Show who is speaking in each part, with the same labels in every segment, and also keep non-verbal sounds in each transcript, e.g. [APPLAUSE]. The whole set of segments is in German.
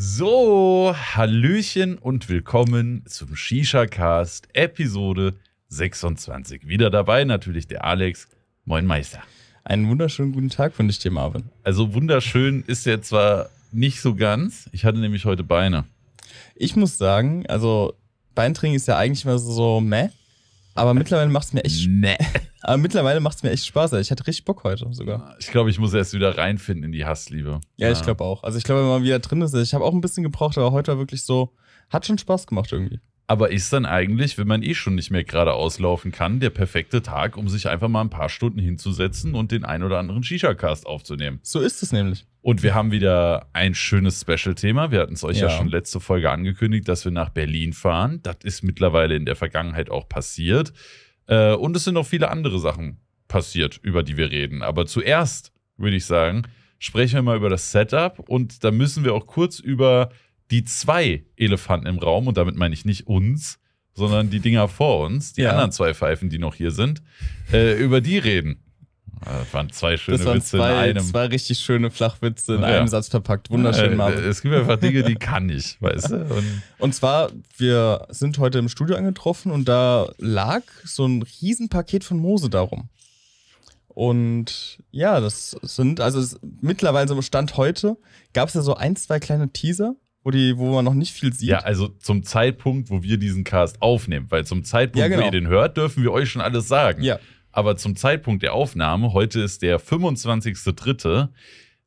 Speaker 1: So, Hallöchen und willkommen zum Shisha Cast Episode 26. Wieder dabei natürlich der Alex. Moin Meister. Einen
Speaker 2: wunderschönen guten Tag wünsche ich dir, Marvin.
Speaker 1: Also wunderschön ist er zwar nicht so ganz. Ich
Speaker 2: hatte nämlich heute Beine. Ich muss sagen, also Beintraining ist ja eigentlich immer so meh, aber mittlerweile macht es mir echt. Nee. [LAUGHS] Aber mittlerweile macht es mir echt Spaß. Ich hatte richtig Bock heute sogar. Ich glaube, ich muss erst
Speaker 1: wieder reinfinden in die Hassliebe.
Speaker 2: Ja, ja. ich glaube auch. Also ich glaube, wenn man wieder drin ist, ich habe auch ein bisschen gebraucht, aber heute war wirklich so, hat schon Spaß gemacht irgendwie
Speaker 1: aber ist dann eigentlich, wenn man eh schon nicht mehr geradeaus laufen kann, der perfekte Tag, um sich einfach mal ein paar Stunden hinzusetzen und den ein oder anderen Shisha-Cast aufzunehmen. So ist es nämlich. Und wir haben wieder ein schönes Special-Thema. Wir hatten es euch ja. ja. schon letzte Folge angekündigt, dass wir nach Berlin fahren. Das ist mittlerweile in der Vergangenheit auch passiert. Äh, und es sind noch viele andere Sachen passiert, über die wir reden. Aber zuerst würde ich sagen, sprechen wir mal über das Setup und da müssen wir auch kurz über die zwei Elefanten im Raum, und damit meine ich nicht uns, sondern die Dinger vor uns, die ja. anderen zwei Pfeifen, die noch hier sind, äh, über die reden. Äh, das waren zwei schöne waren Witze zwei, in einem. Zwei
Speaker 2: richtig schöne Flachwitze in ja. einem Satz verpackt. Wunderschön, äh, Marvin. Es gibt einfach Dinge, die kann ich, weißt du? Und, [LAUGHS] und, zwar, wir sind heute im Studio angetroffen und da lag so ein Riesenpaket von Mose darum. Und ja, das sind, also es, mittlerweile Stand heute, gab es ja so ein, zwei kleine Teaser, wo, die, wo man noch nicht viel sieht. Ja, also zum Zeitpunkt, wo wir diesen Cast aufnehmen, weil zum Zeitpunkt,
Speaker 1: ja, genau. wo ihr genau. den hört, dürfen wir euch schon alles sagen. Ja. Aber zum Zeitpunkt der Aufnahme, heute ist der 25.3.,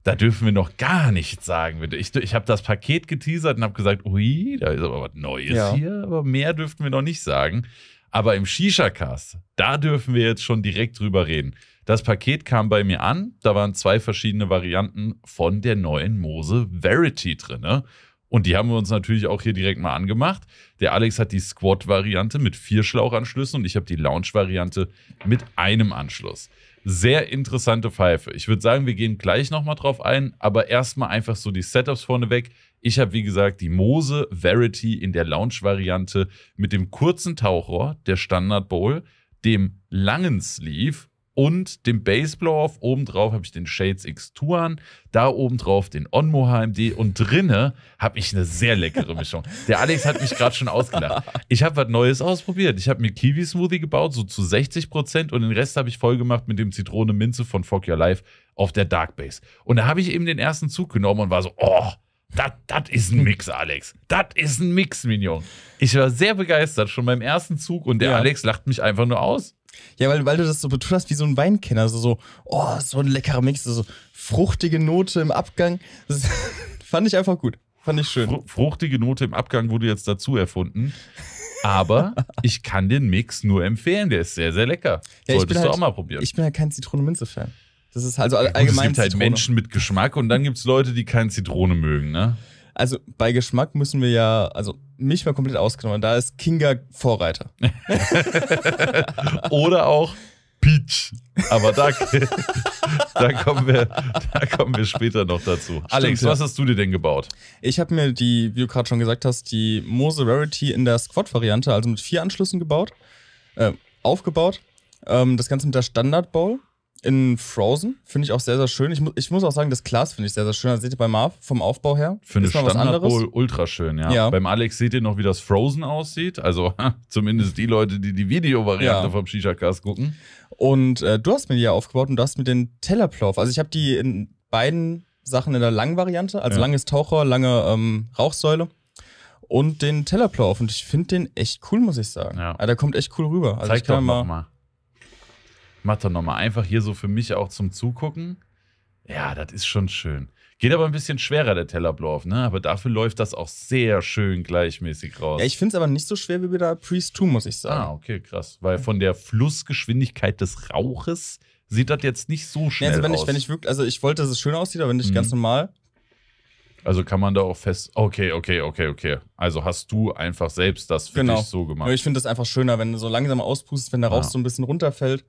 Speaker 1: da dürfen wir noch gar nichts sagen. Ich, ich habe das Paket geteasert und habe gesagt, ui, da ist aber was Neues ja. hier, aber mehr dürften wir noch nicht sagen. Aber im Shisha-Cast, da dürfen wir jetzt schon direkt drüber reden. Das Paket kam bei mir an, da waren zwei verschiedene Varianten von der neuen Mose Verity drin. Und die haben wir uns natürlich auch hier direkt mal angemacht. Der Alex hat die Squad-Variante mit vier Schlauchanschlüssen und ich habe die Lounge-Variante mit einem Anschluss. Sehr interessante Pfeife. Ich würde sagen, wir gehen gleich nochmal drauf ein, aber erstmal einfach so die Setups vorneweg. Ich habe, wie gesagt, die Mose Verity in der Lounge-Variante mit dem kurzen Tauchrohr, der Standard Bowl, dem langen Sleeve und dem Base Blow Off. Obendrauf habe ich den Shades X Tuan, da obendrauf den Onmo HMD und drinne habe ich eine sehr leckere Mischung. Der Alex hat mich gerade schon ausgelacht. Ich habe was Neues ausprobiert. Ich habe mir Kiwi Smoothie gebaut, so zu 60 Prozent und den Rest habe ich voll gemacht mit dem Zitrone Minze von Fuck Your Life auf der Dark Base. Und da habe ich eben den ersten Zug genommen und war so, oh, das ist ein Mix, Alex. Das ist ein Mix, Mignon. Ich war sehr begeistert schon beim ersten Zug und der ja. Alex lacht mich einfach nur aus.
Speaker 2: Ja, weil, weil du das so betont hast wie so ein Weinkenner. Also so, oh, so ein leckerer Mix, so fruchtige Note im Abgang. Das [LAUGHS] fand ich einfach gut. Fand
Speaker 1: ich schön. fruchtige Note im Abgang wurde jetzt dazu erfunden. Aber [LAUGHS] ich kann den Mix nur empfehlen. Der ist sehr, sehr lecker. Ja, Solltest du halt, auch mal probieren.
Speaker 2: Ich bin ja halt kein Zitrone-Minze-Fan.
Speaker 1: Das ist also halt allgemein. Ja, gut, es gibt halt Zitrone. Menschen
Speaker 2: mit Geschmack und dann gibt es Leute, die keine Zitrone mögen, ne? also bei Geschmack müssen wir ja, also mich mal komplett ausgenommen, da ist Kinga Vorreiter. [LAUGHS] Oder auch Peach. Aber da,
Speaker 1: da, kommen wir,
Speaker 2: da kommen wir später noch dazu. Alex, Stimmt, was ja. hast du dir denn gebaut? Ich habe mir die, wie du gerade schon gesagt hast, die Mose Rarity in der Squad-Variante, also mit vier Anschlüssen gebaut, äh, aufgebaut. Ähm, das Ganze mit der Standard Bowl in Frozen. Finde ich auch sehr, sehr schön. Ich, mu ich muss auch sagen, das Glas finde ich sehr, sehr schön. Das seht ihr bei Marv vom Aufbau her. Finde ich Standard was ultra
Speaker 1: schön, ja. ja. Beim Alex seht ihr noch, wie das Frozen aussieht. Also [LAUGHS] zumindest die Leute,
Speaker 2: die die Videovariante ja. vom Shisha-Cast gucken. Und äh, du hast mir die ja aufgebaut und du hast mir den Tellerplauf. Also ich habe die in beiden Sachen in der langen Variante. Also ja. langes Taucher, lange ähm, Rauchsäule und den Tellerplauf. Und ich finde den echt cool, muss ich sagen. Ja. Aber ah, der kommt echt cool rüber. Also Zeig ich kann doch mal. mal mach doch nochmal einfach hier so für mich auch zum Zugucken.
Speaker 1: Ja, das ist schon schön. Geht aber ein bisschen schwerer, der Tellerblorf, ne? Aber dafür läuft das auch sehr schön gleichmäßig raus. Ja,
Speaker 2: ich finde es aber nicht so schwer wie bei der Priest 2, muss ich sagen. Ah,
Speaker 1: okay, krass. Weil von der Flussgeschwindigkeit des Rauches sieht das jetzt nicht so schnell nee, also wenn aus. Ich, wenn ich wirklich,
Speaker 2: also ich wollte, dass es schön aussieht, aber nicht mhm. ganz normal.
Speaker 1: Also kann man da auch fest. Okay, okay, okay, okay. Also hast du einfach selbst das für genau. dich so gemacht. Genau. Ich finde das
Speaker 2: einfach schöner, wenn du so langsam auspustest, wenn der Rauch ah. so ein bisschen runterfällt.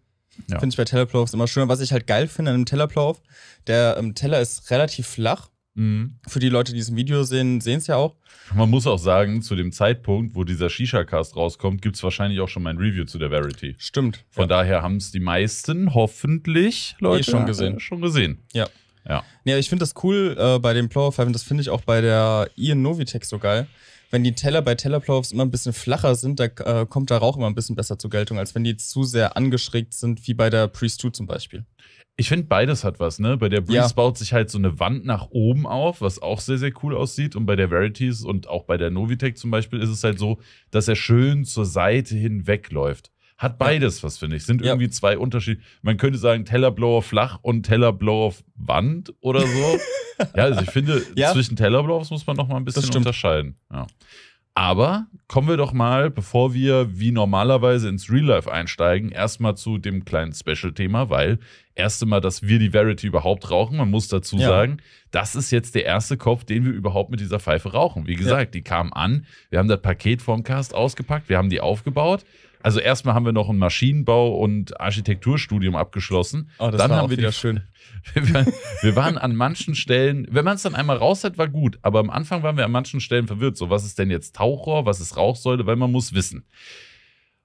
Speaker 2: Ja. Finde ich bei Tellerplaufs immer schöner. Was ich halt geil finde an einem Tellerplauf, der ähm, Teller ist relativ flach. Mhm. Für die Leute, die es Video sehen,
Speaker 1: sehen es ja auch. Man muss auch sagen, zu dem Zeitpunkt, wo dieser Shisha-Cast rauskommt, gibt es wahrscheinlich auch schon mein Review zu der Verity. Stimmt. Von ja. daher haben es die meisten hoffentlich Leute eh, schon, gesehen. schon
Speaker 2: gesehen. Ja. Ja. Nee, ich finde das cool äh, bei dem Plower 5 und das finde ich auch bei der Ian Novitech so geil wenn die Teller bei Tellerplayoffs immer ein bisschen flacher sind, da äh, kommt der Rauch immer ein bisschen besser zur Geltung, als wenn die zu sehr angeschrägt sind, wie bei der Priest 2 zum Beispiel. Ich finde, beides
Speaker 1: hat was, ne? Bei der Breeze ja. baut sich halt so eine Wand nach oben auf, was auch sehr, sehr cool aussieht. Und bei der Verities und auch bei der Novitec zum Beispiel ist es halt so, dass er schön zur Seite hin wegläuft. Hat beides ja. was, finde ich. Sind irgendwie zwei Unterschiede. Man könnte sagen, Tellerblower flach und Tellerblower Wand oder so. [LAUGHS] ja, also ich finde, ja. zwischen Tellerblowers muss man noch mal ein bisschen unterscheiden. Aber kommen wir doch mal, bevor wir wie normalerweise ins Real Life einsteigen, erstmal zu dem kleinen Special-Thema, weil erste Mal, dass wir die Verity überhaupt rauchen, man muss dazu ja. sagen, das ist jetzt der erste Kopf, den wir überhaupt mit dieser Pfeife rauchen. Wie gesagt, ja. die kam an, wir haben das Paket vom Cast ausgepackt, wir haben die aufgebaut also erstmal haben wir noch ein Maschinenbau- und Architekturstudium abgeschlossen. Oh, das dann war haben auch wir wieder schön. [LAUGHS] wir, waren an manchen Stellen, wenn man es dann einmal raus hat, war gut. Aber am Anfang waren wir an manchen Stellen verwirrt. So, was ist denn jetzt Tauchrohr? Was ist Rauchsäule? Weil man muss wissen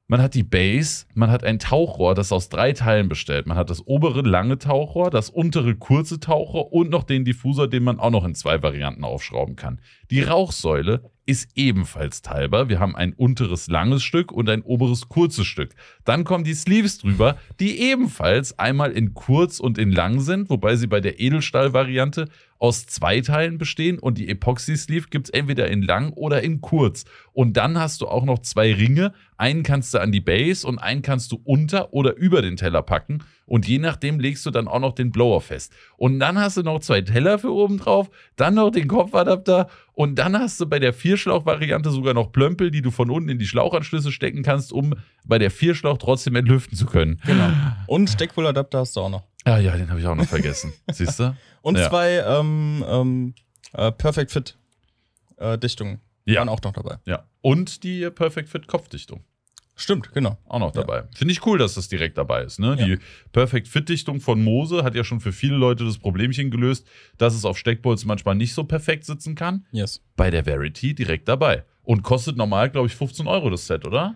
Speaker 1: man hat die Base, man hat ein Tauchrohr, das aus drei Teilen bestellt. Man hat das obere lange Tauchrohr, das untere kurze Tauchrohr und noch den Diffuser, den man auch noch in zwei Varianten aufschrauben kann. Die Rauchsäule ist ebenfalls teilbar. Wir haben ein unteres langes Stück und ein oberes kurzes Stück. Dann kommen die Sleeves drüber, die ebenfalls einmal in kurz und in lang sind, wobei sie bei der Edelstahl-Variante aus zwei Teilen bestehen und die Epoxy-Sleeve gibt es entweder in lang oder in kurz. Und dann hast du auch noch zwei Ringe. Einen kannst du an die Base und einen kannst du unter oder über den Teller packen. Und je nachdem legst du dann auch noch den Blower fest. Und dann hast du noch zwei Teller für oben drauf, dann noch den Kopfadapter und dann hast du bei der Vierschlauch-Variante sogar noch Plömpel, die du von unten in die Schlauchanschlüsse stecken kannst, um
Speaker 2: bei der Vierschlauch trotzdem entlüften zu können. Genau. Und Steckpulladapter hast du auch noch.
Speaker 1: Ah ja, den habe ich auch noch vergessen. [LAUGHS] Siehst du? Und ja.
Speaker 2: zwei ähm, ähm, äh, Perfect Fit äh, Dichtungen ja. waren auch noch dabei. Ja. Und die Perfect Fit Kopfdichtung. Stimmt,
Speaker 1: genau. Auch noch dabei. Ja. Finde ich cool, dass das direkt dabei ist. Ne? Ja. Die Perfect Fit-Dichtung von Mose hat ja schon für viele Leute das Problemchen gelöst, dass es auf Steckbolzen manchmal nicht so perfekt sitzen kann. Yes. Bei der Verity direkt dabei. Und kostet normal, glaube ich, 15 Euro das Set, oder?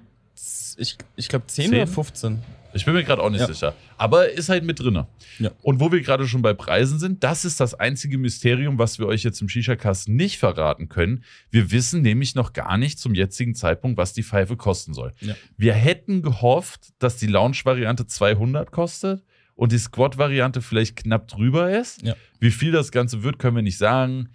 Speaker 1: Ich, ich glaube 10, 10, oder 15. Ich bin mir gerade auch nicht ja. sicher. Aber ist halt mit drin. Ja. Und wo wir gerade schon bei Preisen sind, das ist das einzige Mysterium, was wir euch jetzt im Shisha-Cast nicht verraten können. Wir wissen nämlich noch gar nicht zum jetzigen Zeitpunkt, was die Pfeife kosten soll. Ja. Wir hätten gehofft, dass die Lounge-Variante 200 kostet und die Squad-Variante vielleicht knapp drüber ist. Wie viel das Ganze wird, können wir nicht sagen.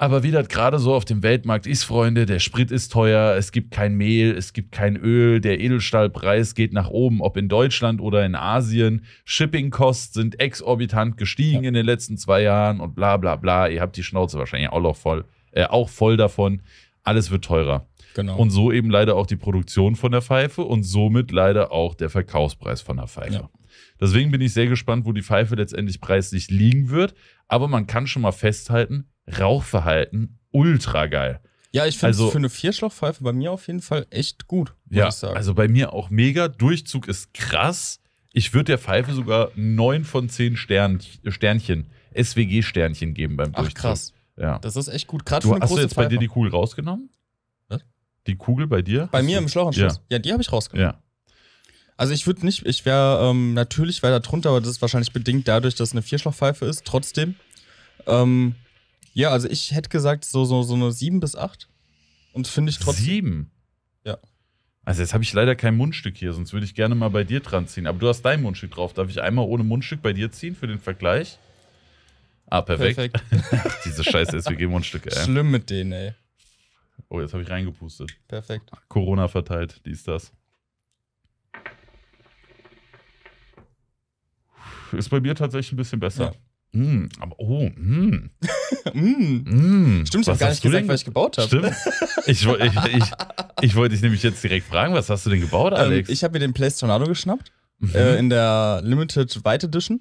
Speaker 1: Aber wie das gerade so auf dem Weltmarkt ist, Freunde, der Sprit ist teuer, es gibt kein Mehl, es gibt kein Öl, der Edelstahlpreis geht nach oben, ob in Deutschland oder in Asien. Shippingkosten sind exorbitant gestiegen ja. in den letzten zwei Jahren und bla bla bla. Ihr habt die Schnauze wahrscheinlich auch noch voll, äh, auch voll davon. Alles wird teurer. Genau. Und so eben leider auch die Produktion von der Pfeife und somit leider auch der Verkaufspreis von der Pfeife. Ja. Deswegen bin ich sehr gespannt, wo die Pfeife letztendlich preislich liegen wird. Aber man kann schon mal festhalten, Rauchverhalten ultra geil. Ja, ich finde also, für
Speaker 2: eine Vierschlauchpfeife bei mir auf jeden Fall echt gut,
Speaker 1: muss ja, Also bei mir auch mega. Durchzug ist krass. Ich würde der Pfeife sogar 9 von 10 Stern, Sternchen, SWG-Sternchen geben beim Durchzug. Ach krass. Ja. Das ist echt gut. Gerade du, für eine Hast du jetzt Pfeife. bei dir die
Speaker 2: Kugel rausgenommen?
Speaker 1: Was? Die Kugel bei dir? Bei mir du? im Schlauchanschluss. Ja. ja, die habe ich rausgenommen.
Speaker 2: Ja. Also ich würde nicht, ich wäre, ähm, natürlich weiter drunter, aber das ist wahrscheinlich bedingt dadurch, dass es eine Vierschlauchpfeife ist. Trotzdem. Ähm, ja, also ich hätte gesagt, so, so, so eine 7 bis 8. Und finde ich trotzdem. 7? Ja. Also jetzt habe ich leider kein Mundstück
Speaker 1: hier, sonst würde ich gerne mal bei dir dran ziehen. Aber du hast dein Mundstück drauf. Darf ich einmal ohne Mundstück bei dir ziehen für den Vergleich? Ah, perfekt. perfekt. [LAUGHS] Diese scheiß SWG-Mundstücke, ey. Schlimm mit denen, ey. Oh, jetzt habe ich reingepustet. Perfekt. Corona verteilt, dies, das. Ist bei mir tatsächlich ein bisschen besser. Ja. Mm, aber oh, mm. mm. [LAUGHS] Stimmt, ich habe gar nicht gesagt, was ich gebaut habe. Stimmt. Ich, ich,
Speaker 2: ich, ich wollte dich nämlich jetzt direkt fragen, was hast du denn gebaut, ähm, Alex? Ähm, ich habe mir den Place Tornado geschnappt. Mhm. Äh, in der Limited White Edition.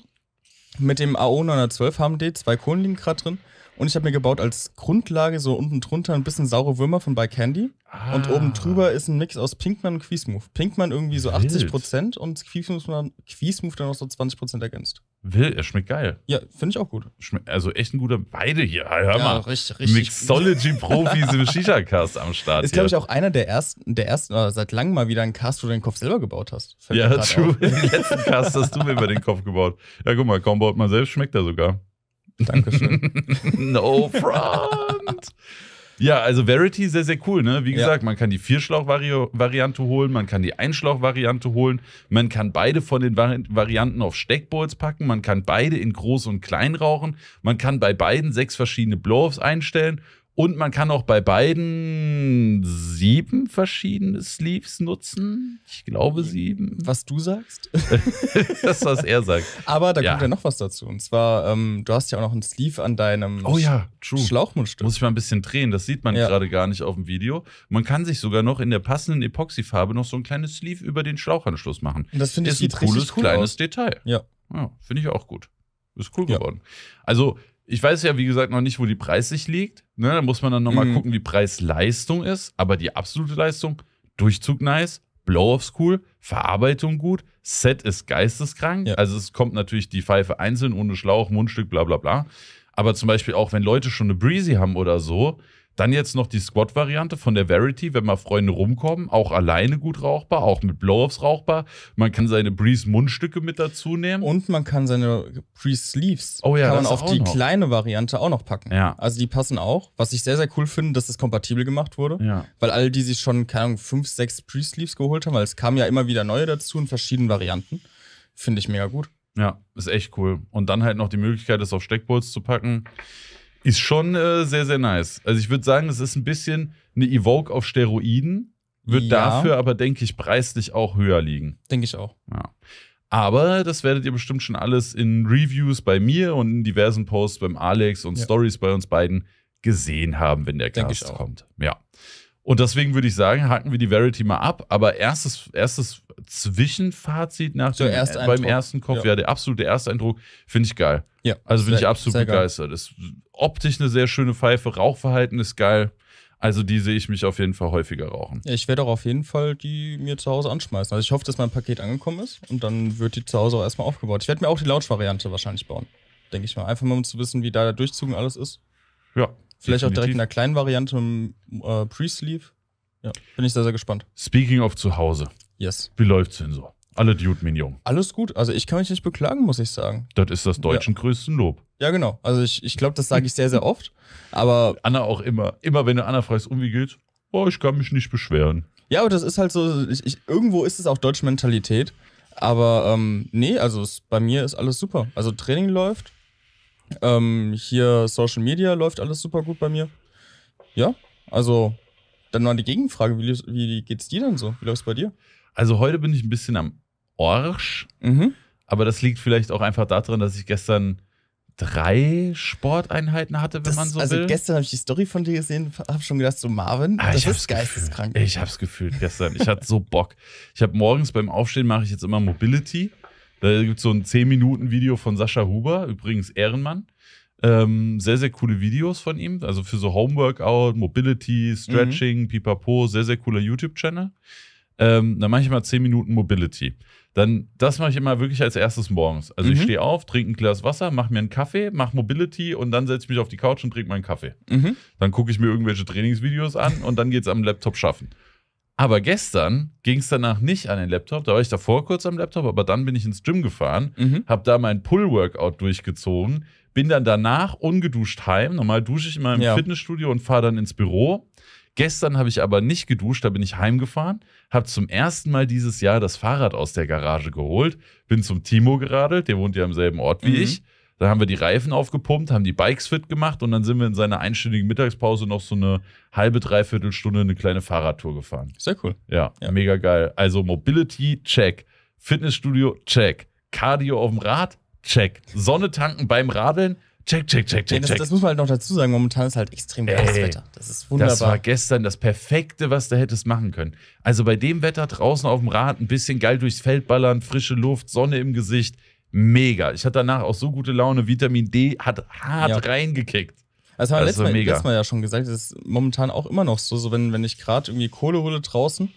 Speaker 2: Mit dem AO 912 HMD, zwei Kohlenlinien gerade drin. Und ich habe mir gebaut als Grundlage so unten drunter ein bisschen saure Würmer von By Candy. Ah. Und oben drüber ist ein Mix aus Pinkman und Quiesmove. Pinkman irgendwie so 80 und Quiesmove Quiesmove dann noch so 20 ergänzt.
Speaker 1: Will, er schmeckt
Speaker 2: geil. Ja, finde ich auch gut.
Speaker 1: Schme also echt ein guter, beide hier. Hör ja, mal. Richtig, richtig. Mixology-Profis im [LAUGHS] Shisha-Cast am Start. Ist, glaube ich, auch
Speaker 2: einer der ersten, der ersten, oder seit langem mal wieder ein Cast, wo du den Kopf selber gebaut hast. Fällt ja, [LAUGHS] true. Im letzten Cast hast du mir über den
Speaker 1: Kopf gebaut. Ja, guck mal, kaum baut man selbst, schmeckt er sogar. Dankeschön. [LAUGHS] no front. Ja, also Verity sehr, sehr cool, ne? Wie gesagt, ja. man kann die Vierschlauch-Variante holen, man kann die Einschlauch-Variante holen, man kann beide von den Vari Varianten auf Steckbowls packen, man kann beide in groß und klein rauchen, man kann bei beiden sechs verschiedene Blow-Offs einstellen und man kann auch bei beiden sieben verschiedene Sleeves nutzen. Ich glaube sieben. Was du sagst? [LAUGHS]
Speaker 2: das, was er sagt. Aber da ja. kommt ja noch was dazu. Und zwar, ähm, du hast ja auch noch einen Sleeve an deinem oh ja, true. Schlauchmundstück. Muss ich mal ein bisschen drehen. Das sieht
Speaker 1: man ja. gerade gar nicht auf dem Video. Man kann sich sogar noch in der passenden Epoxyfarbe noch so ein kleines Sleeve über den Schlauchanschluss machen. Und das finde ich ist ein cooles cool kleines aus. Detail. Ja. ja finde ich auch gut. Ist cool geworden. Also ich weiß ja, wie gesagt, noch nicht, wo die preislich liegt. Ne, da muss man dann nochmal mhm. gucken, wie Preis-Leistung ist. Aber die absolute Leistung, Durchzug nice, Blow-Offs cool, Verarbeitung gut, Set ist geisteskrank. Ja. Also es kommt natürlich die Pfeife einzeln, ohne Schlauch, Mundstück, bla bla bla. Aber zum Beispiel auch, wenn Leute schon eine Breezy haben oder so, dann jetzt noch die Squad-Variante von der Verity, wenn mal Freunde rumkommen, auch alleine gut rauchbar, auch mit Blow-Offs
Speaker 2: rauchbar. Man kann seine Breeze-Mundstücke mit dazu nehmen. Und man kann seine Breeze-Sleeves, oh ja, kann man auf die noch. kleine Variante auch noch packen. Ja. Also die passen auch. Was ich sehr, sehr cool finde, dass das kompatibel gemacht wurde. Ja. Weil alle, die sich schon, keine Ahnung, fünf, sechs Breeze-Sleeves geholt haben, weil es kamen ja immer wieder neue dazu in verschiedenen Varianten. Finde ich mega gut. Ja, ist echt cool. Und dann halt
Speaker 1: noch die Möglichkeit, das auf Steckbolts zu packen. Ist schon äh, sehr, sehr nice. Also ich würde sagen, es ist ein bisschen eine Evoke auf Steroiden, wird ja. dafür aber, denke ich, preislich auch höher liegen. Denke ich auch. Ja. Aber das werdet ihr bestimmt schon alles in Reviews bei mir und in diversen Posts beim Alex und ja. Stories bei uns beiden gesehen haben, wenn der Cast kommt. Ja. Und deswegen würde ich sagen, hacken wir die Verity mal ab. Aber erstes, erstes Zwischenfazit nach dem, erst beim ersten Kopf, ja. ja. der absolute Ersteindruck, finde ich geil. Ja, also bin ich absolut begeistert. Das optisch eine sehr schöne Pfeife, Rauchverhalten ist geil. Also die sehe ich mich auf jeden Fall häufiger rauchen.
Speaker 2: Ja, ich werde auch auf jeden Fall die mir zu Hause anschmeißen. Also ich hoffe, dass mein Paket angekommen ist und dann wird die zu Hause auch erstmal aufgebaut. Ich werde mir auch die Lounge-Variante wahrscheinlich bauen, denke ich mal. Einfach mal, um zu wissen, wie da der Durchzug und alles ist. Ja. Vielleicht definitiv. auch direkt in der kleinen Variante im äh, Pre-Sleeve. Ja, bin ich sehr, sehr gespannt. Speaking of zu Hause. Yes.
Speaker 1: Wie läuft's denn so? Alle Dude Minion.
Speaker 2: Alles gut. Also ich kann mich nicht beklagen, muss ich sagen. Das ist das deutschen ja. größten Lob. Ja, genau. Also ich, ich glaube, das sage ich sehr, sehr oft. Aber Anna auch immer. Immer wenn du Anna fragst, um wie geht's, oh, ich kann mich nicht beschweren. Ja, aber das ist halt so, ich, ich, irgendwo ist es auch deutsche Mentalität. Aber ähm, nee, also es, bei mir ist alles super. Also Training läuft. Ähm, hier Social Media läuft alles super gut bei mir. Ja, also dann noch die Gegenfrage, wie, wie geht's dir denn so? Wie läuft's bei dir? Also heute
Speaker 1: bin ich ein bisschen am Orsch, mhm. aber das liegt vielleicht auch einfach daran, dass ich gestern drei
Speaker 2: Sporteinheiten hatte, wenn das, man so also will. Also gestern habe ich die Story von dir gesehen, habe schon gedacht, so Marvin, ah, das ist geisteskrank. Ich habe es gefühlt
Speaker 1: gestern. Ich hatte so Bock. Ich habe morgens beim Aufstehen mache ich jetzt immer Mobility. Da gibt es so ein 10-Minuten-Video von Sascha Huber, übrigens Ehrenmann. Ähm, sehr, sehr coole Videos von ihm. Also für so Homeworkout, Mobility, Stretching, mhm. Pipapo, sehr, sehr cooler YouTube-Channel. Ähm, dann mache ich mal 10 Minuten Mobility dann das mache ich immer wirklich als erstes morgens. Also mhm. ich stehe auf, trinke ein Glas Wasser, mache mir einen Kaffee, mache Mobility und dann setze ich mich auf die Couch und trinke meinen Kaffee. Mhm. Dann gucke ich mir irgendwelche Trainingsvideos an und dann geht es am Laptop schaffen. Aber gestern ging es danach nicht an den Laptop. Da war ich davor kurz am Laptop, aber dann bin ich ins Gym gefahren, mhm. habe da mein Pull-Workout durchgezogen, bin dann danach ungeduscht heim. Normal dusche ich immer im ja. Fitnessstudio und fahre dann ins Büro. Gestern habe ich aber nicht geduscht, da bin ich heimgefahren, habe zum ersten Mal dieses Jahr das Fahrrad aus der Garage geholt, bin zum Timo geradelt, der wohnt ja im selben Ort wie mhm. ich. Da haben wir die Reifen aufgepumpt, haben die Bikes fit gemacht und dann sind wir in seiner einstündigen Mittagspause noch so eine halbe, dreiviertel Stunde eine kleine Fahrradtour gefahren. Sehr cool. Ja, ja. mega geil. Also Mobility, check. Fitnessstudio, check. Cardio auf dem Rad, check. Sonne tanken beim Radeln, Check, check, check, check, das, check. Das
Speaker 2: muss man halt noch dazu sagen. Momentan ist halt extrem geiles Wetter. Das ist wunderbar. Das war
Speaker 1: gestern das Perfekte, was du hättest machen können. Also bei dem Wetter draußen auf dem Rad ein bisschen geil durchs Feld ballern, frische Luft, Sonne im Gesicht. Mega. Ich hatte danach auch so gute Laune.
Speaker 2: Vitamin D hat hart ja.
Speaker 1: reingekickt.
Speaker 2: das haben wir also letztes, mal, letztes Mal ja schon gesagt, das ist momentan auch immer noch so, so wenn, wenn ich gerade irgendwie Kohle hole draußen,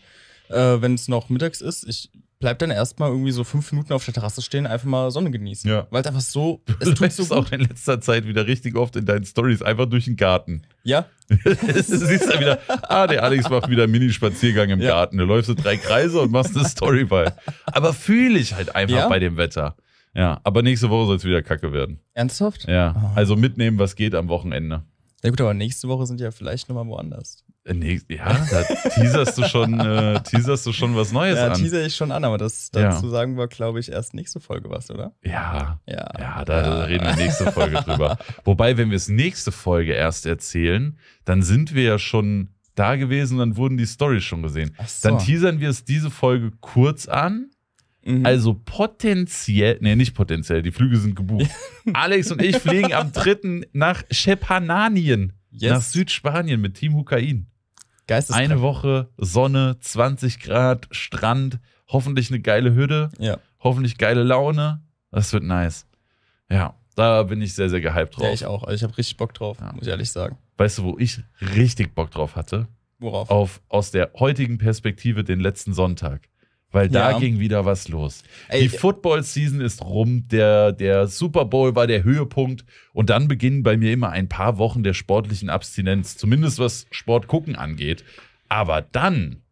Speaker 2: äh, wenn es noch mittags ist, ich bleib dann erstmal irgendwie so fünf Minuten auf der Terrasse stehen, einfach mal Sonne genießen. Ja. Weil es einfach so. [LAUGHS] Es du
Speaker 1: tut so gut. auch in letzter Zeit wieder richtig oft in deinen Stories einfach durch den Garten. Ja. [LAUGHS] du siehst dann wieder, ah, der Alex macht wieder einen Mini-Spaziergang im ja. Garten. Du läufst so drei Kreise und machst eine Story bei. Aber fühle ich halt einfach ja? bei dem Wetter. Ja, aber nächste Woche soll es wieder kacke werden.
Speaker 2: Ernsthaft? Ja. Oh. Also mitnehmen, was geht am Wochenende. Ja gut, aber nächste Woche sind ja vielleicht nochmal woanders. Äh, nee, ja, da teaserst du schon, äh, teaserst du schon was Neues ja, an. Ja, teaser ich schon an, aber das dazu ja. sagen wir, glaube ich, erst nächste Folge was, oder? Ja. Ja, ja da, da reden wir nächste Folge drüber.
Speaker 1: [LAUGHS] Wobei, wenn wir es nächste Folge erst erzählen, dann sind wir ja schon da gewesen, dann wurden die Stories schon gesehen. Ach So. Dann teasern wir es diese Folge kurz an. Mhm. Also potenziell, nee, nicht potenziell, die Flüge sind gebucht. [LAUGHS] Alex und ich fliegen am 3. nach Schepananien. Yes. nach Südspanien mit Team Hukain. Eine Woche Sonne, 20 Grad, Strand, hoffentlich eine geile Hütte, ja. hoffentlich geile Laune. Das wird nice. Ja, da bin ich sehr, sehr gehypt
Speaker 2: drauf. Ja, ich auch. Also ich habe richtig Bock drauf, ja. muss ich ehrlich sagen.
Speaker 1: Weißt du, wo ich richtig Bock drauf hatte? Worauf? Auf, aus der heutigen Perspektive den letzten Sonntag. Weil da ja. ging wieder was los. Ey, die Football-Season ist rum, der, der Super Bowl war der Höhepunkt und dann beginnen bei mir immer ein paar Wochen der sportlichen Abstinenz, zumindest was Sportgucken angeht. Aber dann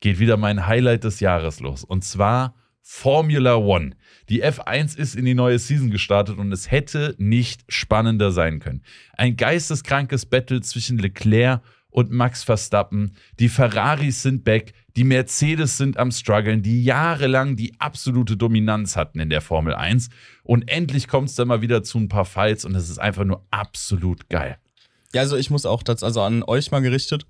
Speaker 1: geht wieder mein Highlight des Jahres los und zwar Formula One. Die F1 ist in die neue Season gestartet und es hätte nicht spannender sein können. Ein geisteskrankes Battle zwischen Leclerc und und Max Verstappen. Die Ferraris sind back, die Mercedes sind am struggeln, die jahrelang die absolute Dominanz hatten in der Formel 1. Und endlich kommt es dann mal wieder zu
Speaker 2: ein paar Fights und es ist einfach nur absolut geil. Ja, also ich muss auch das, also an euch mal gerichtet.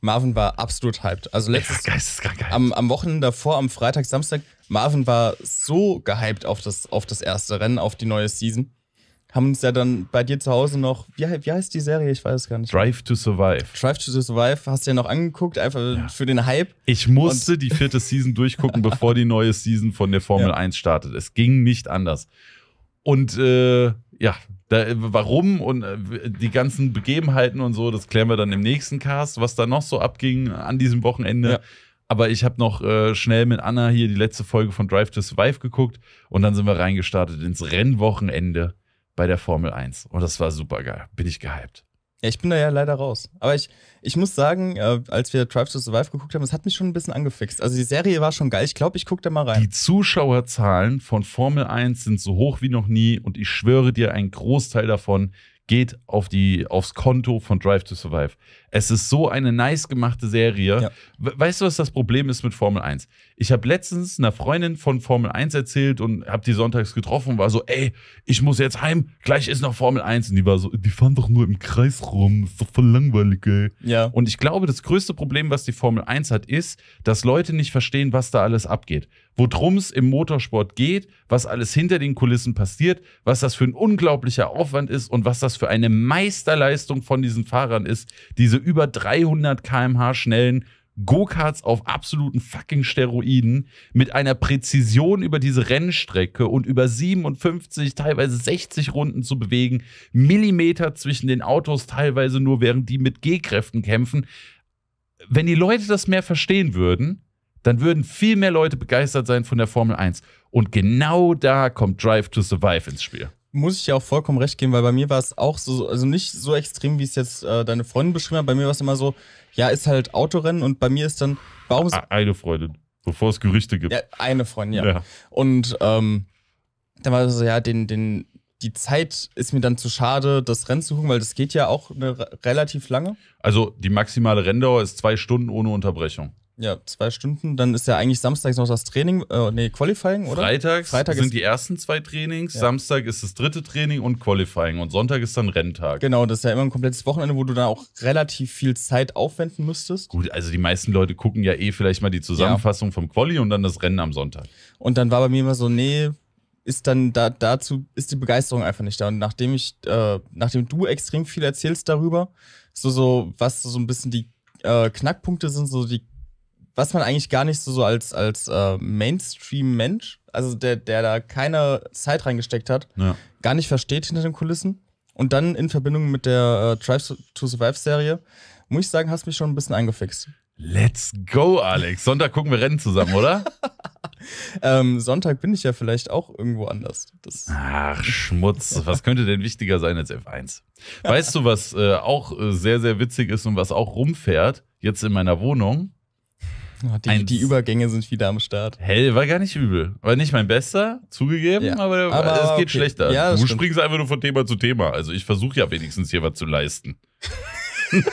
Speaker 2: Marvin war absolut hyped. Also letztes ja, geisteskrank geil. Am, am Wochenende davor, am Freitag, Samstag, Marvin war so gehyped auf das, auf das erste Rennen, auf die neue Season haben uns ja dann bei dir zu Hause noch, wie, wie heißt die Serie? Ich weiß es gar nicht. Drive to Survive. Drive to Survive hast du ja noch angeguckt, einfach ja. für den Hype. Ich musste Und die vierte Season durchgucken, [LAUGHS] bevor
Speaker 1: die neue Season von der Formel ja. 1 startet. Es ging nicht anders. Und äh, ja, da, warum und äh, die ganzen Begebenheiten und so, das klären wir dann im nächsten Cast, was da noch so abging an diesem Wochenende. Ja. Aber ich habe noch äh, schnell mit Anna hier die letzte Folge von Drive to Survive geguckt und dann sind wir reingestartet ins Rennwochenende bei der Formel 1. Und das war super geil. Bin ich gehypt.
Speaker 2: Ja, ich bin da ja leider raus. Aber ich, ich muss sagen, äh, als wir Drive to Survive geguckt haben, es hat mich schon ein bisschen angefixt. Also die Serie war schon geil. Ich glaube, ich gucke da mal rein. Die Zuschauerzahlen von Formel 1 sind so hoch wie noch nie und ich schwöre
Speaker 1: dir, ein Großteil davon geht auf die, aufs Konto von Drive to Survive. Es ist so eine nice gemachte Serie. Ja. Weißt du, was das Problem ist mit Formel 1? Ich habe letztens einer Freundin von Formel 1 erzählt und habe die sonntags getroffen und war so, ey, ich muss jetzt heim, gleich ist noch Formel 1. Und die war so, die fahren doch nur im Kreis rum, ist doch voll langweilig, ey. Ja. Und ich glaube, das größte Problem, was die Formel 1 hat, ist, dass Leute nicht verstehen, was da alles abgeht. Worum es im Motorsport geht, was alles hinter den Kulissen passiert, was das für ein unglaublicher Aufwand ist und was das für eine Meisterleistung von diesen Fahrern ist, diese über 300 kmh schnellen Go-Karts auf absoluten fucking Steroiden mit einer Präzision über diese Rennstrecke und über 57, teilweise 60 Runden zu bewegen, Millimeter zwischen den Autos, teilweise nur während die mit G-Kräften kämpfen. Wenn die Leute das mehr verstehen würden, dann würden viel mehr Leute begeistert sein von der Formel 1. Und genau da kommt Drive to Survive ins Spiel
Speaker 2: muss ich ja auch vollkommen recht geben, weil bei mir war es auch so, also nicht so extrem, wie es jetzt äh, deine Freundin beschrieben hat. Bei mir war es immer so, ja, ist halt Autorennen und bei mir ist dann, warum ah, Eine Freundin, bevor es Gerüchte gibt. Ja, eine Freundin, ja. ja. Und ähm, dann war es so, ja, den, den, die Zeit ist mir dann zu schade, das Rennen zu gucken, weil das geht ja auch eine, relativ lange. Also die maximale Renndauer ist zwei Stunden ohne Unterbrechung. Ja, zwei Stunden. Dann ist ja eigentlich Samstag noch das Training, äh, nee, Qualifying, oder? Freitags Freitag sind
Speaker 1: die ersten zwei Trainings, ja. Samstag ist das dritte Training und Qualifying und Sonntag ist dann Renntag.
Speaker 2: Genau, das ist ja immer ein komplettes Wochenende, wo du dann auch relativ viel Zeit
Speaker 1: aufwenden müsstest. Gut, also die meisten Leute gucken ja eh vielleicht mal die Zusammenfassung ja. vom Quali und dann das Rennen am
Speaker 2: Sonntag. Und dann war bei mir immer so, nee, ist dann da, dazu ist die Begeisterung einfach nicht da. Und nachdem ich, äh, nachdem du extrem viel erzählst darüber, so, so, was so, so ein bisschen die äh, Knackpunkte sind, so die was man eigentlich gar nicht so, so als, als äh, Mainstream-Mensch, also der, der da keine Zeit reingesteckt hat, ja. gar nicht versteht hinter den Kulissen. Und dann in Verbindung mit der äh, Drive to Survive-Serie, muss ich sagen, hast mich schon ein bisschen eingefixt. Let's go, Alex. Sonntag gucken wir Rennen zusammen, oder? [LAUGHS] ähm, Sonntag bin ich ja vielleicht auch irgendwo anders. Das Ach, Schmutz. Was
Speaker 1: könnte denn wichtiger sein als F1? Weißt du, was äh, auch äh, sehr, sehr witzig ist und was auch rumfährt, jetzt in meiner Wohnung? Die, Eins. die Übergänge sind wieder am Start. Hell, war gar nicht übel. War nicht mein bester, zugegeben, ja. aber, aber, es geht okay. schlechter. Ja, du stimmt. springst einfach nur von Thema zu Thema. Also ich versuche ja wenigstens hier was zu leisten. [LAUGHS] [LAUGHS]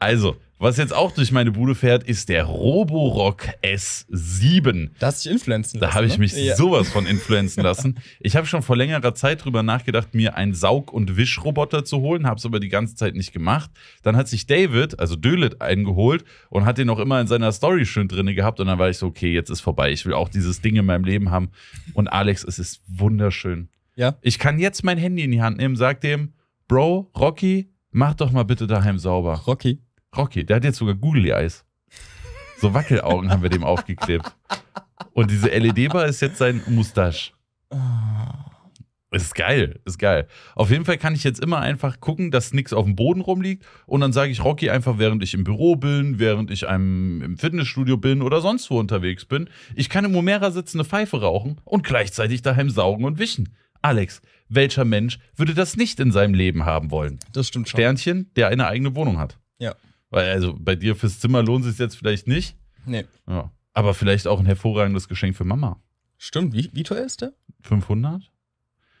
Speaker 1: Also, was jetzt auch durch meine Bude fährt, ist der Roborock S7. Da hast du dich influenzen lassen. Da habe ich ne? mich ne? sowas von influenzen lassen. Ich habe schon vor längerer Zeit drüber nachgedacht, mir einen Saug- und Wischroboter zu holen, habe es aber die ganze Zeit nicht gemacht. Dann hat sich David, also Dölet, eingeholt und hat den noch immer in seiner Story schön drin gehabt. Und dann war ich so, okay, jetzt ist vorbei. Ich will auch dieses Ding in meinem Leben haben. Und Alex, es ist wunderschön. Ja. Ich kann jetzt mein Handy in die Hand nehmen, sag dem, Bro, Rocky, Mach doch mal bitte daheim sauber. Rocky. Rocky, der hat jetzt sogar Googly Eyes. So Wackelaugen haben wir dem aufgeklebt. Und diese LED-Bar ist jetzt sein Mustache. Ist geil, ist geil. Auf jeden Fall kann ich jetzt immer einfach gucken, dass nichts auf dem Boden rumliegt. Und dann sage ich Rocky einfach, während ich im Büro bin, während ich einem, im Fitnessstudio bin oder sonst wo unterwegs bin. Ich kann im Omera sitzen, eine Pfeife rauchen und gleichzeitig daheim saugen und wischen. Alex, welcher Mensch würde das nicht in seinem Leben haben wollen? Das stimmt schon. Sternchen, der eine eigene Wohnung hat. Ja. Weil, also bei dir fürs Zimmer lohnt es jetzt vielleicht nicht. Nee. Ja. Aber vielleicht auch ein hervorragendes Geschenk für Mama.
Speaker 2: Stimmt, wie, wie teuer ist der?
Speaker 1: 500?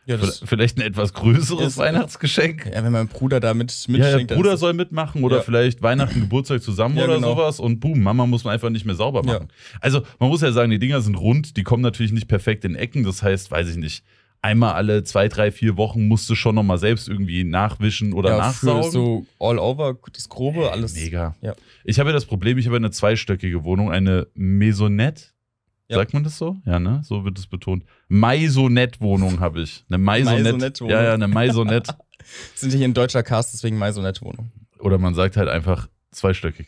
Speaker 1: Ja, vielleicht ein etwas größeres Weihnachtsgeschenk.
Speaker 2: Ja, wenn mein Bruder da mit, mit Ja, der Bruder soll
Speaker 1: mitmachen oder ja. vielleicht Weihnachten, Geburtstag zusammen ja, oder genau. sowas und boom, Mama muss man einfach nicht mehr sauber machen. Also man muss ja sagen, die Dinger sind rund, die kommen natürlich nicht perfekt in Ecken, das heißt, weiß ich nicht, einmal alle zwei, drei, vier Wochen musst du schon nochmal selbst irgendwie nachwischen oder ja, nachsaugen. Für so all over, das Grobe, alles. Mega. Ja. Ich habe ja das Problem, ich habe eine zweistöckige Wohnung, eine Maisonette. Ja. Sagt man das so? Ja, ne? So wird es betont. Maisonette-Wohnung habe ich. Eine Maisonette. ja, ja, eine Maisonette.
Speaker 2: [LAUGHS] Sind hier in deutscher Cast, deswegen Maisonette-Wohnung.
Speaker 1: Oder man sagt halt einfach zweistöckig.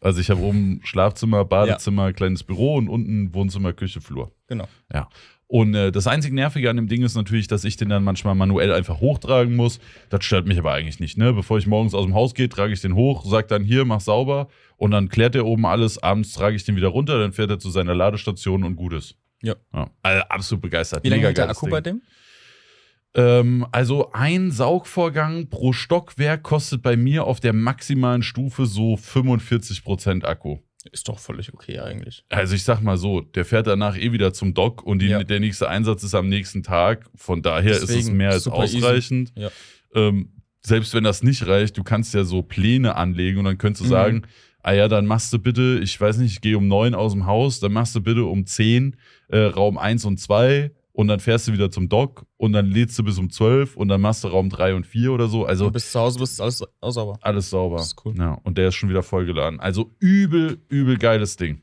Speaker 1: Also ich habe oben Schlafzimmer, Badezimmer, ja. kleines Büro und unten Wohnzimmer, Küche, Flur. Genau. Ja. Und äh, das einzig Nervige an dem Ding ist natürlich, dass ich den dann manchmal manuell einfach hochtragen muss. Das stört mich aber eigentlich nicht. Ne? Bevor ich morgens aus dem Haus gehe, trage ich den hoch, sage dann hier, mach sauber. Und dann klärt er oben alles. Abends trage ich den wieder runter, dann fährt er zu seiner Ladestation und gutes. Ja. ja. Also absolut begeistert. Wie lange hält der Akku Ding. bei dem? Ähm, also ein Saugvorgang pro Stockwerk kostet bei mir auf der maximalen Stufe so 45% Akku. Ist doch völlig okay eigentlich. Also ich sag mal so, der fährt danach eh wieder zum Doc und die, ja. der nächste Einsatz ist am nächsten Tag. Von daher Deswegen ist es mehr als ausreichend. Ja. Ähm, selbst wenn das nicht reicht, du kannst ja so Pläne anlegen und dann könntest du mhm. sagen, ah ja, dann machst du bitte, ich weiß nicht, ich gehe um neun aus dem Haus, dann machst du bitte um zehn äh, Raum 1 und 2, und dann fährst du wieder zum Dock und dann lädst du bis um 12 und dann machst du Raum 3 und 4 oder so. Also und bis zu Hause bist alles sauber. Alles sauber. Das ist cool. Ja, und der ist schon wieder vollgeladen. Also übel, übel geiles Ding.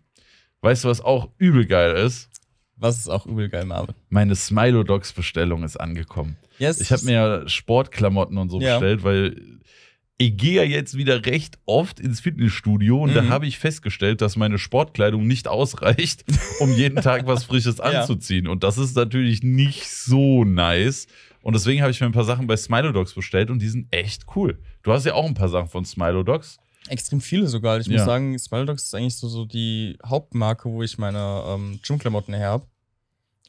Speaker 1: Weißt du, was auch übel geil ist? Was ist auch übel geil, Marvin? Meine Smilodogs-Bestellung ist angekommen. Yes. Ich habe mir ja Sportklamotten und so ja. bestellt, weil ich gehe ja jetzt wieder recht oft ins Fitnessstudio und mhm. da habe ich festgestellt, dass meine Sportkleidung nicht ausreicht, [LAUGHS] um jeden Tag was Frisches anzuziehen. Ja. Und das ist natürlich nicht so nice. Und deswegen habe ich mir ein paar Sachen bei Smilodogs bestellt und die sind echt cool. Du hast ja auch ein paar Sachen von Smilodogs.
Speaker 2: Extrem viele sogar. Ich ja. muss sagen, Smilodogs ist eigentlich so, so die Hauptmarke, wo ich meine ähm, Gymklamotten her habe.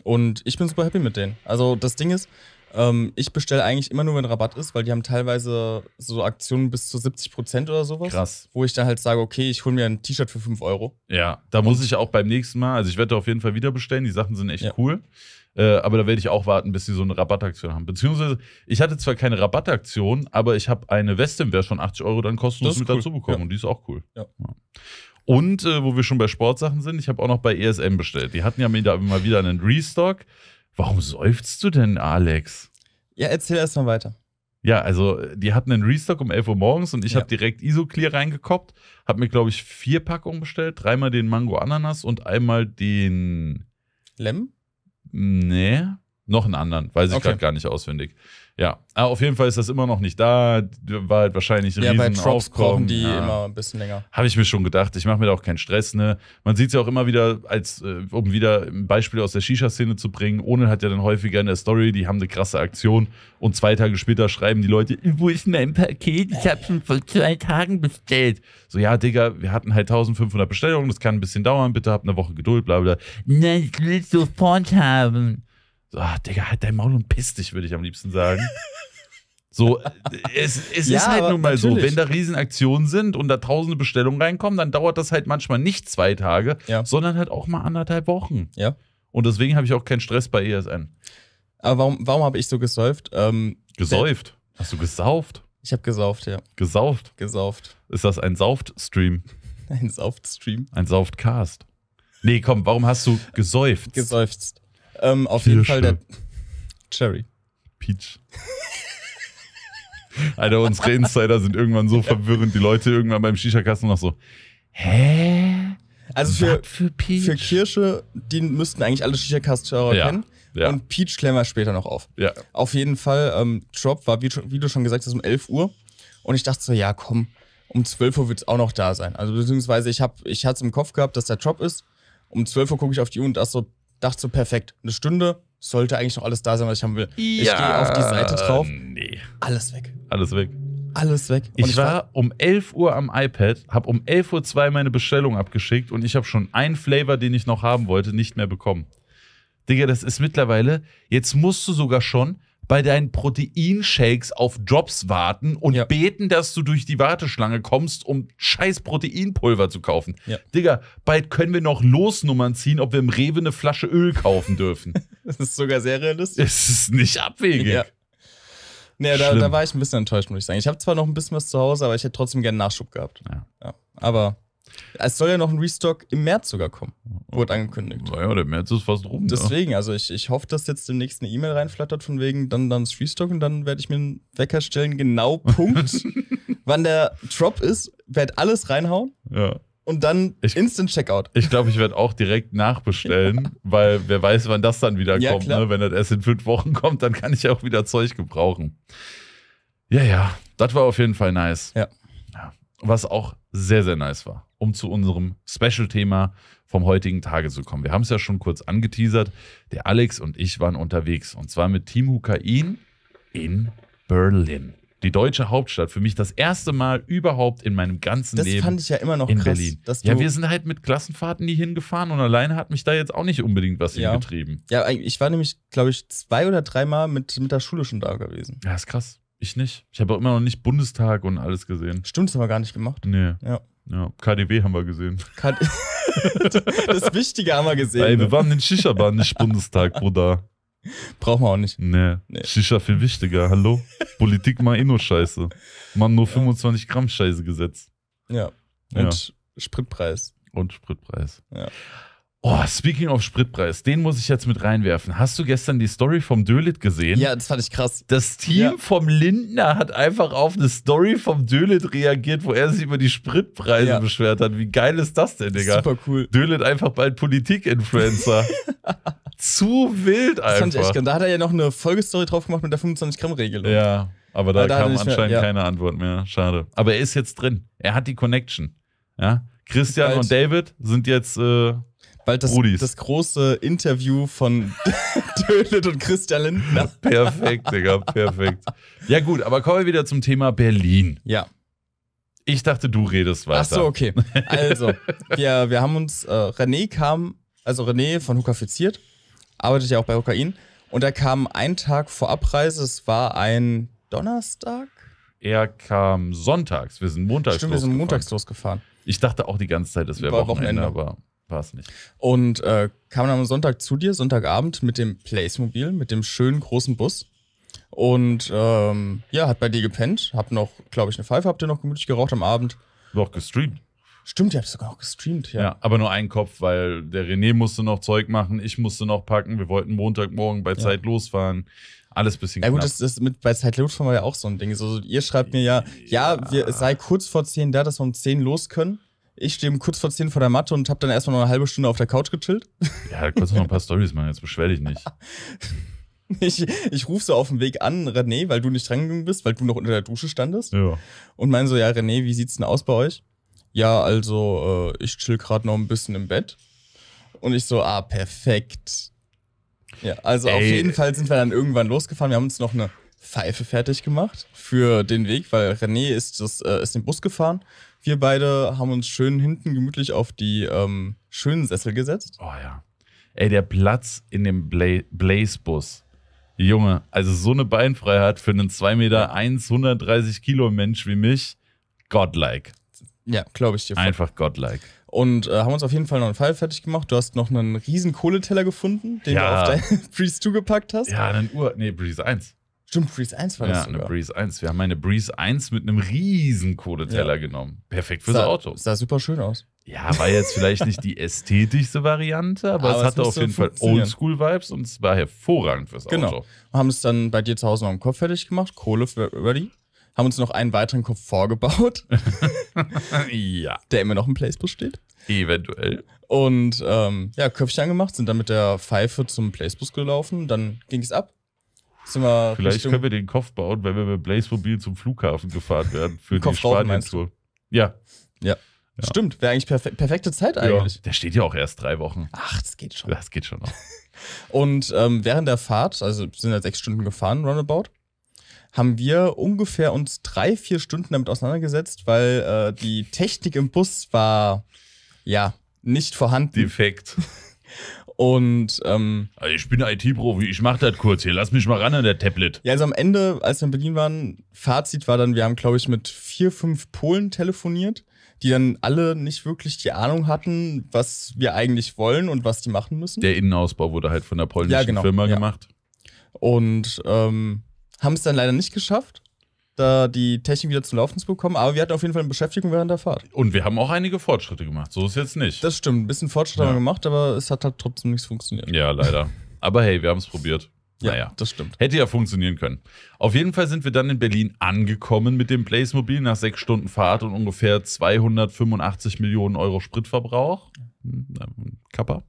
Speaker 2: Und ich bin super happy mit denen. Also das Ding ist, ähm, ich bestelle eigentlich immer nur, wenn Rabatt ist, weil die haben teilweise so Aktionen bis zu 70 Prozent oder sowas. Krass. Wo ich dann halt sage, okay, ich hole mir ein T-Shirt für 5 Euro. Ja, da muss ich
Speaker 1: auch beim nächsten Mal, also ich werde auf jeden Fall wieder bestellen, die Sachen sind echt ja. cool. Äh, aber da werde ich auch warten, bis sie so eine Rabattaktion haben. Beziehungsweise, ich hatte zwar keine Rabattaktion, aber ich habe eine Westin, Westemwehr schon 80 Euro dann kostenlos mit cool. dazu bekommen ja. und die ist auch cool. Ja. ja. Und äh, wo wir schon bei Sportsachen sind, ich habe auch noch bei ESM bestellt. Die hatten ja mal wieder einen Restock. Warum seufzt du denn, Alex?
Speaker 2: Ja, erzähl erst mal weiter.
Speaker 1: Ja, also die hatten einen Restock um 11 Uhr morgens und ich ja. habe direkt Isoclear reingekoppt, habe mir, glaube ich, vier Packungen bestellt, dreimal den Mango-Ananas und einmal den... Lem? Nee, noch einen anderen, weiß ich okay. gerade gar nicht auswendig. Ja, aber ah, auf jeden Fall ist das immer noch nicht da. War halt wahrscheinlich ein ja, riesen bei Props brauchen die ja. immer ein bisschen länger. Habe ich mir schon gedacht. Ich mache mir da auch keinen Stress. Ne? Man sieht es ja auch immer wieder, als äh, um wieder ein Beispiel aus der Shisha-Szene zu bringen. Ohne hat ja dann häufiger in der Story, die haben eine krasse Aktion und zwei Tage später schreiben die Leute, wo ist mein Paket? Ich habe schon vor zwei Tagen bestellt. So, ja, Digga, wir hatten halt 1500 Bestellungen, das kann ein bisschen dauern, bitte habt eine Woche Geduld, bla bla. Nein, ich will es sofort haben. So, ach, Digga, halt dein Maul und piss dich, würde ich am liebsten sagen. So, äh, es, es ja, ist halt nun mal natürlich. so, wenn da Riesenaktionen sind und da tausende Bestellungen reinkommen, dann dauert das halt manchmal nicht zwei Tage, ja. sondern halt auch mal anderthalb Wochen. Ja. Und deswegen habe ich auch keinen Stress bei ESN. Aber warum, warum habe ich so gesäuft? Ähm, gesäuft? Hast du gesauft? Ich habe gesauft, ja. Gesauft? Gesauft. Ist das ein Sauft-Stream? [LAUGHS] Ein Sauft-Stream? Ein Sauft-Cast. Nee, komm, warum hast du gesäuft? Gesäuft. Ähm, auf Vier jeden Fall der Cherry. Peach. [LAUGHS] Alter, unsere Insider sind irgendwann so verwirrend, die Leute irgendwann beim Shisha-Kasten noch so,
Speaker 2: hä? Also für, für, für, Kirsche, die müssten eigentlich alle Shisha-Cast-Hörer ja. kennen. Ja. Und Peach klären wir später noch auf. Ja. Auf jeden Fall, ähm, Drop war, wie, wie, du schon gesagt hast, um 11 Uhr. Und ich dachte so, ja komm, um 12 Uhr wird es auch noch da sein. Also beziehungsweise ich, ich hatte es im Kopf gehabt, dass der Drop ist. Um 12 Uhr gucke ich auf die Uhr und dachte so, dachte so, perfekt, eine Stunde sollte eigentlich noch alles da sein, was ich haben will. Ja, ich gehe auf die Seite drauf. Nee. Alles weg. Alles weg. Alles weg. Ich, ich, war um
Speaker 1: 11 Uhr am iPad, habe um 11.02 Uhr meine Bestellung abgeschickt und ich habe schon einen Flavor, den ich noch haben wollte, nicht mehr bekommen. Digga, das ist mittlerweile, jetzt musst du sogar schon bei deinen Proteinshakes auf Jobs warten und ja. beten, dass du durch die Warteschlange kommst, um scheiß Proteinpulver zu kaufen. Ja. Digga, bald können wir noch Losnummern ziehen, ob wir im Rewe eine Flasche Öl kaufen dürfen. [LAUGHS]
Speaker 2: das ist sogar sehr realistisch. Es ist nicht abwegig. Ja. Nee, da, da, war ich ein bisschen enttäuscht, muss ich sagen. Ich habe zwar noch ein bisschen was zu Hause, aber ich hätte trotzdem gerne Nachschub gehabt. Ja. ja. Aber es soll ja noch ein Restock im März sogar kommen. Wurde angekündigt. Naja, der März
Speaker 1: ist fast rum. Ne? Deswegen,
Speaker 2: ja. also ich, ich hoffe, dass jetzt demnächst eine E-Mail reinflattert, von wegen dann, dann das Restock und dann werde ich mir einen Wecker stellen, genau [LAUGHS] Punkt, wann der Drop ist, werde alles reinhauen. Ja. Und dann ich, Instant Checkout.
Speaker 1: Ich glaube, ich werde auch direkt nachbestellen, [LAUGHS] ja. weil wer weiß, wann das dann wieder kommt. Ne? Wenn das erst in fünf Wochen kommt, dann kann ich auch wieder Zeug gebrauchen. Ja, ja, das war auf jeden Fall nice. Ja. Was auch sehr, sehr nice war, um zu unserem Special-Thema vom heutigen Tage zu kommen. Wir haben es ja schon kurz angeteasert. Der Alex und ich waren unterwegs und zwar mit Team Hukain in Berlin. Die deutsche Hauptstadt, für mich das erste Mal überhaupt in meinem ganzen das Leben. Das fand ich ja immer noch in krass, Berlin. ja, wir sind halt mit Klassenfahrten nie hingefahren und alleine hat mich da jetzt auch nicht unbedingt
Speaker 2: was ja. hingetrieben. Ja, ich war nämlich, glaube ich, zwei oder dreimal mit, mit der Schule schon da gewesen. Ja, ist krass. Ich nicht. Ich habe auch immer noch nicht Bundestag und alles gesehen. Stimmt, das haben wir gar nicht gemacht. Nee. Ja.
Speaker 1: Ja, KDW haben wir gesehen. K [LAUGHS]
Speaker 2: das Wichtige haben wir gesehen. Ey, ne? wir waren
Speaker 1: in Shisha-Bahn, nicht Bundestag, Bruder. Brauchen wir auch nicht. Nee. nee. Shisha viel wichtiger, hallo? Politik mal eh nur Scheiße. Man nur ja. 25 Gramm Scheiße gesetzt. Ja. Und ja.
Speaker 2: Spritpreis.
Speaker 1: Und Spritpreis. Ja. Oh, speaking of Spritpreis, den muss ich jetzt mit reinwerfen. Hast du gestern die Story vom Dölit gesehen? Ja, das fand ich krass. Das Team ja. vom Lindner hat einfach auf eine Story vom Dölit reagiert, wo er sich über die Spritpreise ja. beschwert hat. Wie geil ist das denn, Digga? Super cool. Dölit einfach bald Politik-Influencer.
Speaker 2: [LAUGHS] Zu wild einfach. Das fand ich echt geil. Da hat er ja noch eine Folgestory drauf gemacht mit der 25-Gramm-Regelung. Ja, aber da, da kam anscheinend mehr, ja.
Speaker 1: keine Antwort mehr. Schade. Aber er ist jetzt drin. Er hat die Connection. Ja. Christian und David sind jetzt äh, bald das, das große Interview von [LAUGHS] Dölet und Christian Lindner. Perfekt, Digga, perfekt. Ja, gut, aber kommen wir wieder zum Thema Berlin. Ja. Ich dachte, du redest weiter. Ach so, okay. Also,
Speaker 2: wir, wir haben uns, äh, René kam, also René von Hukafiziert, arbeitet ja auch bei Hukain. Und er kam einen Tag vor Abreise, es war ein Donnerstag. Er kam sonntags, wir sind
Speaker 1: montags Stimmt, wir sind montags losgefahren. Ich dachte auch die ganze Zeit, das wäre Wochenende, Wochenende, aber
Speaker 2: war es nicht. Und äh, kam dann am Sonntag zu dir, Sonntagabend, mit dem Place-Mobil, mit dem schönen großen Bus. Und ähm, ja, hat bei dir gepennt. Hab noch, glaube ich, eine Pfeife habt ihr noch gemütlich geraucht am Abend. War auch gestreamt. Stimmt, ihr habt sogar auch gestreamt, ja. Ja, aber
Speaker 1: nur einen Kopf, weil der René musste noch Zeug machen, ich musste noch packen. Wir wollten Montagmorgen bei ja. Zeit losfahren alles ein bisschen Ja gut, das,
Speaker 2: das mit bei Zeitluftfahren war ja auch so ein Ding. So, ihr schreibt mir ja, ja, ja, wir sei kurz vor 10 da, dass wir um 10 los können. Ich stehe kurz vor 10 vor der Matte und habe dann erstmal noch eine halbe Stunde auf der Couch gechillt. Ja, halt kurz noch ein paar Stories machen, jetzt beschwer dich nicht. [LAUGHS] Ich, ich rufe so auf dem Weg an, René, weil du nicht drangegangen bist, weil du noch unter der Dusche standest. Ja. Und meine so, ja, René, wie sieht's denn aus bei euch? Ja, also, äh, ich chill gerade noch ein bisschen im Bett. Und ich so, ah, perfekt. Ja, also Ey. auf jeden Fall sind wir dann irgendwann losgefahren. Wir haben uns noch eine Pfeife fertig gemacht für den Weg, weil René ist, das, äh, ist den Bus gefahren wir beide haben uns schön hinten gemütlich auf die ähm, schönen Sessel gesetzt. Oh ja. Ey, der Platz in dem Bla
Speaker 1: Blaze-Bus. Junge, also so eine Beinfreiheit für einen 2 Meter 1, 130 Kilo Mensch wie mich, godlike. Ja, glaube ich dir. Einfach godlike.
Speaker 2: Und äh, haben uns auf jeden Fall noch einen Pfeil fertig gemacht. Du hast noch einen riesen Kohleteller gefunden, den ja. du auf dein [LAUGHS] Breeze 2 gepackt hast. Ja, einen Uhr, nee, Breeze 1. Stimmt, Breeze 1 war ja, das Ja, eine
Speaker 1: Breeze 1. Wir haben eine Breeze 1 mit einem riesen Kohleteller ja. genommen. Perfekt fürs Auto.
Speaker 2: Sah super schön aus. Ja, war jetzt
Speaker 1: vielleicht nicht die [LAUGHS] ästhetischste Variante, aber, aber es hatte auf jeden Fall
Speaker 2: Oldschool-Vibes und es war hervorragend fürs genau. Auto. Genau. Haben es dann bei dir zu Hause noch im Kopf fertig gemacht, Kohle ready. Haben uns noch einen weiteren Kopf vorgebaut. [LAUGHS] ja. Der immer noch im Placebus steht.
Speaker 1: Eventuell.
Speaker 2: Und ähm, ja, Köpfchen gemacht, sind dann mit der Pfeife zum Placebus gelaufen, dann ging es ab. Sind wir Vielleicht können
Speaker 1: wir den Kopf bauen, wenn wir mit Blaze Mobil zum Flughafen gefahren werden für die Spanien-Tour.
Speaker 2: Ja. Ja. Ja. Stimmt, wäre eigentlich perfe perfekte Zeit eigentlich. Ja, der steht ja auch erst drei Wochen. Ach, das geht schon. Das geht schon noch. [LAUGHS] Und ähm, während der Fahrt, also sind ja sechs Stunden gefahren, roundabout, haben wir ungefähr uns drei, vier Stunden damit auseinandergesetzt, weil äh, die Technik im Bus war, ja, nicht vorhanden. Defekt. Und ähm, also ich bin IT-Profi, ich mach das kurz hier. Lass mich mal ran an der Tablet. Ja, also am Ende, als wir in Berlin waren, Fazit war dann, wir haben, glaube ich, mit vier, fünf Polen telefoniert, die dann alle nicht wirklich die Ahnung hatten, was wir eigentlich wollen und was die machen müssen.
Speaker 1: Der Innenausbau wurde halt von der polnischen ja, genau, Firma ja.
Speaker 2: gemacht. Und ähm, haben es dann leider nicht geschafft da die Technik wieder zum laufen zu bekommen. Aber wir hatten auf jeden Fall eine Beschäftigung während der Fahrt.
Speaker 1: Und wir haben auch einige Fortschritte gemacht. So ist jetzt nicht. Das stimmt. Ein bisschen Fortschritte
Speaker 2: ja. haben wir gemacht, aber es hat halt trotzdem nichts funktioniert. Ja, leider.
Speaker 1: aber hey, wir haben es probiert. Ja, naja. das stimmt. Hätte ja funktionieren können. Auf jeden Fall sind wir dann in Berlin angekommen mit dem Blazemobil nach sechs Stunden Fahrt und ungefähr 285 Millionen Euro Spritverbrauch. Kappa.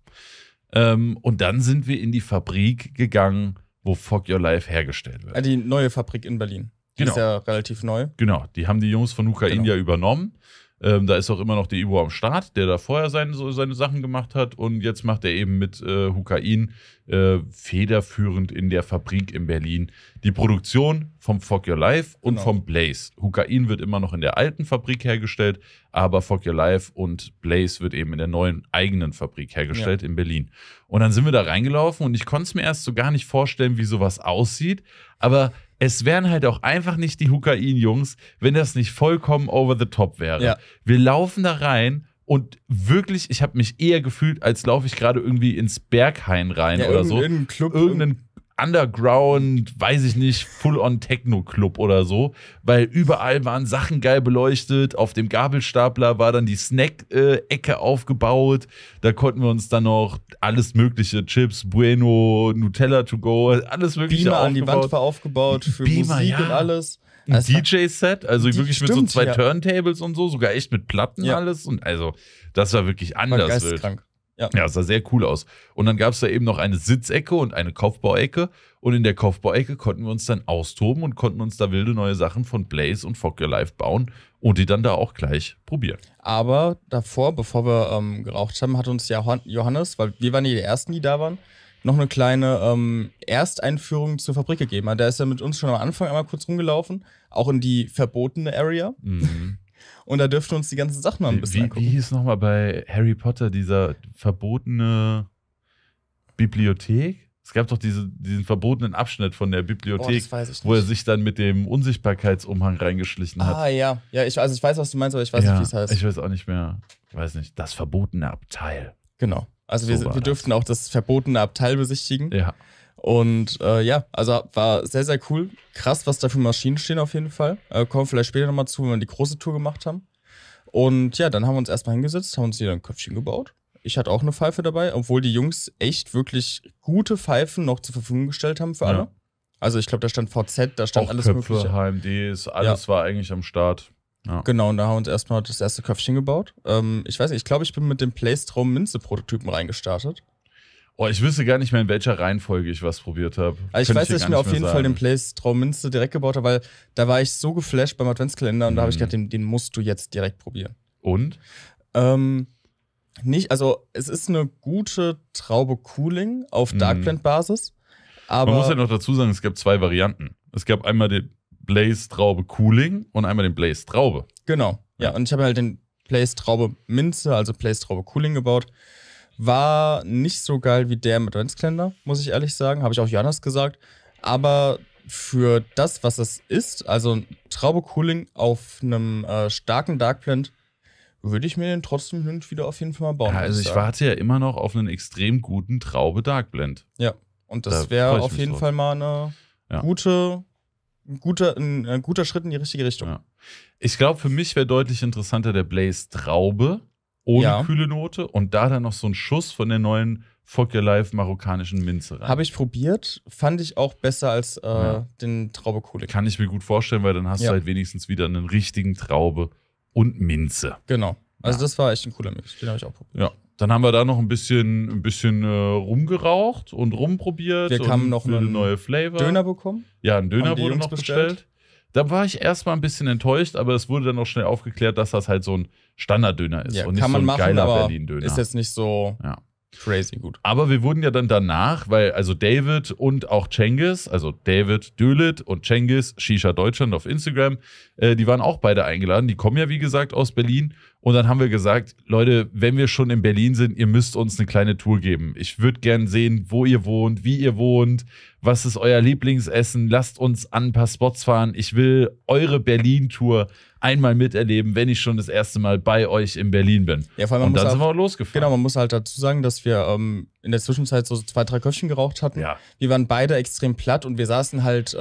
Speaker 1: Ähm, und dann sind wir in die Fabrik gegangen, wo Fuck Your Life hergestellt
Speaker 2: wird. Ah, die neue Fabrik in Berlin. Die genau. ist ja relativ neu.
Speaker 1: Genau, die haben die Jungs von Nuka genau. India übernommen. Ähm, da ist auch immer noch der Ibo am Start, der da vorher seine, so seine Sachen gemacht hat. Und jetzt macht er eben mit äh, Hukain äh, federführend in der Fabrik in Berlin die Produktion vom Fuck Your Life und genau. vom Blaze. Hukain wird immer noch in der alten Fabrik hergestellt, aber Fuck Your Life und Blaze wird eben in der neuen eigenen Fabrik hergestellt ja. in Berlin. Und dann sind wir da reingelaufen und ich konnte es mir erst so gar nicht vorstellen, wie sowas aussieht. Aber es wären halt auch einfach nicht die Hukain-Jungs, wenn das nicht vollkommen over the top wäre. Ja. Wir laufen da rein und wirklich, ich habe mich eher gefühlt, als laufe ich gerade irgendwie ins Berghain rein ja, oder irgendein, so. Irgendein Club. Irgendein Underground, weiß ich nicht, Full-on-Techno-Club oder so, weil überall waren Sachen geil beleuchtet. Auf dem Gabelstapler war dann die Snack-Ecke äh, aufgebaut. Da konnten wir uns dann noch alles Mögliche, Chips, Bueno, Nutella to go, alles Mögliche Beamer aufgebaut. an die Wand war
Speaker 2: aufgebaut für Beamer, Musik ja. und alles.
Speaker 1: Ein DJ-Set, also, also wirklich stimmt, mit so zwei ja. Turntables und so, sogar echt mit Platten ja. alles. Und also, das war wirklich anders. War ja. ja, sah sehr cool aus. Und dann gab es da eben noch eine Sitzecke und eine Kopfbauecke. Und in der Kopfbauecke konnten wir uns dann austoben und konnten uns da wilde neue Sachen von Blaze und Fuck Your Life bauen und die dann da auch
Speaker 2: gleich probieren. Aber davor, bevor wir ähm, geraucht haben, hat uns ja Johannes, weil wir waren ja die Ersten, die da waren, noch eine kleine ähm, Ersteinführung zur Fabrik gegeben. Da ist er ja mit uns schon am Anfang einmal kurz rumgelaufen, auch in die verbotene Area. Mhm. Und da dürften uns die ganzen Sachen mal ein bisschen wie,
Speaker 1: angucken. Wie hieß nochmal bei Harry Potter dieser verbotene Bibliothek? Es gab doch diese, diesen verbotenen Abschnitt von der Bibliothek, oh, wo er sich dann mit dem Unsichtbarkeitsumhang reingeschlichen hat. Ah,
Speaker 2: ja. Ja, ich, also ich weiß, was du meinst, aber ich weiß ja, nicht, wie es heißt. Ich weiß auch nicht mehr. Ich weiß nicht. Das verbotene Abteil.
Speaker 1: Genau. Also so wir, wir
Speaker 2: dürften auch das verbotene Abteil besichtigen. Ja. Und äh, ja, also war sehr, sehr cool. Krass, was da für Maschinen stehen auf jeden Fall. Äh, kommen vielleicht später nochmal zu, wenn wir die große Tour gemacht haben. Und ja, dann haben wir uns erstmal hingesetzt, haben uns hier ein Köpfchen gebaut. Ich hatte auch eine Pfeife dabei, obwohl die Jungs echt wirklich gute Pfeifen noch zur Verfügung gestellt haben für alle. Ja. Also ich glaube, da stand VZ, da stand auch alles Köpfe, mögliche. HMDs, alles ja. war eigentlich am Start. Ja. Genau, und da haben wir uns erstmal das erste Köpfchen gebaut. Ähm, ich weiß nicht, ich glaube, ich bin mit dem Playstraum Minze-Prototypen reingestartet. Oh, ich wüsste gar nicht mehr, in welcher Reihenfolge ich was probiert habe. Also ich weiß, ich dass ich mir auf jeden sagen. Fall den Place Traumünster direkt gebaut habe, weil da war ich so geflasht beim Adventskalender und mhm. da habe ich gedacht, den, den, musst du jetzt direkt probieren. Und? Ähm, nicht, also es ist eine gute Traube Cooling auf mhm. Darkblend-Basis. Aber Man muss ja
Speaker 1: noch dazu sagen, es gab zwei Varianten.
Speaker 2: Es gab einmal den Blaze Traube Cooling und einmal den Blaze Traube. Genau, ja. ja. Und ich habe halt den Blaze Traube Minze, also Blaze Traube Cooling gebaut war nicht so geil wie der mit Adventskalender, muss ich ehrlich sagen. Habe ich auch Johannes gesagt. Aber für das, was es ist, also Traube Cooling auf einem äh, starken Darkblend, würde ich mir den trotzdem wieder auf jeden Fall mal bauen. Ja, also ich sagen. warte ja immer noch auf einen
Speaker 1: extrem guten Traube Darkblend. Ja, und das da wäre auf jeden drauf. Fall mal eine ja. gute, ein guter, ein, ein, guter Schritt in die richtige Richtung. Ja. Ich glaube, für mich wäre deutlich interessanter der Blaze Traube ohne ja. kühle Note und da dann noch so ein Schuss von der neuen Fuck Your Life marokkanischen Minze rein. Habe
Speaker 2: ich probiert, fand ich auch besser als äh, ja.
Speaker 1: den Traube Kohle. Kann ich mir gut vorstellen, weil dann hast ja. du halt wenigstens wieder einen richtigen Traube und Minze. Genau. Also das war echt ein cooler Mix, den habe ich auch probiert. Ja. Dann haben wir da noch ein bisschen, ein bisschen äh, rumgeraucht und rumprobiert. Wir haben noch eine neue Flavor. Döner bekommen. Ja, einen Döner wurde noch bestellt. bestellt da war ich erstmal ein bisschen enttäuscht, aber es wurde dann auch schnell aufgeklärt, dass das halt so ein Standarddöner ist ja, und nicht so ein machen, geiler Berlin-Döner. Ist jetzt nicht so. Ja. Crazy gut. Aber wir wurden ja dann danach, weil also David und auch Cengiz, also David Dölit und Cengiz, Shisha Deutschland auf Instagram, äh, die waren auch beide eingeladen. Die kommen ja, wie gesagt, aus Berlin. Und dann haben wir gesagt, Leute, wenn wir schon in Berlin sind, ihr müsst uns eine kleine Tour geben. Ich würde gern sehen, wo ihr wohnt, wie ihr wohnt, was ist euer Lieblingsessen. Lasst uns an ein paar Spots fahren. Ich will eure Berlin-Tour einmal miterleben, wenn ich schon das erste Mal bei euch in Berlin bin. Ja, vor allem und dann halt, sind
Speaker 2: wir auch losgefahren. Genau, man muss halt dazu sagen, dass wir ähm, in der Zwischenzeit so zwei, drei Köpfchen geraucht hatten. Ja. Wir waren beide extrem platt und wir saßen halt äh,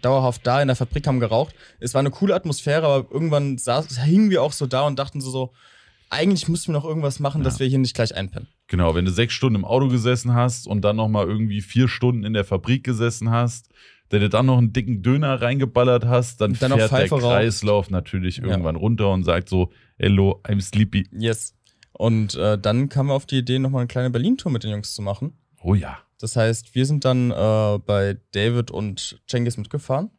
Speaker 2: dauerhaft da in der Fabrik, haben geraucht. Es war eine coole Atmosphäre, aber irgendwann saß, hingen wir auch so da und dachten so, so eigentlich müssen wir noch irgendwas machen, ja. dass wir hier nicht gleich einpennen.
Speaker 1: Genau, wenn du sechs Stunden im Auto gesessen hast und dann nochmal irgendwie vier Stunden in der Fabrik gesessen hast wenn du dann noch einen dicken Döner reingeballert hast, dann, dann fährt der Kreislauf raus. natürlich irgendwann ja. runter und sagt so,
Speaker 2: hello, I'm sleepy. Yes. Und äh, dann kamen wir auf die Idee, nochmal eine kleine Berlin-Tour mit den Jungs zu machen. Oh ja. Das heißt, wir sind dann äh, bei David und Cengiz mitgefahren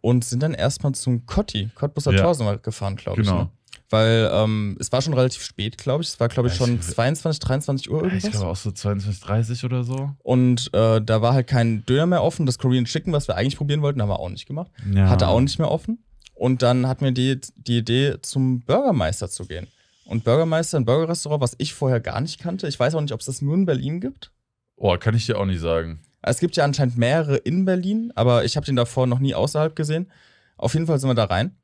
Speaker 2: und sind dann erstmal zum Cotti, Cottbuser ja. Torsenwald gefahren, glaube genau. ich. Genau. Ne? Weil ähm, es war schon relativ spät, glaube ich. Es war, glaube ich, schon 22, 23 Uhr irgendwas. Ich glaube auch so 22, 30 oder so. Und äh, da war halt kein Döner mehr offen. Das Korean Chicken, was wir eigentlich probieren wollten, haben wir auch nicht gemacht. Ja. Hatte auch nicht mehr offen. Und dann hat mir die, die Idee, zum Bürgermeister zu gehen. Und Bürgermeister, ein Burgerrestaurant, was ich vorher gar nicht kannte. Ich weiß auch nicht, ob es das nur in Berlin gibt. Oh, kann ich dir auch nicht sagen. Es gibt ja anscheinend mehrere in Berlin, aber ich habe den davor noch nie außerhalb gesehen. Auf jeden Fall sind wir da rein.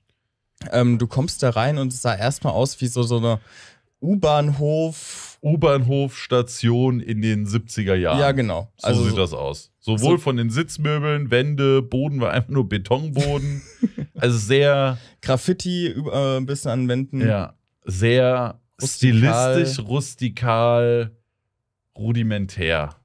Speaker 2: Ähm, du kommst da rein und es sah erstmal aus wie so, so eine U-Bahnhof. U-Bahnhof-Station in
Speaker 1: den 70er Jahren. Ja, genau. So also sieht so das aus. Sowohl so also von den Sitzmöbeln, Wände, Boden war einfach nur Betonboden. [LAUGHS] also sehr. Graffiti äh, ein bisschen an Wänden. Ja. Sehr rustikal. stilistisch, rustikal,
Speaker 2: rudimentär.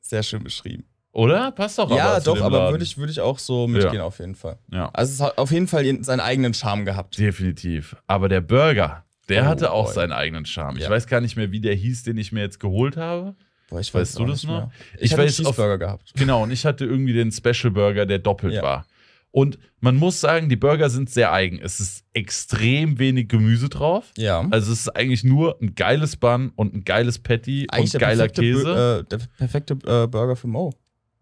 Speaker 2: Sehr schön beschrieben. Oder? Passt doch Ja, aber doch, aber würde ich, würd ich auch so mitgehen, ja. auf jeden Fall. Ja. Also, es hat auf jeden Fall seinen eigenen Charme gehabt. Definitiv. Aber der Burger, der oh, hatte auch boy. seinen eigenen Charme. Ich weiß
Speaker 1: gar nicht mehr, wie der hieß, den ich mir jetzt geholt habe. Boah, ich weiß weißt du das noch? Mehr. Ich, ich hatte weiß einen Burger gehabt. Genau, und ich hatte irgendwie den Special Burger, der doppelt ja. war. Und man muss sagen, die Burger sind sehr eigen. Es ist extrem wenig Gemüse drauf. Ja. Also es ist eigentlich nur ein geiles Bun und ein geiles Patty eigentlich und geiler Käse. Äh, der
Speaker 2: perfekte äh, Burger für Mo.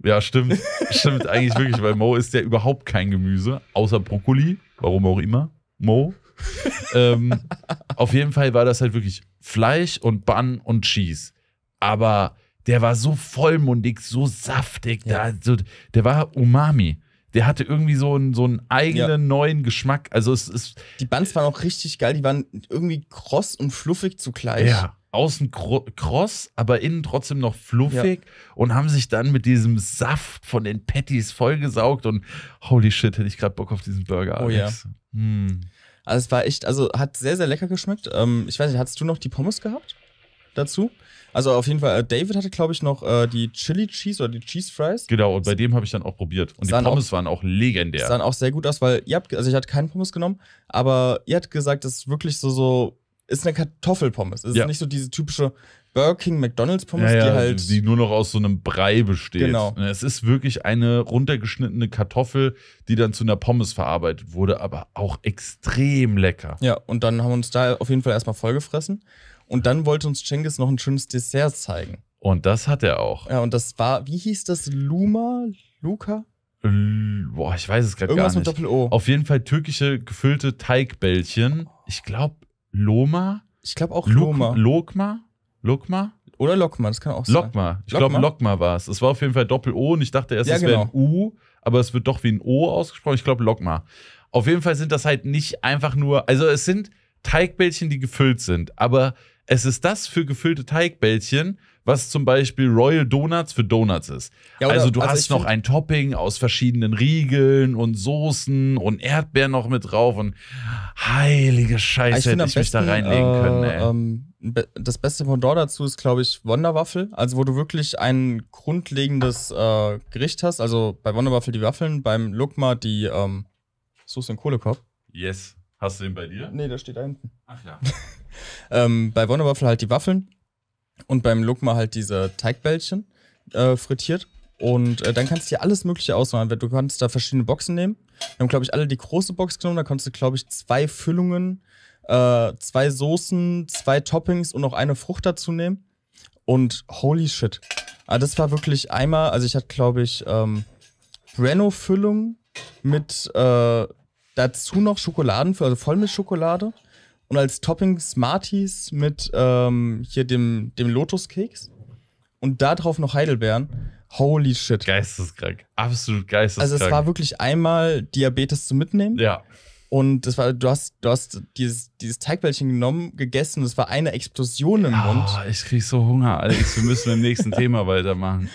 Speaker 1: Ja, stimmt. stimmt eigentlich wirklich, weil Mo ist ja überhaupt kein Gemüse, außer Brokkoli, warum auch immer. Mo. ähm, auf jeden Fall war das halt wirklich Fleisch und Bann und Cheese. Aber der war so vollmundig, so saftig. Ja. Der, der war Umami. Der hatte irgendwie so einen, so einen eigenen ja. neuen Geschmack. Also es ist. Die Buns waren auch richtig geil, die waren irgendwie kross und fluffig zugleich. Ja außen kross, aber innen trotzdem noch fluffig ja. und haben sich dann mit diesem Saft von den Patties vollgesaugt und holy shit, hätte ich gerade Bock auf diesen Burger.
Speaker 2: Oh ja. Hm. Also es war echt, also hat sehr, sehr lecker geschmeckt. Ähm, ich weiß nicht, hattest du noch die Pommes gehabt dazu? Also auf jeden Fall, äh, David hatte, glaube ich, noch äh, die Chili Cheese oder die Cheese Fries. Genau, und bei dem habe ich dann auch probiert. Und die Pommes auch, waren auch legendär. Sahen auch sehr gut aus, weil ihr habt, also ich hatte keinen Pommes genommen, aber ihr habt gesagt, das ist wirklich so, so ist eine Kartoffelpommes. Es ja. ist nicht so diese typische Burger King McDonalds Pommes, ja, ja, die halt. Die
Speaker 1: nur noch aus so einem Brei besteht. Genau.
Speaker 2: Es ist wirklich eine runtergeschnittene Kartoffel, die dann zu einer Pommes verarbeitet wurde, aber auch extrem lecker. Ja, und dann haben wir uns da auf jeden Fall erstmal vollgefressen. Und dann wollte uns Cengiz noch ein schönes Dessert zeigen. Und das hat er auch. Ja, und das war, wie hieß das? Luma? Luca? Boah,
Speaker 1: ich weiß es gerade gar nicht. Irgendwas mit Doppel-O. Auf jeden Fall türkische gefüllte Teigbällchen. Ich
Speaker 2: glaube, Loma. Ich glaube auch Loma. Lokma? Lokma? Oder Lokma, das kann auch sein. Lokma. Ich glaube, Lokma
Speaker 1: war es. Es war auf jeden Fall Doppel-O und ich dachte erst, ja, es genau. wäre ein genau. U, aber es wird doch wie ein O ausgesprochen. Ich glaube, Lokma. Auf jeden Fall sind das halt nicht einfach nur, also es sind Teigbällchen, die gefüllt sind, aber es ist das für gefüllte Teigbällchen, was zum Beispiel Royal Donuts für Donuts ist. Ja, also du also hast noch ein Topping aus verschiedenen Riegeln und Soßen und Erdbeeren noch mit drauf und heilige Scheiße, ah, ich hätte ich besten, mich da reinlegen äh,
Speaker 2: können. Ey. Ähm, das Beste von Dor dazu ist, glaube ich, Wonderwaffel. Also, wo du wirklich ein grundlegendes äh, Gericht hast. Also bei Wonderwaffel die Waffeln, beim Lukma die ähm, Soße und Kohlekopf. Yes. Hast du den bei dir? Nee, der steht da hinten. Ach ja. [LAUGHS] Ähm, bei Wonderwaffel halt die Waffeln und beim Lukma halt diese Teigbällchen äh, frittiert. Und äh, dann kannst du dir alles Mögliche auswählen. Du kannst da verschiedene Boxen nehmen. Wir haben, glaube ich, alle die große Box genommen. Da konntest du, glaube ich, zwei Füllungen, äh, zwei Soßen, zwei Toppings und noch eine Frucht dazu nehmen. Und holy shit. Ah, das war wirklich einmal, also ich hatte, glaube ich, ähm, Breno-Füllung mit äh, dazu noch Schokoladen, also Vollmilchschokolade und als Topping Smarties mit ähm, hier dem, dem Lotus-Keks und darauf noch Heidelbeeren. Holy shit. Geisteskrank. Absolut geisteskrank. Also es war wirklich einmal Diabetes zu mitnehmen. Ja. Und das war, du hast, du hast dieses, dieses Teigbällchen genommen, gegessen, es war eine Explosion im ja, Mund. Ich krieg so Hunger, Alex. Wir müssen im
Speaker 1: nächsten [LAUGHS] Thema weitermachen.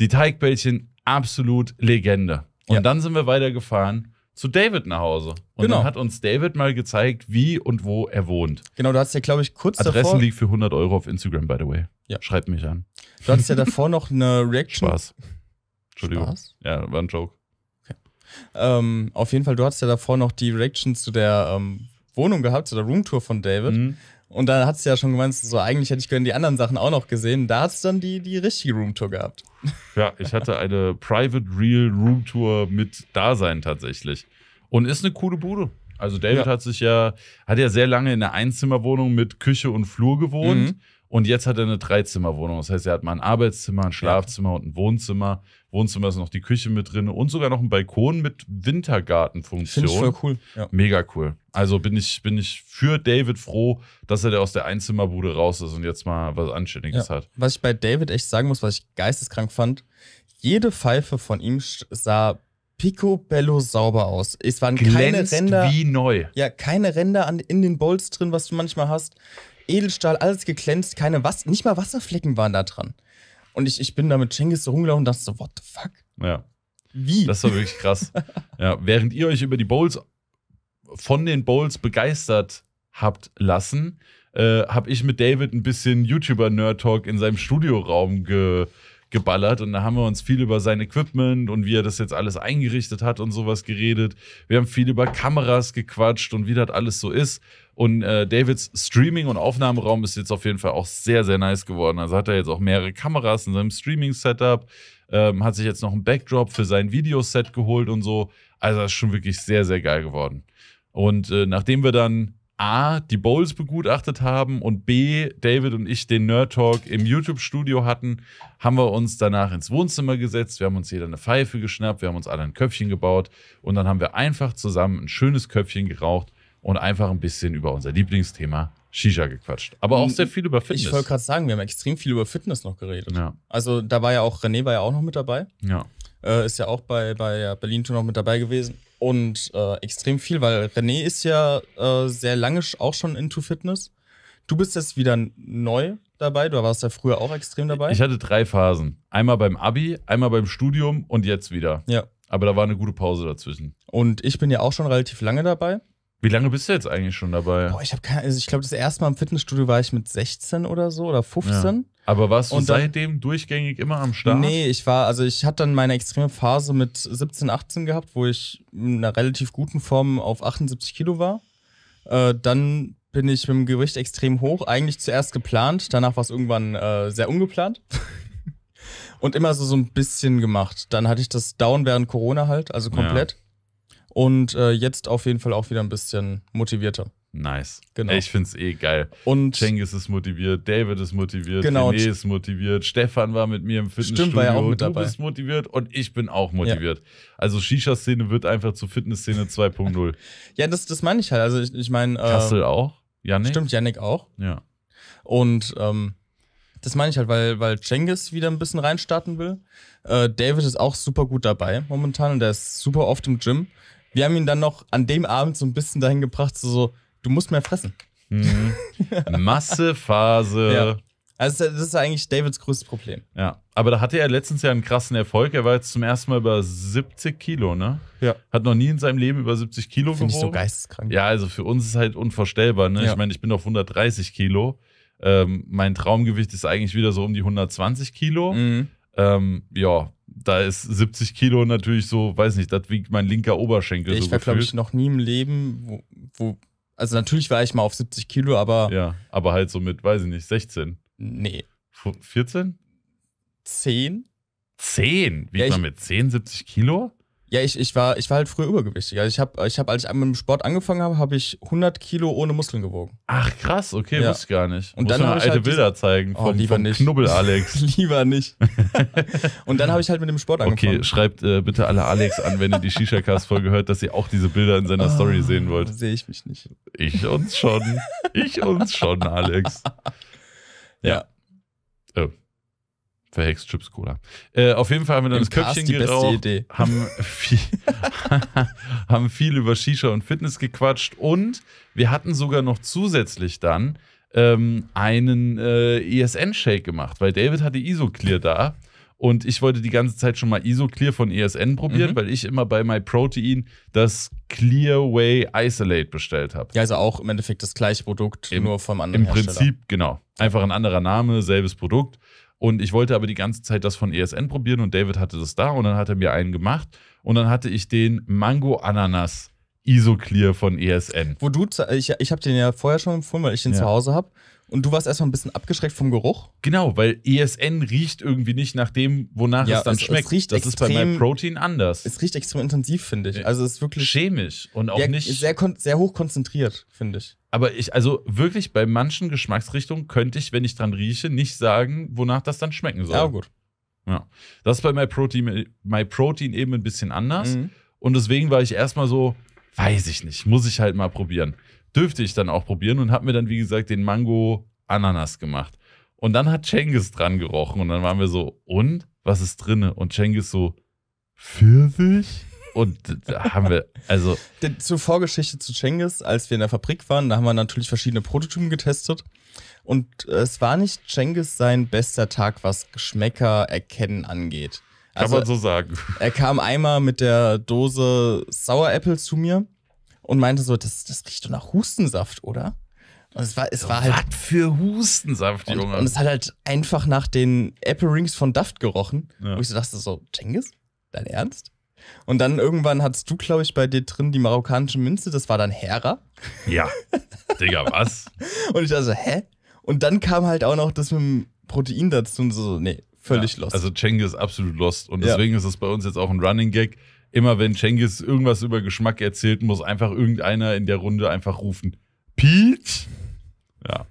Speaker 1: Die Teigbällchen, absolut Legende. Und ja. dann sind wir weitergefahren zu David nach Hause. Und genau. dann hat uns David mal gezeigt, wie und wo er
Speaker 2: wohnt. Genau, du hast ja, glaube ich, kurz Adressen davor... Adressen liegt
Speaker 1: für 100 Euro auf Instagram, by the way. Ja. Schreibt mich an.
Speaker 2: Du hattest ja davor noch eine Reaction... Spaß. Entschuldigung. Spaß? Ja, war ein Joke. Okay. Ähm, auf jeden Fall, du hattest ja davor noch die Reaction zu der ähm, Wohnung gehabt, zu der Roomtour von David. Mhm. Und da hattest du ja schon gemeint, so eigentlich hätte ich gerne die anderen Sachen auch noch gesehen. Da hast du dann die, die richtige Roomtour gehabt. Ja, ich hatte
Speaker 1: eine Private Real Room Tour mit Dasein tatsächlich. Und ist eine coole Bude. Also David ja. hat sich ja, hat ja sehr lange in einer Einzimmerwohnung mit Küche und Flur gewohnt. Mhm. Und jetzt hat er eine Dreizimmerwohnung. Das heißt, er hat mal ein Arbeitszimmer, ein Schlafzimmer ja. und ein Wohnzimmer. Wohnzimmer ist noch die Küche mit drin und sogar noch ein Balkon mit Wintergartenfunktion. Finde ich voll cool. Ja. Mega cool. Also bin ich, bin ich für David froh, dass er aus der Einzimmerbude raus ist und jetzt mal was Anständiges ja. hat.
Speaker 2: Was ich bei David echt sagen muss, was ich geisteskrank fand, jede Pfeife von ihm sah picobello sauber aus. Es waren keine Ränder. wie neu. Ja, keine Ränder an, in den Bolts drin, was du manchmal hast. Edelstahl, alles geglänzt, keine was nicht mal Wasserflecken waren da dran. Und ich, ich bin da mit Cengiz so rumgelaufen und dachte so, what the fuck?
Speaker 1: Ja. Wie? Das war wirklich krass. [LAUGHS] ja, während ihr euch über die Bowls, von den Bowls begeistert habt lassen, äh, habe ich mit David ein bisschen YouTuber-Nerd-Talk in seinem Studioraum ge geballert und da haben wir uns viel über sein Equipment und wie er das jetzt alles eingerichtet hat und sowas geredet. Wir haben viel über Kameras gequatscht und wie das alles so ist. Und äh, Davids Streaming- und Aufnahmeraum ist jetzt auf jeden Fall auch sehr, sehr nice geworden. Also hat er jetzt auch mehrere Kameras in seinem Streaming-Setup, ähm, hat sich jetzt noch einen Backdrop für sein Videoset geholt und so. Also das ist schon wirklich sehr, sehr geil geworden. Und äh, nachdem wir dann A, die Bowls begutachtet haben und B, David und ich den Nerd Talk im YouTube-Studio hatten, haben wir uns danach ins Wohnzimmer gesetzt. Wir haben uns jeder eine Pfeife geschnappt, wir haben uns alle ein Köpfchen gebaut und dann haben wir einfach zusammen ein schönes Köpfchen geraucht und einfach ein bisschen über unser Lieblingsthema Shisha gequatscht. Aber auch mm, sehr viel über Fitness. Ich wollte
Speaker 2: gerade sagen, wir haben extrem viel über Fitness noch geredet. Ja. Also da war ja auch, René war ja auch noch mit dabei. Ja. Äh, ist ja auch bei, bei Berlin Tour noch mit dabei gewesen und äh, extrem viel, weil René ist ja äh, sehr lange auch schon into Fitness. Du bist jetzt wieder neu dabei, du warst ja früher auch extrem dabei. Ich hatte drei
Speaker 1: Phasen. Einmal beim Abi, einmal beim Studium und jetzt wieder. Ja. Aber da war eine gute Pause
Speaker 2: dazwischen. Und ich bin ja auch schon relativ lange dabei. Wie lange bist du jetzt eigentlich schon dabei? Boah, ich also ich glaube, das erste Mal im Fitnessstudio war ich mit 16 oder so oder 15. Ja. Aber warst du dann, seitdem durchgängig immer am Start? Nee, ich war, also ich hatte dann meine extreme Phase mit 17, 18 gehabt, wo ich in einer relativ guten Form auf 78 Kilo war. Äh, dann bin ich mit dem Gewicht extrem hoch, eigentlich zuerst geplant, danach war es irgendwann äh, sehr ungeplant. [LAUGHS] Und immer so, so ein bisschen gemacht. Dann hatte ich das Down während Corona halt, also komplett. Ja und äh, jetzt auf jeden Fall auch wieder ein bisschen motivierter. Nice. Genau. Ey, ich
Speaker 1: finde es eh geil. Und Cengiz ist motiviert, David ist motiviert, genau. René ist motiviert, Stefan war mit mir im Fitnessstudio, Stimmt, war ja auch mit dabei. du bist motiviert und ich bin auch motiviert. Ja. Also Shisha-Szene wird
Speaker 2: einfach zur Fitnessszene 2.0. [LAUGHS] ja, das, das meine ich halt. Also ich, ich meine... Äh, Kassel auch? Yannick? Stimmt, Yannick auch. Ja. Und ähm, das meine ich halt, weil, weil Cengiz wieder ein bisschen reinstarten will. Äh, David ist auch super gut dabei momentan und der ist super oft im Gym wir haben ihn dann noch an dem Abend so ein bisschen dahin gebracht, so, so du musst mehr fressen. Mhm.
Speaker 1: Massephase. Ja.
Speaker 2: Also das ist eigentlich Davids größtes Problem.
Speaker 1: Ja, aber da hatte er letztens ja einen krassen Erfolg. Er war jetzt zum ersten Mal über 70 Kilo, ne? Ja. Hat noch nie in seinem Leben über 70 Kilo Finde gewogen. Finde ich so geisteskrank. Ja, also für uns ist halt unvorstellbar, ne? Ja. Ich meine, ich bin auf 130 Kilo. Ähm, mein Traumgewicht ist eigentlich wieder so um die 120 Kilo. Mhm. Ähm, ja, da ist 70 Kilo natürlich so, weiß nicht, das wiegt mein linker Oberschenkel. Ich so war, glaube ich,
Speaker 2: noch nie im Leben, wo, wo,
Speaker 1: also natürlich war ich mal auf 70 Kilo, aber. Ja, aber halt so mit, weiß ich nicht, 16. Nee. 14?
Speaker 2: 10? 10? Wiegt ja, man mit 10 70 Kilo? Ja, ich, ich, war, ich war halt früher übergewichtig. Also ich habe, ich hab, als ich mit dem Sport angefangen habe, habe ich 100 Kilo ohne Muskeln gewogen. Ach krass, okay, ja. wusste ich gar nicht. Und Muss dann mal halt alte halt Bilder zeigen oh, vom, vom Knubbel Alex. [LAUGHS] lieber
Speaker 1: nicht. [LAUGHS] und dann habe ich halt mit dem Sport angefangen. Okay, schreibt äh, bitte alle Alex an, wenn ihr die Shisha Cast Folge hört, dass ihr auch diese Bilder in seiner Story ah, sehen wollt. Sehe ich mich nicht. Ich uns schon. Ich uns schon, Alex. [LAUGHS] Ja. ja. Oh. Verhext Chips Cola. Äh, auf jeden Fall haben wir dann Im das Cast Köpfchen geraucht, haben viel, [LAUGHS] haben viel über Shisha und Fitness gequatscht und wir hatten sogar noch zusätzlich dann ähm, einen äh, ESN-Shake gemacht, weil David hatte IsoClear da und ich wollte die ganze Zeit schon mal IsoClear von ESN probieren, mhm. weil ich immer bei MyProtein das Clearway Isolate bestellt habe. Ja, also auch im Endeffekt das gleiche Produkt, Im, nur vom anderen Im Hersteller. Prinzip, genau. Einfach ein anderer Name, selbes Produkt. Und ich wollte aber die ganze Zeit das von ESN probieren und David hatte das da und dann hat er mir einen gemacht und dann hatte ich den
Speaker 2: Mango Ananas Isoclear von ESN. Wo du, ich, ich habe den ja vorher schon empfohlen, weil ich den ja. zu Hause habe. Und du warst erstmal ein bisschen abgeschreckt vom Geruch? Genau, weil ESN riecht irgendwie nicht nach dem, wonach ja, es dann es, schmeckt. Es riecht das extrem, ist bei Protein anders. Es riecht extrem intensiv, finde
Speaker 1: ich. Also es ist wirklich. Chemisch und auch sehr, nicht.
Speaker 2: Sehr, sehr hoch konzentriert, finde ich.
Speaker 1: Aber ich, also wirklich bei manchen Geschmacksrichtungen könnte ich, wenn ich dran rieche, nicht sagen, wonach das dann schmecken soll. Ja, gut. Ja. Das ist bei My Protein eben ein bisschen anders. Mhm. Und deswegen war ich erstmal so, weiß ich nicht, muss ich halt mal probieren. Dürfte ich dann auch probieren und habe mir dann, wie gesagt, den Mango-Ananas gemacht. Und dann hat Cengiz dran gerochen und dann waren wir
Speaker 2: so, und? Was ist drinne? Und Cengiz so, Pfirsich? Und da haben wir, also. Zur Vorgeschichte zu Cengiz, als wir in der Fabrik waren, da haben wir natürlich verschiedene Prototypen getestet. Und äh, es war nicht Cengiz sein bester Tag, was Geschmäcker erkennen angeht. Also, Kann man so sagen. Er kam einmal mit der Dose Apple zu mir und meinte so, das, das riecht doch nach Hustensaft, oder? Und es war, es war halt. Was für
Speaker 1: Hustensaft, Junge. Und es hat halt
Speaker 2: einfach nach den Apple Rings von Duft gerochen. Ja. Wo ich so dachte, so, Cengiz? Dein Ernst? Und dann irgendwann hattest du, glaube ich, bei dir drin die marokkanische Münze, das war dann Hera. Ja. Digga, was? [LAUGHS] und ich dachte so, hä? Und dann kam halt auch noch das mit dem Protein dazu und so, nee, völlig ja, lost. Also
Speaker 1: Cengiz absolut
Speaker 2: lost. Und deswegen ja.
Speaker 1: ist es bei uns jetzt auch ein Running Gag.
Speaker 2: Immer wenn Cengiz
Speaker 1: irgendwas über Geschmack erzählt, muss einfach irgendeiner in der Runde einfach rufen, Peach? Ja.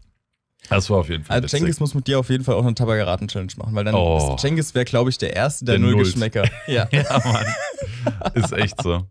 Speaker 1: Das war auf jeden Fall. Also Cengiz
Speaker 2: muss mit dir auf jeden Fall auch eine Tabakeraten-Challenge machen, weil dann oh. Cengiz wäre, glaube ich, der Erste, der, der null Geschmäcker. [LAUGHS] ja. ja, Mann.
Speaker 1: Ist echt so.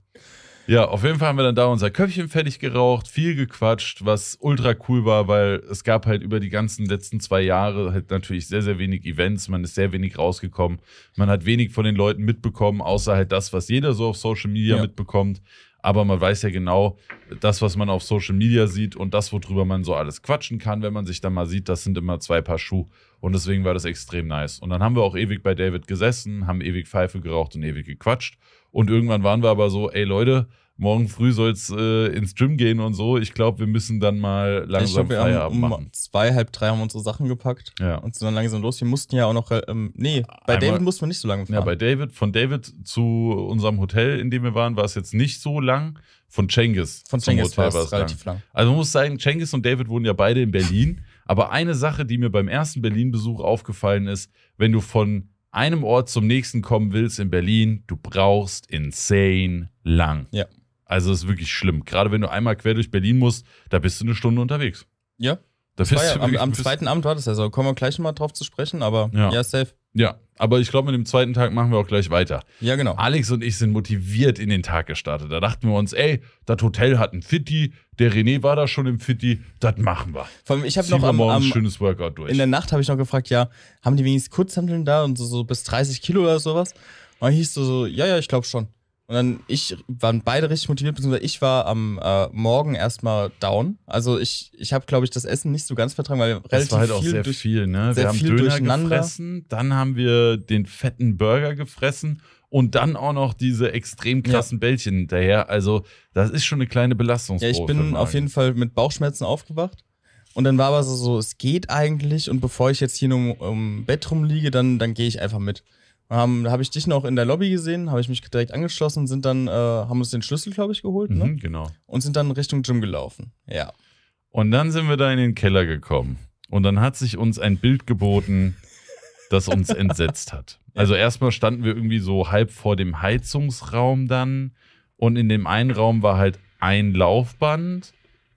Speaker 1: Ja, auf jeden Fall haben wir dann da unser Köpfchen fertig geraucht, viel gequatscht, was ultra cool war, weil es gab halt über die ganzen letzten zwei Jahre halt natürlich sehr, sehr wenig Events, man ist sehr wenig rausgekommen, man hat wenig von den Leuten mitbekommen, außer halt das, was jeder so auf Social Media ja. mitbekommt aber man weiß ja genau, das, was man auf Social Media sieht und das, worüber man so alles quatschen kann, wenn man sich dann mal sieht, das sind immer zwei Paar Schuhe. Und deswegen war das extrem nice. Und dann haben wir auch ewig bei David gesessen, haben ewig Pfeife geraucht und ewig gequatscht. Und irgendwann waren wir aber so, ey Leute, morgen früh soll es äh, ins Gym gehen und so. Ich glaube, wir müssen dann mal langsam ich glaub, wir Feierabend haben um machen.
Speaker 2: Zwei, halb drei haben unsere Sachen gepackt ja. und sind dann langsam los. Wir mussten ja auch noch, ähm, nee, bei Einmal, David mussten wir nicht so lange fahren. Ja, bei
Speaker 1: David, von David zu unserem Hotel, in dem wir waren, war es jetzt nicht so lang. Von Cengiz. Von Cengiz war es relativ lang. lang. Also man muss sagen, Cengiz und David wohnen ja beide in Berlin. Aber eine Sache, die mir beim ersten Berlin-Besuch aufgefallen ist, wenn du von einem Ort zum nächsten kommen willst in Berlin, du brauchst insane lang. Ja. Also das ist wirklich schlimm. Gerade wenn du einmal quer durch Berlin musst, da bist du eine Stunde unterwegs. Ja. Da bist ja, am, am zweiten
Speaker 2: Abend war das ja so. Kommen wir gleich nochmal drauf zu sprechen, aber ja, ja safe.
Speaker 1: Ja, aber ich glaube, mit dem zweiten Tag machen wir auch gleich weiter. Ja, genau. Alex und ich sind motiviert in den Tag gestartet. Da dachten wir uns, ey, das Hotel hat ein Fitti, der René war da schon im Fitti, das machen
Speaker 2: wir. Vor allem, ich habe noch am, am schönes Workout durch. In der Nacht habe ich noch gefragt, ja, haben die wenigstens Kurzhanteln da und so, so bis 30 Kilo oder sowas? Und dann hieß du so ja, ja, ich glaube schon. Und dann ich waren beide richtig motiviert, beziehungsweise ich war am äh, Morgen erstmal down. Also ich, ich habe, glaube ich, das Essen nicht so ganz vertragen, weil wir das relativ war halt auch viel sehr durch, viel, ne? Sehr wir haben viel Döner gefressen, dann haben
Speaker 1: wir den fetten Burger gefressen und dann auch noch diese extrem krassen ja. Bällchen
Speaker 2: hinterher. Also das ist schon eine kleine Belastungsprobe. Ja, ich bin auf jeden Fall mit Bauchschmerzen aufgewacht. Und dann war aber so, so es geht eigentlich und bevor ich jetzt hier nur im, im Bett rumliege, dann, dann gehe ich einfach mit haben, habe ich dich noch in der Lobby gesehen, habe ich mich direkt angeschlossen, sind dann, äh, haben uns den Schlüssel, glaube ich, geholt, ne? Mhm, genau. Und sind dann Richtung Gym gelaufen. Ja. Und dann sind wir da
Speaker 1: in den Keller gekommen. Und dann hat sich uns ein Bild geboten, das uns [LAUGHS] entsetzt hat. Also erstmal standen wir irgendwie so halb vor dem Heizungsraum dann. Und in dem einen Raum war halt ein Laufband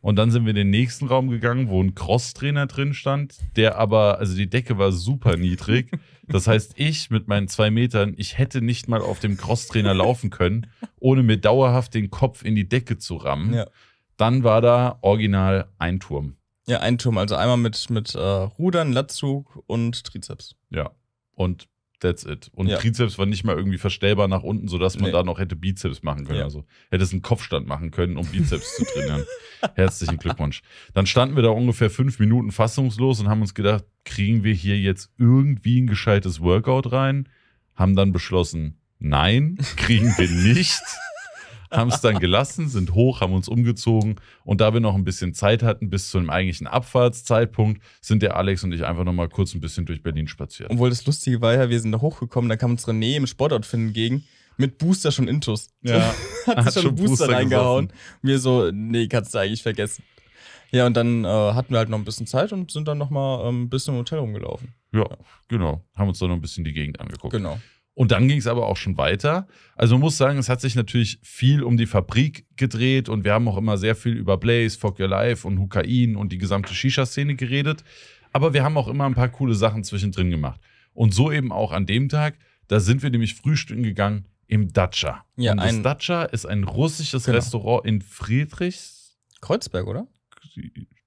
Speaker 1: und dann sind wir in den nächsten Raum gegangen, wo ein Cross-Trainer drin stand, der aber, also die Decke war super niedrig. Das heißt, ich mit meinen zwei Metern, ich hätte nicht mal auf dem Cross-Trainer laufen können, ohne mir dauerhaft den Kopf in die Decke zu rammen. Ja. Dann war da original ein Turm. Ja, ein Turm, also einmal mit, mit äh, Rudern, Latzug und Trizeps. Ja. Und That's it. Und ja. Trizeps war nicht mal irgendwie verstellbar nach unten, sodass man nee. da noch hätte Bizeps machen können. Ja. Also hätte es einen Kopfstand machen können, um Bizeps zu trainieren. [LAUGHS] Herzlichen Glückwunsch. Dann standen wir da ungefähr fünf Minuten fassungslos und haben uns gedacht, kriegen wir hier jetzt irgendwie ein gescheites Workout rein? Haben dann beschlossen, nein, kriegen wir [LAUGHS] nicht haben es dann gelassen, sind hoch, haben uns umgezogen und da wir noch ein bisschen Zeit hatten bis zu einem eigentlichen Abfahrtszeitpunkt, sind der Alex und ich einfach nochmal kurz ein bisschen durch Berlin spaziert.
Speaker 2: Obwohl das Lustige war ja, wir sind da hochgekommen, da kam uns René im Sportoutfit entgegen mit Booster schon Intus. Ja. [LAUGHS] hat, sich schon, schon Booster, Booster reingehauen. Mir so, nee, kannst du eigentlich vergessen. Ja, und dann äh, hatten wir halt noch ein bisschen Zeit und sind dann nochmal ähm, ein bisschen im Hotel rumgelaufen.
Speaker 1: Ja, ja, genau. Haben uns dann noch ein bisschen die Gegend angeguckt. Genau. Und dann ging es aber auch schon weiter. Also man muss sagen, es hat sich natürlich viel um die Fabrik gedreht und wir haben auch immer sehr viel über Blaze, Fuck Your Life und Hukain und die gesamte Shisha-Szene geredet. Aber wir haben auch immer ein paar coole Sachen zwischendrin gemacht. Und so eben auch an dem Tag, da sind wir nämlich frühstücken gegangen im Dacia. Ja, und das Dacia ist ein
Speaker 2: russisches genau. Restaurant in Friedrichs. Kreuzberg, oder?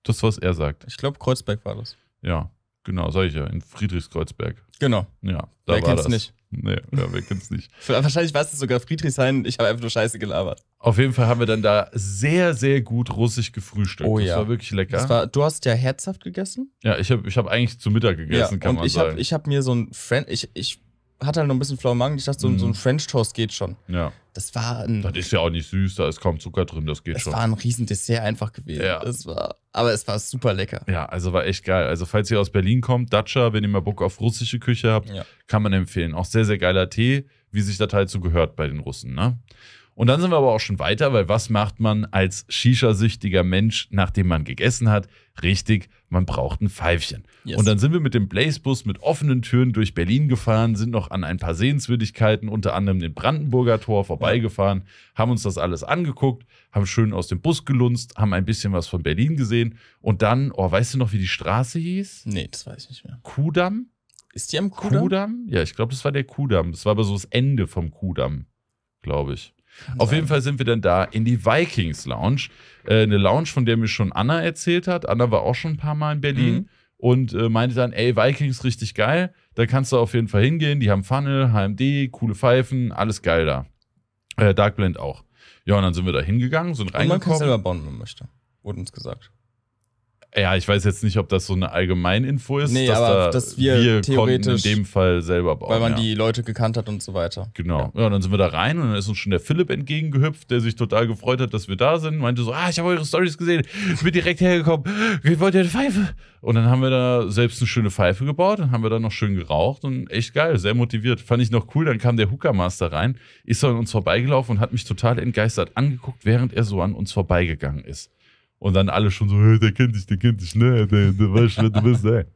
Speaker 1: Das, was er sagt.
Speaker 2: Ich glaube, Kreuzberg war das.
Speaker 1: Ja, genau, sag ich ja, in Friedrichskreuzberg.
Speaker 2: Genau. Ja, da Wer war kennt's das. nicht? Nee, oder wir können es nicht. [LAUGHS] Wahrscheinlich war es sogar Friedrichshain. Ich habe einfach nur Scheiße gelabert. Auf jeden Fall haben wir dann da sehr, sehr gut russisch gefrühstückt. Oh ja. Das war wirklich lecker. War, du hast ja herzhaft gegessen? Ja, ich habe ich hab eigentlich zu Mittag gegessen, ja, kann man ich sagen. Hab, ich habe mir so ein Friend, ich, ich hat halt noch ein bisschen flaue Magen. Ich dachte, so, mhm. so ein mhm. French Toast geht schon. Ja. Das war ein. Das ist ja auch nicht
Speaker 1: süß, da ist kaum Zucker drin, das geht das schon. Das war ein
Speaker 2: Riesendessert einfach
Speaker 1: gewesen. Ja. Das war, aber es war super lecker. Ja, also war echt geil. Also, falls ihr aus Berlin kommt, Datscha, wenn ihr mal Bock auf russische Küche habt, ja. kann man empfehlen. Auch sehr, sehr geiler Tee, wie sich das halt so gehört bei den Russen, ne? Und dann sind wir aber auch schon weiter, weil was macht man als Shisha-süchtiger Mensch, nachdem man gegessen hat? Richtig, man braucht ein Pfeifchen. Yes. Und dann sind wir mit dem Blazebus mit offenen Türen durch Berlin gefahren, sind noch an ein paar Sehenswürdigkeiten, unter anderem den Brandenburger Tor, vorbeigefahren, haben uns das alles angeguckt, haben schön aus dem Bus gelunzt, haben ein bisschen was von Berlin gesehen und dann, oh, weißt du noch, wie die Straße hieß? Nee, das weiß ich nicht mehr. Kudamm? Ist die am Kudamm? Kudamm? Ja, ich glaube, das war der Kudamm. Das war aber so das Ende vom Kudamm, glaube ich. Nein. Auf jeden Fall sind wir dann da in die Vikings Lounge. Äh, eine Lounge, von der mir schon Anna erzählt hat. Anna war auch schon ein paar Mal in Berlin mhm. und äh, meinte dann, ey, Vikings richtig geil. Da kannst du auf jeden Fall hingehen. Die haben Funnel, HMD, coole Pfeifen, alles geil da. Äh, Dark Blend auch. Ja, und dann sind wir da hingegangen, sind reingekommen. Und man kann selber bauen, wenn man möchte, wurde uns gesagt. Ja, ich weiß jetzt nicht, ob das so eine Allgemeininfo ist, nee, dass, aber, da dass wir, wir theoretisch in dem Fall selber bauen. Weil man ja. die
Speaker 2: Leute gekannt hat und so weiter. Genau.
Speaker 1: Ja. ja. dann sind wir da rein und dann ist uns schon der Philipp entgegengehüpft, der sich total gefreut hat, dass wir da sind. Meinte so, ah, ich habe eure Stories gesehen, ich bin direkt hergekommen, wollt ihr eine Pfeife. Und dann haben wir da selbst eine schöne Pfeife gebaut, und haben wir da noch schön geraucht und echt geil, sehr motiviert. Fand ich noch cool, dann kam der Hookermaster rein, ist an uns vorbeigelaufen und hat mich total entgeistert angeguckt, während er so an uns vorbeigegangen ist. Und dann alle schon so, hey, der kennt dich, der kennt dich, ne?
Speaker 2: Der, der weiß, wer du bist, ey. [LAUGHS]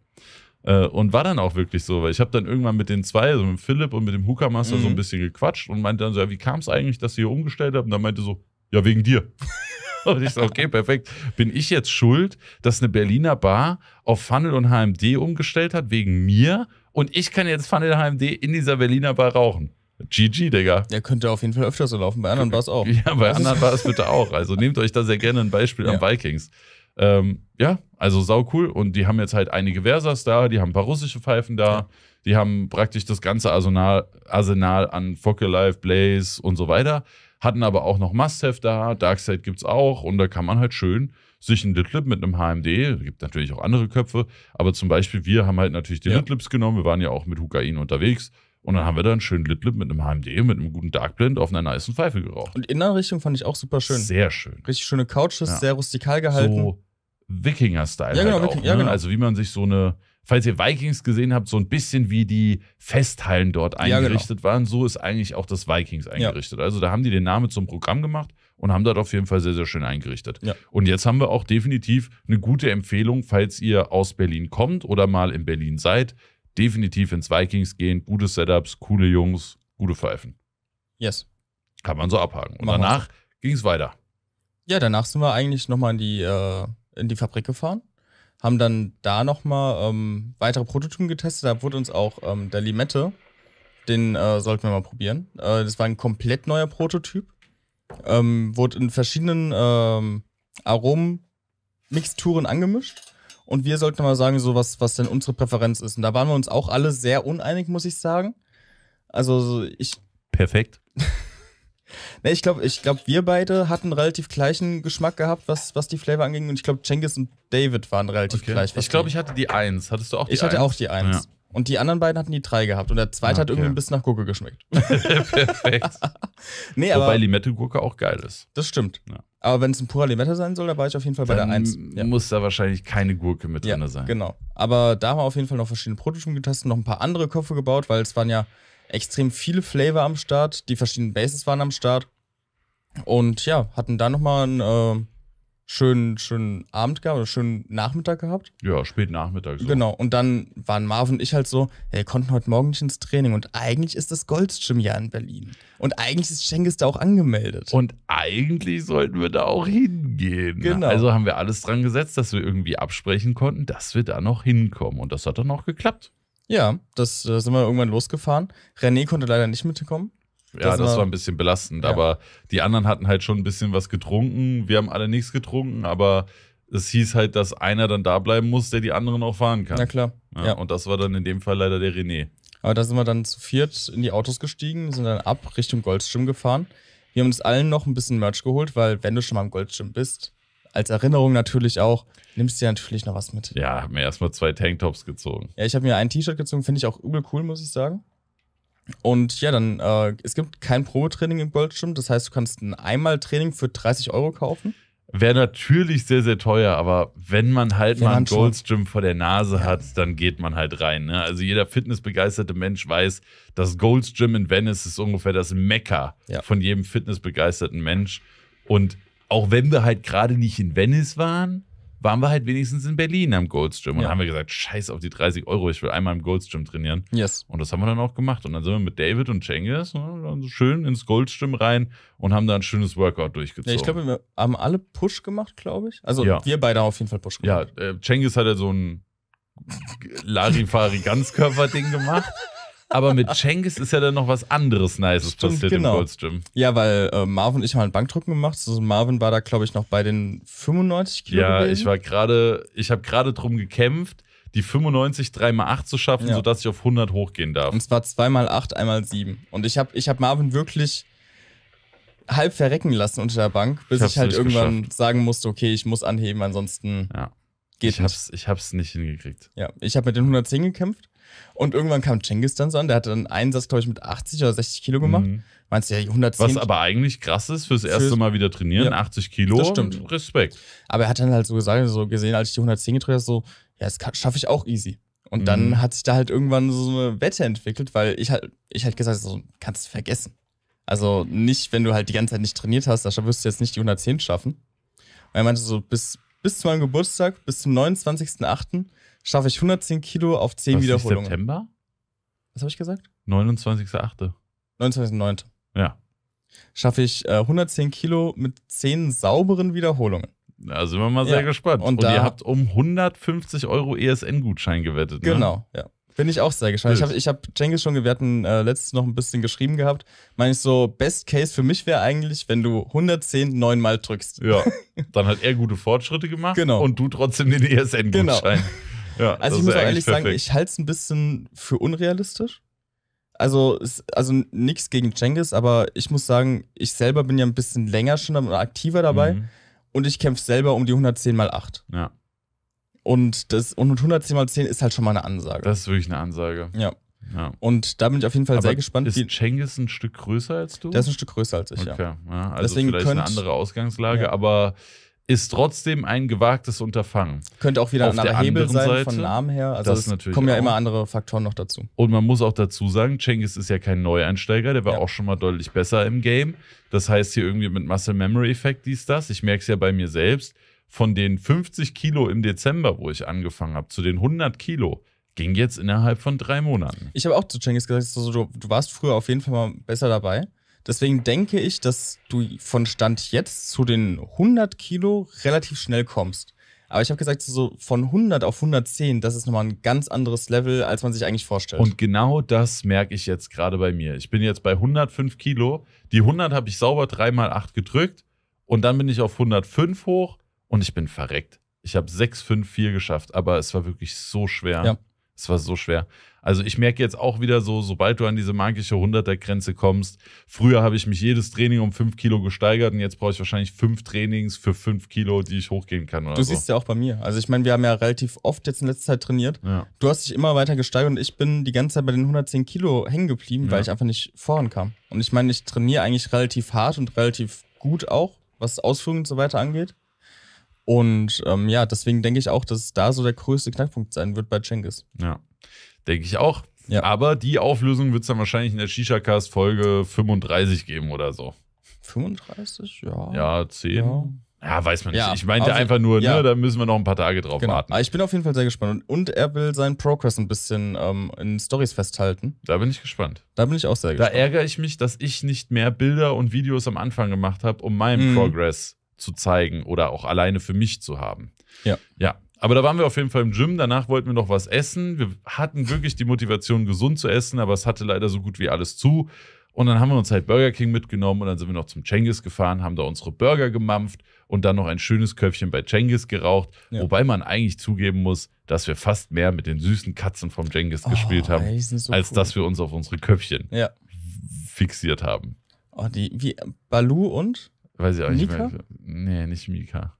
Speaker 1: Äh, und war dann auch wirklich so, weil ich habe dann irgendwann mit den zwei, also mit Philipp und mit dem Hookermaster mhm. so ein mhm. bisschen gequatscht und meinte dann so, ja, wie kam es eigentlich, dass ihr hier umgestellt habt? Und dann meinte so, ja, wegen dir. [LAUGHS] und ich so, okay, perfekt. Bin ich jetzt schuld, dass eine Berliner Bar auf Funnel und HMD umgestellt hat, wegen mir? Und ich kann jetzt Funnel HMD in dieser Berliner Bar rauchen. GG, Digga. Der könnte auf jeden Fall öfter so laufen. Bei anderen war es auch. Ja, bei anderen war es bitte auch. Also [LAUGHS] nehmt euch da sehr gerne ein Beispiel ja. am Vikings. Ähm, ja, also sau cool. Und die haben jetzt halt einige Versas da, die haben ein paar russische Pfeifen da, ja. die haben praktisch das ganze Arsenal, Arsenal an Fuck Alive, Blaze und so weiter. Hatten aber auch noch Must-Have da, Darkseid es auch und da kann man halt schön sich einen Litlip mit einem HMD, gibt natürlich auch andere Köpfe, aber zum Beispiel wir haben halt natürlich die ja. Litlips genommen, wir waren ja auch mit Hukain unterwegs und dann haben wir da einen schönen Litlip mit einem HMD, mit einem guten Dark Blend auf einer nice Pfeife geraucht. Und
Speaker 2: Innenrichtung fand ich auch super schön. Sehr schön. Richtig schöne Couches, ja. sehr rustikal gehalten. So
Speaker 1: Wikinger-Style. Ja, halt genau, halt auch, Viking, ne? ja, genau. Also wie man sich so eine, falls ihr Vikings gesehen habt, so ein bisschen wie die Festhallen dort eingerichtet ja, genau. waren, so ist eigentlich auch das Vikings eingerichtet. Ja. Also da haben die den Namen zum Programm gemacht und haben dort auf jeden Fall sehr, sehr schön eingerichtet. Ja. Und jetzt haben wir auch definitiv eine gute Empfehlung, falls ihr aus Berlin kommt oder mal in Berlin seid definitiv ins Vikings gehen. Gute Setups, coole Jungs, gute Pfeifen. Yes. Kann man so abhaken. Und Machen danach
Speaker 2: ging es weiter. Ja, danach sind wir eigentlich nochmal in die, äh, in die Fabrik gefahren. Haben dann da nochmal ähm, weitere Prototypen getestet. Da wurde uns auch ähm, der Limette, den äh, sollten wir mal probieren. Äh, das war ein komplett neuer Prototyp. Ähm, wurde in verschiedenen ähm, Aromen-Mixturen angemischt. Und wir sollten mal sagen, so was, was denn unsere Präferenz ist. Und da waren wir uns auch alle sehr uneinig, muss ich sagen. Also ich. Perfekt. [LAUGHS] ne, ich glaube, ich glaub, wir beide hatten relativ gleichen Geschmack gehabt, was, was die Flavor anging. Und ich glaube, Cengiz und David waren relativ okay. gleich. Ich glaube, ich
Speaker 1: hatte die Eins. Hattest du auch die Ich hatte auch die Eins. Ja.
Speaker 2: Und die anderen beiden hatten die drei gehabt. Und der zweite okay. hat irgendwie ein bisschen nach Gurke geschmeckt. [LAUGHS] Perfekt. [LAUGHS] nee, Wobei Limette-Gurke auch geil ist. Das stimmt. Ja. Aber wenn es ein purer Limette sein soll, da war ich auf jeden Fall bei Dann der 1. Ja. Muss da wahrscheinlich keine Gurke mit ja, drin sein. Genau. Aber da haben wir auf jeden Fall noch verschiedene Prototypen getestet, noch ein paar andere Köpfe gebaut, weil es waren ja extrem viele Flavor am Start, die verschiedenen Bases waren am Start. Und ja, hatten da nochmal ein. Äh, schönen, schönen Abend gehabt oder schönen Nachmittag gehabt. Ja, spät Nachmittag. So. Genau. Und dann waren Marv und ich halt so, hey, wir konnten heute Morgen nicht ins Training. Und eigentlich ist das Golds ja in Berlin. Und eigentlich ist Schenkes da auch angemeldet. Und
Speaker 1: eigentlich sollten wir da auch hingehen. Genau. Also haben wir alles dran gesetzt, dass wir irgendwie absprechen
Speaker 2: konnten, dass wir da noch hinkommen. Und das hat dann auch geklappt. Ja, das, das äh, sind wir irgendwann losgefahren. René konnte leider nicht mitkommen. Ja, das, das war ein
Speaker 1: bisschen belastend, ja. aber die anderen hatten halt schon ein bisschen was getrunken. Wir haben alle nichts getrunken, aber es hieß halt, dass einer dann da bleiben
Speaker 2: muss, der die anderen auch fahren kann. Na klar. Ja, ja.
Speaker 1: Und das war dann in dem Fall leider der René.
Speaker 2: Aber da sind wir dann zu viert in die Autos gestiegen, sind dann ab Richtung Goldschirm gefahren. Wir haben uns allen noch ein bisschen Merch geholt, weil wenn du schon mal im Goldschirm bist, als Erinnerung natürlich auch, nimmst du dir natürlich noch was mit. Ja, haben
Speaker 1: mir erstmal zwei Tanktops gezogen.
Speaker 2: Ja, ich habe mir ein T-Shirt gezogen, finde ich auch übel cool, muss ich sagen. Und ja, dann, äh, es gibt kein Probetraining im Gold Das heißt, du kannst ein Einmal-Training für 30 Euro kaufen. Wäre natürlich sehr, sehr teuer, aber wenn man halt wenn mal ein Goldstream
Speaker 1: vor der Nase hat, dann geht man halt rein. Ne? Also jeder fitnessbegeisterte Mensch weiß, das Goldstream in Venice ist ungefähr das Mekka ja. von jedem fitnessbegeisterten Mensch. Und auch wenn wir halt gerade nicht in Venice waren, waren wir halt wenigstens in Berlin am Goldstream und ja. haben wir gesagt, scheiß auf die 30 Euro, ich will einmal im Goldstream trainieren. Yes. Und das haben wir dann auch gemacht. Und dann sind wir mit David und Cengiz ne, schön ins Goldstream rein und haben da ein schönes Workout durchgezogen. Ja, ich glaube,
Speaker 2: wir haben alle Push gemacht, glaube ich. Also ja. wir beide haben auf jeden Fall Push gemacht. Ja,
Speaker 1: äh, Cengiz hat ja so ein Larifari-Ganzkörper-Ding gemacht. [LAUGHS] Aber mit Cengiz ist ja dann noch was anderes Nices Stimmt, passiert genau. im Goldstream.
Speaker 2: Ja, weil äh, Marvin und ich haben einen halt Bankdrücken gemacht. Also Marvin war da, glaube ich, noch bei den 95 Kilo. Ja, gewesen. ich war
Speaker 1: gerade,
Speaker 2: ich habe gerade drum gekämpft, die 95 3x8 zu schaffen, ja. sodass ich auf 100 hochgehen darf. Und zwar 2x8, einmal 7. Und ich habe ich hab Marvin wirklich halb verrecken lassen unter der Bank, bis ich, ich halt irgendwann geschafft. sagen musste, okay, ich muss anheben, ansonsten ja. geht ich hab's, nicht. Ich es nicht hingekriegt. Ja, ich habe mit den 110 gekämpft und irgendwann kam Cengiz dann so an, der hatte einen Einsatz, glaube ich, mit 80 oder 60 Kilo gemacht. Mhm. Meinst du ja 110? Was aber eigentlich
Speaker 1: krass ist, fürs erste fürs Mal wieder trainieren, ja. 80 Kilo. Das stimmt.
Speaker 2: Respekt. Aber er hat dann halt so gesagt, so gesehen, als ich die 110 getragen habe, so, ja, das schaffe ich auch easy. Und mhm. dann hat sich da halt irgendwann so eine Wette entwickelt, weil ich halt, ich halt gesagt so, kannst du vergessen. Also nicht, wenn du halt die ganze Zeit nicht trainiert hast, da wirst du jetzt nicht die 110 schaffen. Und er meinte so, bis, bis zu meinem Geburtstag, bis zum 29.08., schaffe ich 110 Kilo auf 10 Was Wiederholungen. Ist September? Was habe ich gesagt? 29.8. 29.9. Ja. Schaffe ich äh, 110 Kilo mit 10 sauberen Wiederholungen.
Speaker 1: Da sind wir mal sehr ja. gespannt. Und, Und ihr habt
Speaker 2: um 150 Euro ESN-Gutschein gewettet. Ne? Genau, ja. Bin ich auch sehr gespannt. Ich habe ich hab Cengiz schon gewährt, äh, letztens noch ein bisschen geschrieben gehabt. Meine ich so, Best Case für mich wäre eigentlich, wenn du 110 neunmal drückst. Ja. [LAUGHS] Dann hat er gute Fortschritte gemacht genau. und du trotzdem den ESN-Gutschein. Genau. [LAUGHS] Ja, also ich muss auch ehrlich perfekt. sagen, ich halte es ein bisschen für unrealistisch. Also, also nichts gegen Cengiz, aber ich muss sagen, ich selber bin ja ein bisschen länger schon aktiver dabei mhm. und ich kämpfe selber um die 110 mal 8. Ja. Und, das, und 110 mal 10 ist halt schon mal eine Ansage. Das ist wirklich eine Ansage. Ja. ja. Und da bin ich auf jeden Fall aber sehr gespannt. Ist
Speaker 1: Cengiz ein Stück größer als du? Der ist ein Stück größer als ich, okay. ja. ja also Deswegen vielleicht könnt, eine andere Ausgangslage, ja. aber ist trotzdem ein gewagtes Unterfangen. Könnte auch wieder Auf ein anderer Hebel sein Seite, von Namen her. Also das es natürlich kommen ja auch. immer
Speaker 2: andere Faktoren noch dazu.
Speaker 1: Und man muss auch dazu sagen, Cengiz ist ja kein Neueinsteiger, der war ja. auch schon mal deutlich besser im Game. Das heißt hier irgendwie mit Muscle Memory Effect dies, das. Ich merke es ja bei mir selbst. Von den 50 Kilo im Dezember, wo ich
Speaker 2: angefangen habe, zu den 100 Kilo, ging jetzt innerhalb von drei Monaten. Ich habe auch zu Cengiz gesagt, also du, du warst früher auf jeden Fall mal besser dabei. Deswegen denke ich, dass du von Stand jetzt zu den 100 Kilo relativ schnell kommst. Aber ich habe gesagt, so von 100 auf 110, das ist nochmal ein ganz anderes Level, als man sich eigentlich vorstellt. Und genau das merke ich
Speaker 1: jetzt gerade bei mir. Ich bin jetzt bei 105 Kilo. Die 100 habe ich sauber 3x8 gedrückt und dann bin ich auf 105 hoch und ich bin verreckt. Ich habe 654 geschafft, aber es war wirklich so schwer. Ja. Es war so schwer. Also ich merke jetzt auch wieder so, sobald du an diese magische 100er-Grenze kommst, früher habe ich mich jedes Training um 5 Kilo gesteigert und jetzt brauche ich wahrscheinlich 5 Trainings für 5 Kilo, die ich hochgehen kann. du so. siehst
Speaker 2: ja auch bei mir. Also ich meine, wir haben ja relativ oft jetzt in letzter Zeit trainiert. Ja. Du hast dich immer weiter gesteigert und ich bin die ganze Zeit bei den 110 Kilo hängen geblieben, ja. weil ich einfach nicht vorankam. Und ich meine, ich trainiere eigentlich relativ hart und relativ gut auch, was Ausführungen und so weiter angeht. Und ähm, ja, deswegen denke ich auch, dass da so der größte Knackpunkt sein wird bei Cengiz. Ja. Denke ich auch. Ja. Aber die Auflösung wird es
Speaker 1: dann wahrscheinlich in der Shisha-Cast Folge 35 geben oder so.
Speaker 2: 35?
Speaker 1: Ja. Ja, 10. Ja. ja weiß man nicht. Ja, ich meinte also, einfach nur, ne, da müssen wir noch ein paar Tage drauf genau. warten.
Speaker 2: Aber ich bin auf jeden Fall sehr gespannt. Und, und er will seinen Progress ein bisschen ähm, in Stories festhalten. Da bin ich gespannt. Da bin ich auch sehr gespannt. Da ärgere ich mich, dass ich nicht mehr Bilder und Videos am Anfang gemacht habe, um meinen mhm. Progress
Speaker 1: zu zeigen oder auch alleine für mich zu haben. Ja. Ja, aber da waren wir auf jeden Fall im Gym. Danach wollten wir noch was essen. Wir hatten wirklich die Motivation, gesund zu essen, aber es hatte leider so gut wie alles zu. Und dann haben wir uns halt Burger King mitgenommen und dann sind wir noch zum Chengis gefahren, haben da unsere Burger gemampft und dann noch ein schönes Köpfchen bei Chengis geraucht. Ja. Wobei man eigentlich zugeben muss, dass wir fast mehr mit den süßen Katzen vom Chengis oh, gespielt haben, so als cool. dass wir uns auf unsere Köpfchen ja. fixiert haben.
Speaker 2: Oh, die, wie Balu und? Weiß ich auch Mika? nicht mehr.
Speaker 1: Nee, nicht Mika.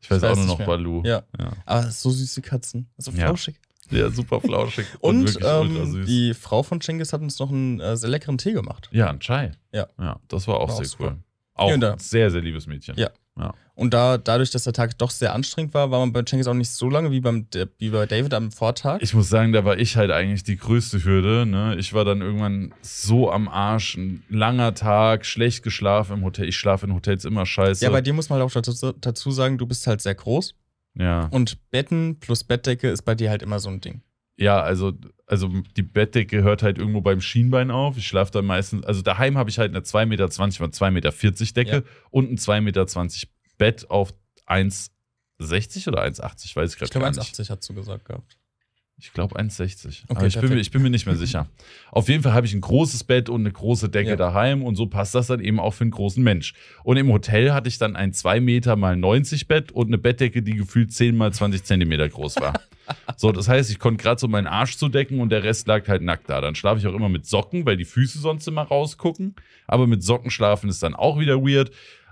Speaker 1: Ich weiß, ich weiß auch nur noch Balu. Ja. ja.
Speaker 2: Aber so süße Katzen. also flauschig. Ja. ja, super flauschig. [LAUGHS] und, und ähm, die Frau von Chingis hat uns noch einen äh, sehr leckeren Tee gemacht. Ja, einen Chai. Ja. ja das war auch war sehr auch cool. Super. Auch ein sehr, sehr liebes Mädchen. Ja. Ja. Und da, dadurch, dass der Tag doch sehr anstrengend war, war man bei Jenkins auch nicht so lange wie, beim, wie bei David am Vortag. Ich
Speaker 1: muss sagen, da war ich halt eigentlich die größte Hürde. Ne? Ich war dann irgendwann so am Arsch. Ein langer Tag, schlecht geschlafen im Hotel. Ich schlafe in Hotels immer scheiße. Ja, bei dir
Speaker 2: muss man halt auch dazu, dazu sagen, du bist halt sehr groß. Ja. Und Betten plus Bettdecke ist bei dir halt immer so ein Ding
Speaker 1: ja, also, also die Bettdecke hört halt irgendwo beim Schienbein auf. Ich schlafe da meistens, also daheim habe ich halt eine 2,20 Meter mal 2,40 Meter Decke ja. und ein 2,20 Meter Bett auf 1,60 oder 1,80, weiß ich gerade nicht. Ich glaube 1,80
Speaker 2: hast du gesagt gehabt.
Speaker 1: Ich glaube 1,60. Okay, Aber ich bin, mir, ich bin, mir nicht mehr sicher. Auf jeden Fall habe ich ein großes Bett und eine große Decke ja. daheim und so passt das dann eben auch für einen großen Mensch. Und im Hotel hatte ich dann ein 2 Meter mal 90 Bett und eine Bettdecke, die gefühlt 10 mal 20 Zentimeter groß war. [LAUGHS] so, das heißt, ich konnte gerade so meinen Arsch zu decken und der Rest lag halt nackt da. Dann schlafe ich auch immer mit Socken, weil die Füße sonst immer rausgucken. Aber mit Socken schlafen ist dann auch wieder weird.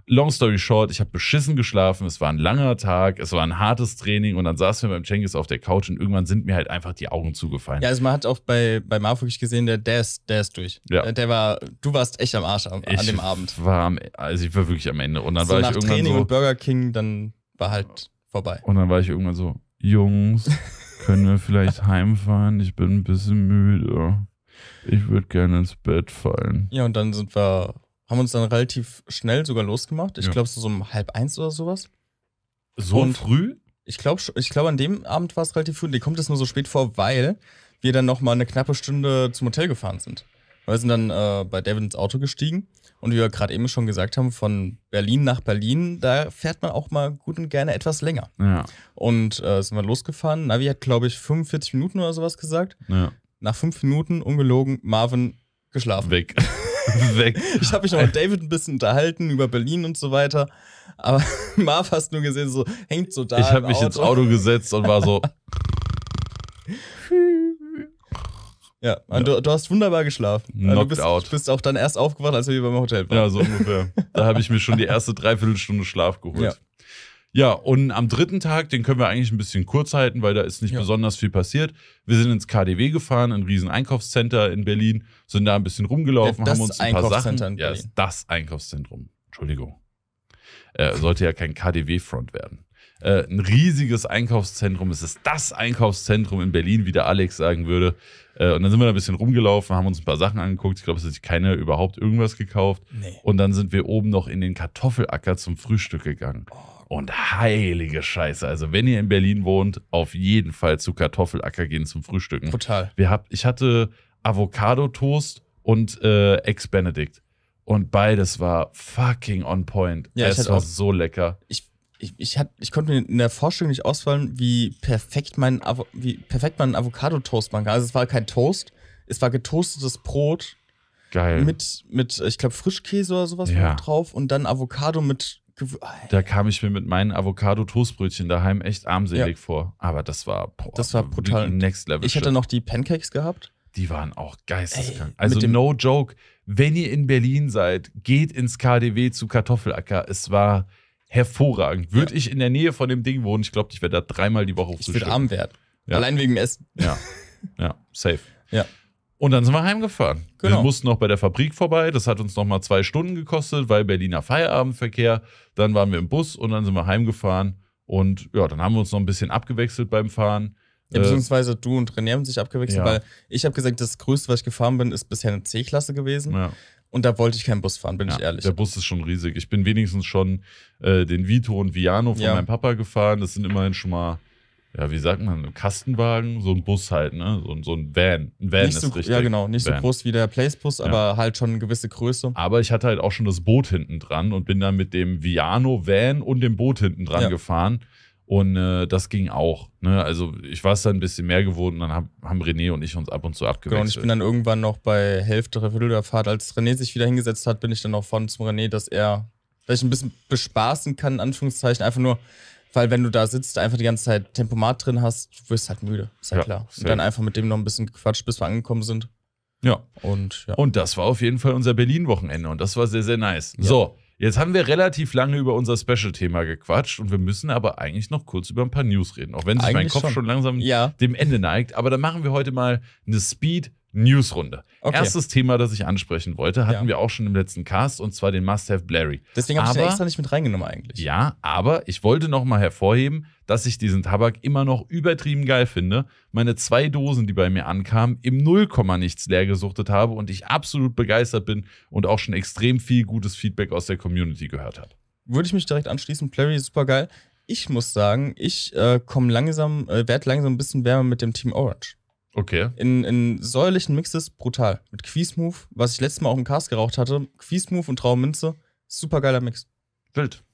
Speaker 1: Long story short, ich habe beschissen geschlafen, es war ein langer Tag, es war ein hartes Training und dann saßen wir beim Cengiz auf der Couch und irgendwann sind mir halt einfach die Augen zugefallen.
Speaker 2: Ja, also man hat auch bei, bei Marv wirklich gesehen, der, der, ist, der ist durch. Ja. Der, war, du warst echt am Arsch am, an dem Abend.
Speaker 1: War am, also ich war wirklich am Ende und dann so war nach ich irgendwann Training so, und
Speaker 2: Burger King, dann war halt vorbei. Und dann war ich irgendwann so,
Speaker 1: Jungs, [LAUGHS] können wir vielleicht heimfahren? Ich bin ein bisschen müde. Ich würde gerne ins Bett fallen.
Speaker 2: Ja, und dann sind wir haben uns dann relativ schnell sogar losgemacht. Ich ja. glaube, so um halb eins oder sowas. So und früh? Ich glaube, ich glaub, an dem Abend war es relativ früh. Die kommt es nur so spät vor, weil wir dann noch mal eine knappe Stunde zum Hotel gefahren sind. Wir sind dann äh, bei David ins Auto gestiegen und wie wir gerade eben schon gesagt haben, von Berlin nach Berlin, da fährt man auch mal gut und gerne etwas länger. Ja. Und äh, sind wir losgefahren. Navi hat, glaube ich, 45 Minuten oder sowas gesagt. Ja. Nach fünf Minuten, ungelogen, Marvin geschlafen. Weg. [LAUGHS] [LAUGHS] weg. Ich habe mich noch mit David ein bisschen unterhalten über Berlin und so weiter. Aber [LAUGHS] Marv hast nur gesehen, so hängt so da. Ich habe mich ins Auto
Speaker 1: gesetzt und war so.
Speaker 2: [LAUGHS] ja, ja. Du, du, hast wunderbar geschlafen. Also Knocked du bist, out. bist auch dann erst aufgewacht, als wir hier beim Hotel waren. Ja, so ungefähr.
Speaker 1: da habe ich mir schon die erste Dreiviertelstunde Schlaf geholt. Ja. Ja, und am dritten Tag, den können wir eigentlich ein bisschen kurz halten, weil da ist nicht ja. besonders viel passiert. Wir sind ins KDW gefahren, ein riesen Einkaufscenter in Berlin, sind da ein bisschen rumgelaufen, das haben uns ein paar Sachen. Ja, ist das Einkaufszentrum. Entschuldigung. Äh, sollte ja kein KDW-Front werden. Äh, ein riesiges Einkaufszentrum. Es ist das Einkaufszentrum in Berlin, wie der Alex sagen würde. Äh, und dann sind wir da ein bisschen rumgelaufen, haben uns ein paar Sachen angeguckt. Ich glaube, es hat sich keiner überhaupt irgendwas gekauft. Nee. Und dann sind wir oben noch in den Kartoffelacker zum Frühstück gegangen. Oh und heilige Scheiße. Also, wenn ihr in Berlin wohnt, auf jeden Fall zu Kartoffelacker gehen zum Frühstücken. Total. Wir hab, ich hatte Avocado-Toast und äh, Eggs Benedict. Und beides war fucking on point.
Speaker 2: Ja, es war auch, so lecker. Ich, ich, ich, hat, ich konnte mir in der Vorstellung nicht ausfallen, wie perfekt, mein wie perfekt man Avocado-Toast machen kann. Also, es war kein Toast, es war getoastetes Brot. Geil. Mit, mit ich glaube, Frischkäse oder sowas ja. drauf und dann Avocado mit
Speaker 1: da kam ich mir mit meinen Avocado-Toastbrötchen daheim echt armselig ja. vor. Aber das war, boah, das war brutal. Next Level. Ich Shit. hatte noch
Speaker 2: die Pancakes gehabt. Die waren
Speaker 1: auch geisteskrank. Ey, also no joke, wenn ihr in Berlin seid, geht ins KDW zu Kartoffelacker. Es war hervorragend. Würde ja. ich in der Nähe von dem Ding wohnen, ich glaube, ich werde da dreimal die Woche frühstücken. Ich würde arm werden. Ja. Allein wegen Essen. Ja, ja. safe. Ja. Und dann sind wir heimgefahren. Genau. Wir mussten noch bei der Fabrik vorbei. Das hat uns noch mal zwei Stunden gekostet, weil Berliner Feierabendverkehr. Dann waren wir im Bus und dann sind wir heimgefahren. Und ja, dann haben wir uns noch ein bisschen abgewechselt
Speaker 2: beim Fahren. Ja, äh, beziehungsweise du und René haben sich abgewechselt, ja. weil ich habe gesagt, das Größte, was ich gefahren bin, ist bisher eine C-Klasse gewesen. Ja. Und da wollte ich keinen Bus fahren, bin ja, ich ehrlich. Der Bus ist schon riesig. Ich bin
Speaker 1: wenigstens schon äh, den Vito und Viano von meinem Papa gefahren. Das sind immerhin schon mal ja, wie sagt man, ein Kastenwagen, so ein Bus halt, ne? So, so ein Van. Ein Van nicht ist so, richtig. Ja, genau, nicht Van. so
Speaker 2: groß wie der Placebus, aber
Speaker 1: ja. halt schon eine gewisse Größe. Aber ich hatte halt auch schon das Boot hinten dran und bin dann mit dem Viano Van und dem Boot hinten dran ja. gefahren. Und äh, das ging auch. Ne? Also ich war es dann ein bisschen mehr gewohnt und dann haben, haben René und ich uns ab und zu abgewechselt. Genau, und ich bin dann irgendwann
Speaker 2: noch bei Hälfte, Dreiviertel der Fahrt, als René sich wieder hingesetzt hat, bin ich dann auch vorne zum René, dass er vielleicht ein bisschen bespaßen kann, in Anführungszeichen, einfach nur weil wenn du da sitzt, einfach die ganze Zeit Tempomat drin hast, du wirst halt müde, ist ja, ja klar. Und dann einfach mit dem noch ein bisschen gequatscht, bis wir angekommen sind. Ja. Und, ja. und
Speaker 1: das war auf jeden Fall unser Berlin-Wochenende und das war sehr, sehr nice. Ja. So, jetzt haben wir relativ lange über unser Special-Thema gequatscht und wir müssen aber eigentlich noch kurz über ein paar News reden, auch wenn sich eigentlich mein Kopf schon, schon langsam ja. dem Ende neigt. Aber dann machen wir heute mal eine Speed- Newsrunde. Okay. Erstes Thema, das ich ansprechen wollte, hatten ja. wir auch schon im letzten Cast und zwar den Must-Have Blary. Deswegen habe ich den extra
Speaker 2: nicht mit reingenommen eigentlich.
Speaker 1: Ja, aber ich wollte noch mal hervorheben, dass ich diesen Tabak immer noch übertrieben geil finde. Meine zwei Dosen, die bei mir ankamen, im Nullkomma nichts leer gesuchtet habe und ich absolut begeistert bin und auch schon extrem viel gutes Feedback aus der Community gehört
Speaker 2: habe. Würde ich mich direkt anschließen. Blary ist super geil. Ich muss sagen, ich äh, komme langsam, äh, werde langsam ein bisschen wärmer mit dem Team Orange. Okay. In, in säuerlichen Mixes brutal. Mit Quiesmove, was ich letztes Mal auch im Cast geraucht hatte. Quiesmove und Trauminze. Super geiler Mix. Wild.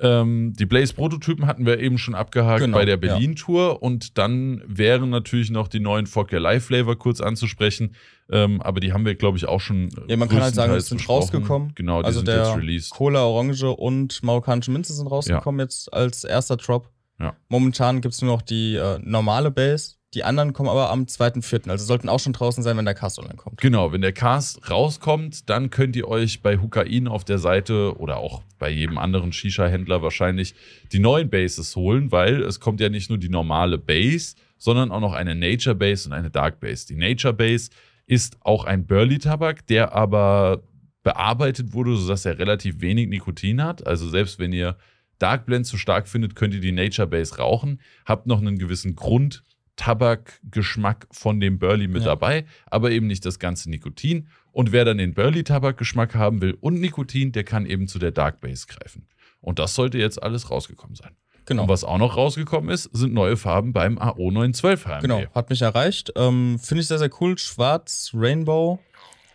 Speaker 2: Ähm, die Blaze-Prototypen hatten wir eben schon abgehakt genau, bei der Berlin-Tour.
Speaker 1: Ja. Und dann wären natürlich noch die neuen Fuck Your Life Flavor kurz anzusprechen. Ähm, aber die haben wir, glaube ich, auch schon. Ja, man kann halt sagen, die sind rausgekommen. Genau, die also sind der jetzt released.
Speaker 2: Cola, Orange und marokkanische Minze sind rausgekommen ja. jetzt als erster Drop. Ja. Momentan gibt es nur noch die äh, normale Base die anderen kommen aber am 2.4., also sollten auch schon draußen sein, wenn der Cast online kommt. Genau, wenn der Cast rauskommt, dann könnt ihr euch bei Hukain auf der Seite oder auch
Speaker 1: bei jedem anderen Shisha-Händler wahrscheinlich die neuen Bases holen, weil es kommt ja nicht nur die normale Base, sondern auch noch eine Nature Base und eine Dark Base. Die Nature Base ist auch ein Burley-Tabak, der aber bearbeitet wurde, sodass er relativ wenig Nikotin hat. Also selbst wenn ihr Dark Blend zu stark findet, könnt ihr die Nature Base rauchen. Habt noch einen gewissen Grund Tabakgeschmack von dem Burley mit ja. dabei, aber eben nicht das ganze Nikotin. Und wer dann den Burley-Tabakgeschmack haben will und Nikotin, der kann eben zu der Dark Base greifen. Und das sollte jetzt alles rausgekommen sein. Genau. Und was auch noch rausgekommen ist, sind neue
Speaker 2: Farben beim AO912 HMG. Genau, hat mich erreicht. Ähm, Finde ich sehr, sehr cool. Schwarz, Rainbow,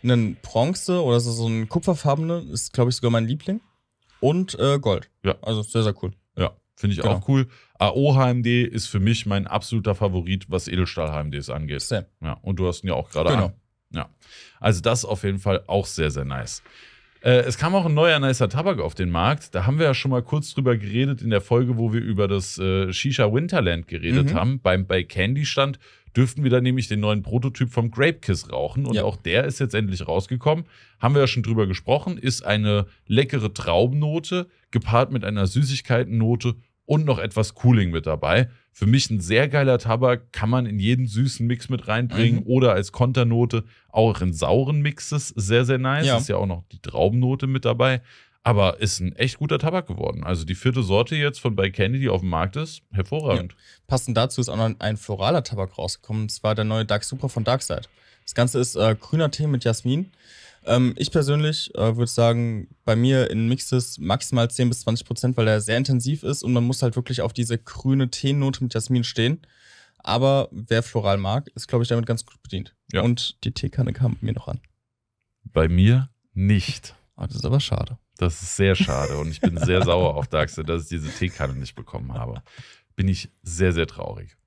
Speaker 2: einen Bronze oder so, so ein kupferfarbene, ist glaube ich sogar mein Liebling. Und äh, Gold. Ja. Also sehr, sehr cool. Finde ich genau. auch cool. AO-HMD ist für
Speaker 1: mich mein absoluter Favorit, was Edelstahl-HMDs angeht. Sam. Ja, und du hast ihn ja auch gerade genau. An. Ja. Also das auf jeden Fall auch sehr, sehr nice. Äh, es kam auch ein neuer nicer Tabak auf den Markt. Da haben wir ja schon mal kurz drüber geredet in der Folge, wo wir über das äh, Shisha Winterland geredet mhm. haben. Beim bei Candy stand dürften wir dann nämlich den neuen Prototyp vom Grape Kiss rauchen. Und ja. auch der ist jetzt endlich rausgekommen. Haben wir ja schon drüber gesprochen. Ist eine leckere Traubennote gepaart mit einer Süßigkeitennote und noch etwas Cooling mit dabei. Für mich ein sehr geiler Tabak, kann man in jeden süßen Mix mit reinbringen mhm. oder als Konternote auch in sauren Mixes. Sehr, sehr nice. Ja. Ist ja auch noch die Traubennote mit dabei. Aber ist ein
Speaker 2: echt guter Tabak geworden. Also die vierte Sorte jetzt von bei Candy, die auf dem Markt ist, hervorragend. Ja. Passend dazu ist auch noch ein floraler Tabak rausgekommen. Das war der neue Dark Super von Darkside. Das Ganze ist äh, grüner Tee mit Jasmin. Ähm, ich persönlich äh, würde sagen, bei mir in Mixes maximal 10 bis 20 Prozent, weil er sehr intensiv ist und man muss halt wirklich auf diese grüne Teennote mit Jasmin stehen. Aber wer floral mag, ist, glaube ich, damit ganz gut bedient. Ja. Und die Teekanne kam mir noch an.
Speaker 1: Bei mir nicht. Ah, das ist aber schade. Das ist sehr schade und ich bin sehr sauer auf Daxe, dass ich diese Teekanne nicht bekommen habe. Bin ich sehr, sehr traurig.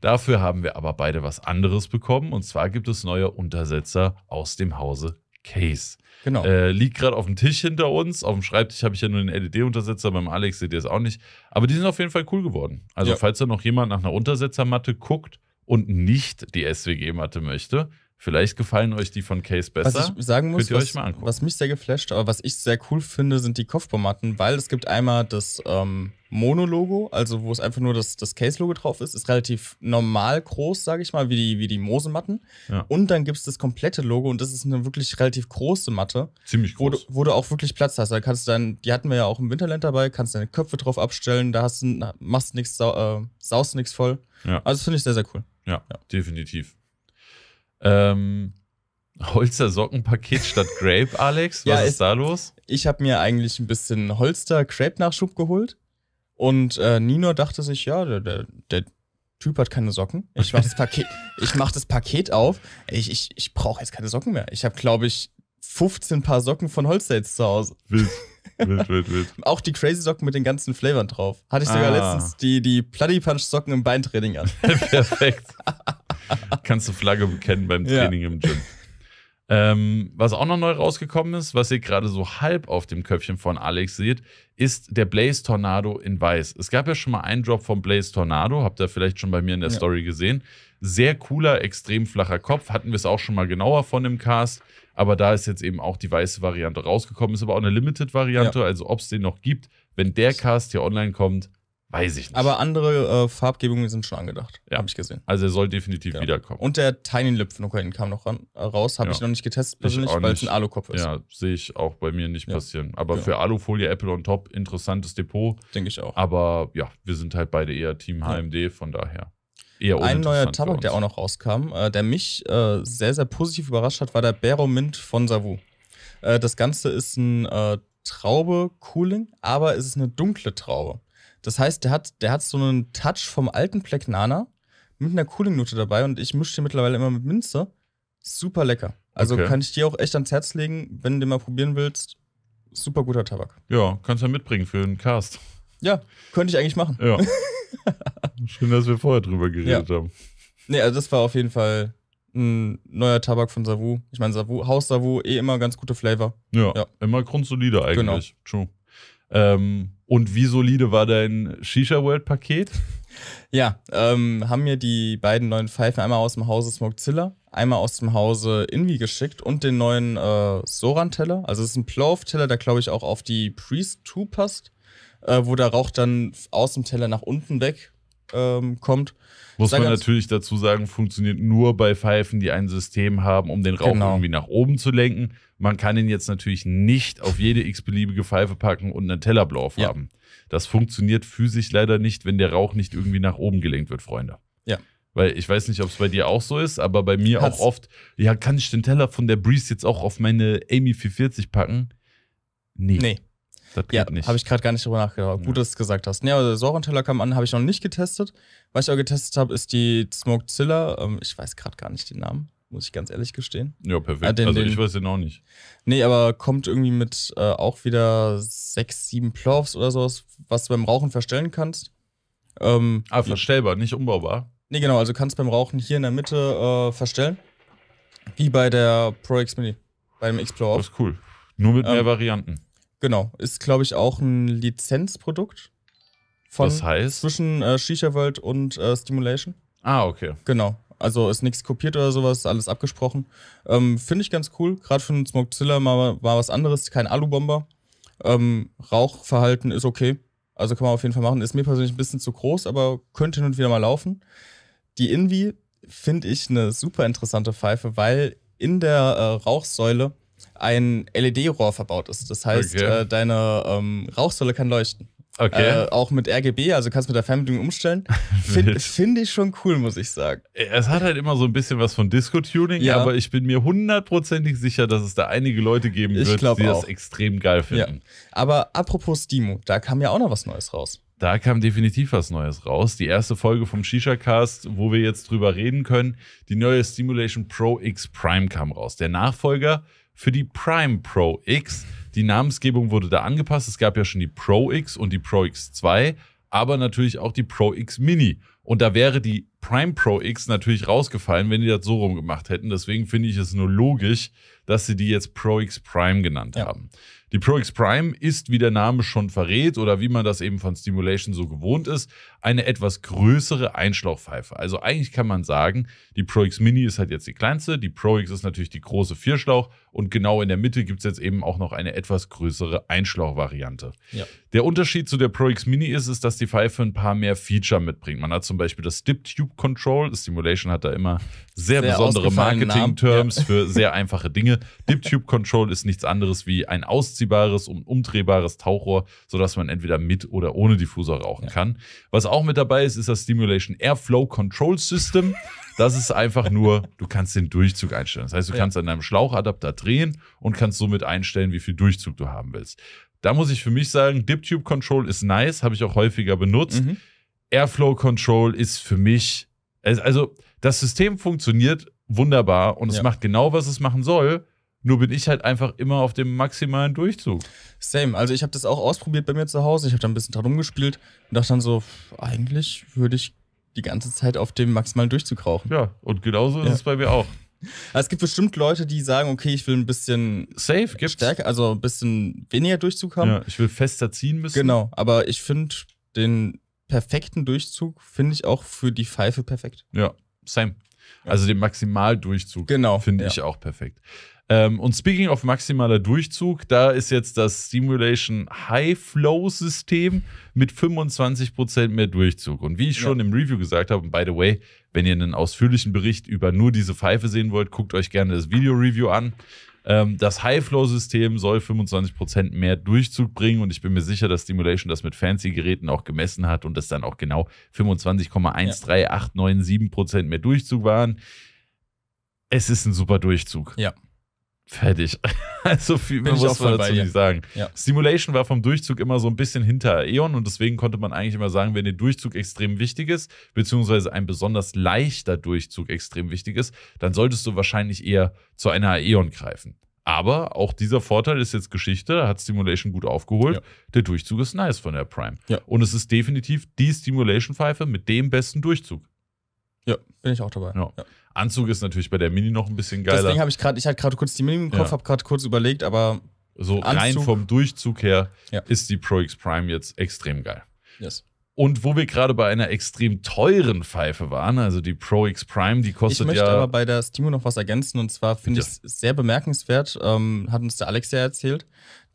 Speaker 1: Dafür haben wir aber beide was anderes bekommen und zwar gibt es neue Untersetzer aus dem Hause Case. Genau. Äh, liegt gerade auf dem Tisch hinter uns. Auf dem Schreibtisch habe ich ja nur den LED-Untersetzer, beim Alex seht ihr es auch nicht. Aber die sind auf jeden Fall cool geworden. Also, ja. falls da noch jemand nach einer Untersetzermatte guckt und nicht die SWG-Matte möchte, Vielleicht gefallen euch die
Speaker 2: von Case besser. Was ich sagen muss, was, was, mich sehr geflasht, aber was ich sehr cool finde, sind die Kopfbaumatten, weil es gibt einmal das ähm, Mono-Logo, also wo es einfach nur das, das Case-Logo drauf ist, ist relativ normal groß, sage ich mal, wie die, wie die mose Ja. Und dann gibt es das komplette Logo und das ist eine wirklich relativ große Matte. Ziemlich groß. Wo, wo du auch wirklich Platz hast. Da kannst du dann, die hatten wir ja auch im Winterland dabei, kannst deine Köpfe drauf abstellen, da hast du, machst nichts, äh, saust nichts voll. Ja. Also finde ich sehr, sehr cool.
Speaker 1: ja. ja. definitiv. Ähm, Holster Sockenpaket statt [LAUGHS] Grape, Alex? Was ja, ist da los?
Speaker 2: Ich habe mir eigentlich ein bisschen Holster Grape Nachschub geholt und äh, Nino dachte sich, ja, der, der, der Typ hat keine Socken. Ich mache das Paket, [LAUGHS] ich mach das Paket auf. Ich, ich, ich brauche jetzt keine Socken mehr. Ich habe glaube ich 15 Paar Socken von Holster jetzt zu Hause. Wild. Wild, wild, wild. [LAUGHS] Auch die Crazy Socken mit den ganzen Flavern drauf. Hatte ich sogar ah. letztens die, die Bloody Punch Socken im Beintraining an. Perfekt.
Speaker 1: [LAUGHS] kannst du Flagge bekennen beim Training ja. im Gym. Ähm, was auch noch neu rausgekommen ist, was ihr gerade so halb auf dem Köpfchen von Alex seht, ist der Blaze Tornado in Weiß. Es gab ja schon mal einen Drop vom Blaze Tornado, habt ihr vielleicht schon bei mir in der ja. Story gesehen. Sehr cooler, extrem flacher Kopf, hatten wir es auch schon mal genauer von dem Cast, aber da ist jetzt eben auch die weiße Variante rausgekommen, ist aber auch eine Limited-Variante, ja. also ob es den noch gibt, wenn der Cast hier online kommt, Weiß ich nicht. Aber andere äh, Farbgebungen sind schon angedacht. Ja. Habe ich gesehen. Also er soll definitiv genau. wiederkommen. Und
Speaker 2: der Tiny Lip Finocaine kam noch ran, äh, raus. Habe ja. ich noch nicht getestet persönlich, weil es ein Alukopf ist. Ja,
Speaker 1: sehe ich auch bei mir nicht ja. passieren. Aber genau. für Alufolie Apple on top, interessantes Depot. Denke ich auch. Aber ja, wir sind halt beide eher Team HMD, von daher.
Speaker 2: Eher ein neuer Tabak, der auch noch rauskam, äh, der mich äh, sehr, sehr positiv überrascht hat, war der Bero Mint von Savu. Äh, das Ganze ist ein äh, Traube Cooling, aber es ist eine dunkle Traube. Das heißt, der hat, der hat so einen Touch vom alten Plecknana mit einer Cooling-Note dabei und ich mische den mittlerweile immer mit Minze. Super lecker. Also okay. kann ich dir auch echt ans Herz legen, wenn du den mal probieren willst. Super guter Tabak. Ja,
Speaker 1: kannst du ja mitbringen für einen Cast.
Speaker 2: Ja, könnte ich eigentlich machen. Ja.
Speaker 1: [LAUGHS] Schön, dass wir vorher drüber geredet ja. haben.
Speaker 2: Nee, also das war auf jeden Fall ein neuer Tabak von Savu. Ich meine, Savu, Haus Savu, eh immer ganz gute Flavor. Ja, ja. immer grundsolide eigentlich. Genau. True. Ähm, und wie solide war dein Shisha World Paket? Ja, ähm, haben mir die beiden neuen Pfeifen einmal aus dem Hause Smokezilla, einmal aus dem Hause Invi geschickt und den neuen äh, Soran-Teller. Also es ist ein Plove-Teller, der glaube ich auch auf die Priest 2 passt, äh, wo der Rauch dann aus dem Teller nach unten weg ähm, kommt. Muss man natürlich
Speaker 1: dazu sagen, funktioniert nur bei Pfeifen, die ein System haben, um den Rauch genau. irgendwie nach oben zu lenken. Man kann ihn jetzt natürlich nicht auf jede x-beliebige Pfeife packen und einen Teller blau farben. Ja. Das funktioniert physisch leider nicht, wenn der Rauch nicht irgendwie nach oben gelenkt wird, Freunde. Ja. Weil ich weiß nicht, ob es bei dir auch so ist, aber bei mir Hat's. auch oft, ja, kann ich den Teller
Speaker 2: von der Breeze jetzt auch auf meine Amy 440 packen? Nee. Nee. Das geht ja, nicht. Habe ich gerade gar nicht darüber nachgedacht. Ja. Gut, dass du es gesagt hast. Nee, aber der Saurenteller kam an, habe ich noch nicht getestet. Was ich auch getestet habe, ist die Smokezilla. Ähm, ich weiß gerade gar nicht den Namen muss ich ganz ehrlich gestehen. Ja, perfekt. Äh, den, also ich weiß den auch nicht. Nee, aber kommt irgendwie mit äh, auch wieder sechs, sieben Playoffs oder sowas, was du beim Rauchen verstellen kannst. Ähm, ah, verstellbar, nicht umbaubar. Nee, genau, also kannst beim Rauchen hier in der Mitte äh, verstellen. Wie bei der Pro X Mini, beim dem Explorer. Das ist cool. Nur mit ähm, mehr Varianten. Genau, ist glaube ich auch ein Lizenzprodukt von das heißt? zwischen äh, Shisha World und äh, Stimulation. Ah, okay. Genau. Also ist nichts kopiert oder sowas, alles abgesprochen. Ähm, Finde ich ganz cool. Gerade von Smokezilla mal, mal was anderes, kein Alubomber. Ähm, Rauchverhalten ist okay. Also kann man auf jeden Fall machen. Ist mir persönlich ein bisschen zu groß, aber könnte hin und wieder mal laufen. Die Invi finde ich eine super interessante Pfeife, weil in der äh, Rauchsäule ein LED-Rohr verbaut ist. Das heißt, okay. äh, deine ähm, Rauchsäule kann leuchten. Okay. Äh, auch mit RGB, also kannst du mit der Fernbedienung umstellen. [LAUGHS] Finde find ich schon cool, muss ich sagen.
Speaker 1: Es hat halt immer so ein bisschen was von Disco-Tuning, ja. aber ich bin mir hundertprozentig sicher, dass es da einige Leute geben ich wird, die auch. das extrem geil finden. Ja. Aber apropos Stimo, da kam ja auch noch was Neues raus. Da kam definitiv was Neues raus. Die erste Folge vom Shisha-Cast, wo wir jetzt drüber reden können, die neue Stimulation Pro X Prime kam raus. Der Nachfolger für die Prime Pro X. Die Namensgebung wurde da angepasst. Es gab ja schon die Pro X und die Pro X2, aber natürlich auch die Pro X Mini. Und da wäre die Prime Pro X natürlich rausgefallen, wenn die das so rumgemacht hätten. Deswegen finde ich es nur logisch, dass sie die jetzt Pro X Prime genannt ja. haben. Die ProX Prime ist, wie der Name schon verrät oder wie man das eben von Stimulation so gewohnt ist, eine etwas größere Einschlauchpfeife. Also eigentlich kann man sagen, die ProX Mini ist halt jetzt die kleinste, die ProX ist natürlich die große Vierschlauch und genau in der Mitte gibt es jetzt eben auch noch eine etwas größere Einschlauchvariante. Ja. Der Unterschied zu der ProX Mini ist, ist, dass die Pfeife ein paar mehr Feature mitbringt. Man hat zum Beispiel das Dip Tube Control. Stimulation hat da immer sehr, sehr besondere Marketing-Terms ja. für sehr einfache Dinge. Dip Tube Control ist nichts anderes wie ein Aus ausziehbares und umdrehbares Tauchrohr, sodass man entweder mit oder ohne Diffusor rauchen ja. kann. Was auch mit dabei ist, ist das Stimulation Airflow Control System. Das ist einfach nur, du kannst den Durchzug einstellen. Das heißt, du kannst an deinem Schlauchadapter drehen und kannst somit einstellen, wie viel Durchzug du haben willst. Da muss ich für mich sagen, Dip Tube Control ist nice, habe ich auch häufiger benutzt. Mhm. Airflow Control ist für mich, also das System funktioniert wunderbar und ja. es macht genau, was es machen
Speaker 2: soll. Nur bin ich halt einfach immer auf dem maximalen Durchzug. Same. Also ich habe das auch ausprobiert bei mir zu Hause. Ich habe da ein bisschen dran rumgespielt und dachte dann so, eigentlich würde ich die ganze Zeit auf dem maximalen Durchzug rauchen. Ja, und genauso ja. ist es bei mir auch. Also es gibt bestimmt Leute, die sagen, okay, ich will ein bisschen Safe, gibt's. stärker, also ein bisschen weniger Durchzug haben. Ja, ich will fester ziehen müssen. Genau, aber ich finde den perfekten Durchzug finde ich auch für die Pfeife perfekt.
Speaker 1: Ja, same. Also den
Speaker 2: Maximaldurchzug genau, finde ja. ich auch perfekt.
Speaker 1: Ähm, und speaking of maximaler Durchzug, da ist jetzt das Simulation High Flow System mit 25% mehr Durchzug. Und wie ich schon im Review gesagt habe, und by the way, wenn ihr einen ausführlichen Bericht über nur diese Pfeife sehen wollt, guckt euch gerne das Video-Review an. Ähm, das High Flow System soll 25% mehr Durchzug bringen und ich bin mir sicher, dass Stimulation das mit fancy Geräten auch gemessen hat und das dann auch genau 25,13897% ja. mehr Durchzug waren. Es ist ein super Durchzug. Ja fertig. [LAUGHS] also viel mehr muss man dazu nicht sagen. Ja. Simulation war vom Durchzug immer so ein bisschen hinter E.ON und deswegen konnte man eigentlich immer sagen, wenn der Durchzug extrem wichtig ist, beziehungsweise ein besonders leichter Durchzug extrem wichtig ist, dann solltest du wahrscheinlich eher zu einer E.ON greifen. Aber auch dieser Vorteil ist jetzt Geschichte, hat Stimulation gut aufgeholt. Ja. Der Durchzug ist nice von der Prime. Ja. Und es ist definitiv die Stimulation-Pfeife mit dem besten Durchzug. Ja,
Speaker 2: bin ich auch dabei. Ja.
Speaker 1: Ja. Anzug ist natürlich bei der Mini noch ein bisschen geiler. Deswegen habe ich gerade,
Speaker 2: ich hatte gerade kurz die Mini im Kopf, ja. habe gerade kurz überlegt,
Speaker 1: aber so Anzug. rein vom Durchzug her ist die Pro X Prime jetzt extrem geil. Yes. Und wo wir gerade bei einer extrem teuren Pfeife waren, also die Pro X Prime, die kostet ja. Ich möchte ja aber
Speaker 2: bei der Stimo noch was ergänzen und zwar finde ich es sehr bemerkenswert, ähm, hat uns der Alex ja erzählt,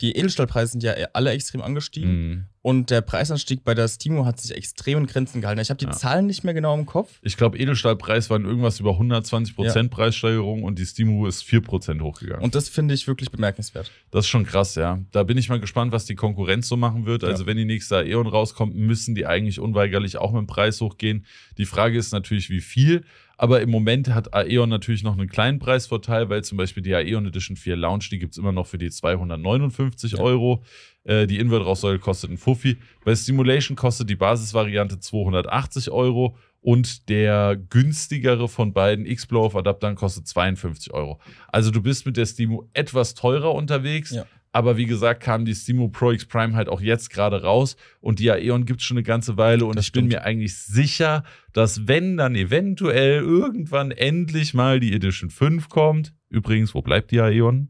Speaker 2: die Edelstahlpreise sind ja e-, alle extrem angestiegen. Mhm. Und der Preisanstieg bei der Stimo hat sich extrem in Grenzen gehalten. Ich habe die ja. Zahlen nicht mehr genau im Kopf. Ich glaube, Edelstahlpreis waren irgendwas über 120% Prozent ja. Preissteigerung und die Stimo ist 4%
Speaker 1: hochgegangen. Und das
Speaker 2: finde ich wirklich bemerkenswert.
Speaker 1: Das ist schon krass, ja. Da bin ich mal gespannt, was die Konkurrenz so machen wird. Also, wenn die nächste Aeon rauskommt, müssen die eigentlich unweigerlich auch mit dem Preis hochgehen. Die Frage ist natürlich, wie viel. Aber im Moment hat Aeon natürlich noch einen kleinen Preisvorteil, weil zum Beispiel die Aeon Edition 4 Lounge, die gibt es immer noch für die 259 ja. Euro. Äh, die invert kostet einen Fuffi. Bei Simulation kostet die Basisvariante 280 Euro und der günstigere von beiden X-Blow-Adaptern kostet 52 Euro. Also du bist mit der Stimo etwas teurer unterwegs, ja. Aber wie gesagt, kam die Stimo Pro X Prime halt auch jetzt gerade raus und die Aeon gibt es schon eine ganze Weile und das ich stimmt. bin mir eigentlich sicher, dass wenn dann eventuell irgendwann endlich mal die Edition 5 kommt, übrigens, wo bleibt die Aeon?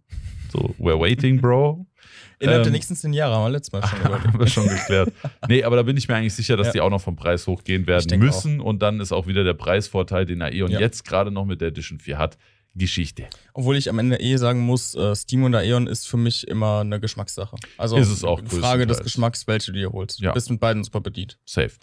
Speaker 1: So, we're waiting, bro. [LAUGHS] Innerhalb ähm, der nächsten
Speaker 2: zehn Jahre haben wir letztes Mal schon [LAUGHS] Haben wir schon
Speaker 1: geklärt. Nee, aber da bin ich mir eigentlich sicher, dass ja. die auch noch vom Preis hochgehen werden müssen. Auch. Und dann ist auch wieder der Preisvorteil, den Aeon ja. jetzt gerade noch mit der Edition 4 hat, Geschichte.
Speaker 2: Obwohl ich am Ende eh sagen muss, äh, Steam und Aeon ist für mich immer eine Geschmackssache. Also ist es auch eine Frage des Geschmacks,
Speaker 1: welche du dir holst. Ja. Du bist mit beiden super bedient. Safe.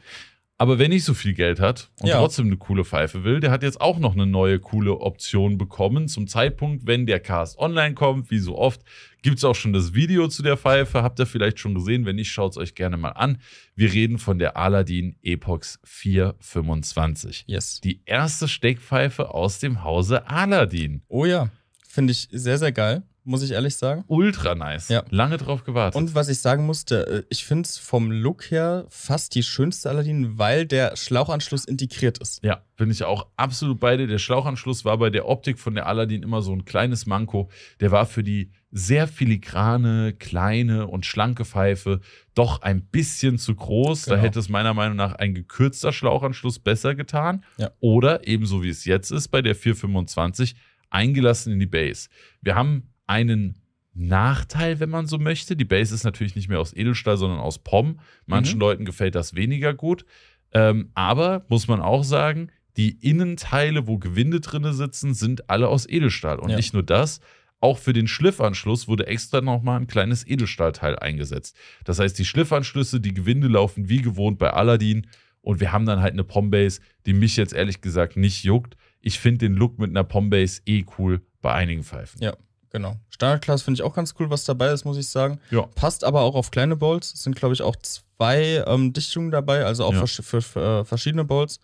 Speaker 1: Aber wer nicht so viel Geld hat und ja. trotzdem eine coole Pfeife will, der hat jetzt auch noch eine neue coole Option bekommen. Zum Zeitpunkt, wenn der Cast online kommt, wie so oft, gibt es auch schon das Video zu der Pfeife. Habt ihr vielleicht schon gesehen? Wenn nicht, schaut es euch gerne mal an. Wir reden von der Aladdin Epox 425.
Speaker 2: Yes. Die erste Steckpfeife aus dem Hause Aladdin. Oh ja, finde ich sehr, sehr geil muss ich ehrlich sagen. Ultra nice. Ja. Lange drauf gewartet. Und was ich sagen musste, äh, ich finde es vom Look her fast die schönste Aladdin, weil der Schlauchanschluss integriert ist.
Speaker 1: Ja, bin ich auch absolut bei dir. Der Schlauchanschluss war bei der Optik von der Aladdin immer so ein kleines Manko. Der war für die sehr filigrane, kleine und schlanke Pfeife doch ein bisschen zu groß. Genau. Da hätte es meiner Meinung nach ein gekürzter Schlauchanschluss besser getan. Ja. Oder ebenso wie es jetzt ist bei der 425 eingelassen in die Base. Wir haben einen Nachteil, wenn man so möchte. Die Base ist natürlich nicht mehr aus Edelstahl, sondern aus POM. Manchen mhm. Leuten gefällt das weniger gut. Ähm, aber muss man auch sagen, die Innenteile, wo Gewinde drinne sitzen, sind alle aus Edelstahl. Und ja. nicht nur das, auch für den Schliffanschluss wurde extra nochmal ein kleines Edelstahlteil eingesetzt. Das heißt, die Schliffanschlüsse, die Gewinde laufen wie gewohnt bei Aladdin. Und wir haben dann halt eine Pombase, die mich jetzt ehrlich gesagt nicht juckt. Ich finde den Look mit einer Pombase eh cool bei einigen Pfeifen.
Speaker 2: Ja, Genau. Standardclass finde ich auch ganz cool, was dabei ist, muss ich sagen. Ja. Passt aber auch auf kleine Bowls. Es sind, glaube ich, auch zwei ähm, Dichtungen dabei, also auch ja. für, für, für äh, verschiedene Bowls.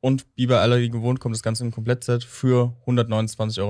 Speaker 2: Und wie bei aller gewohnt kommt das Ganze im Komplettset für 129,90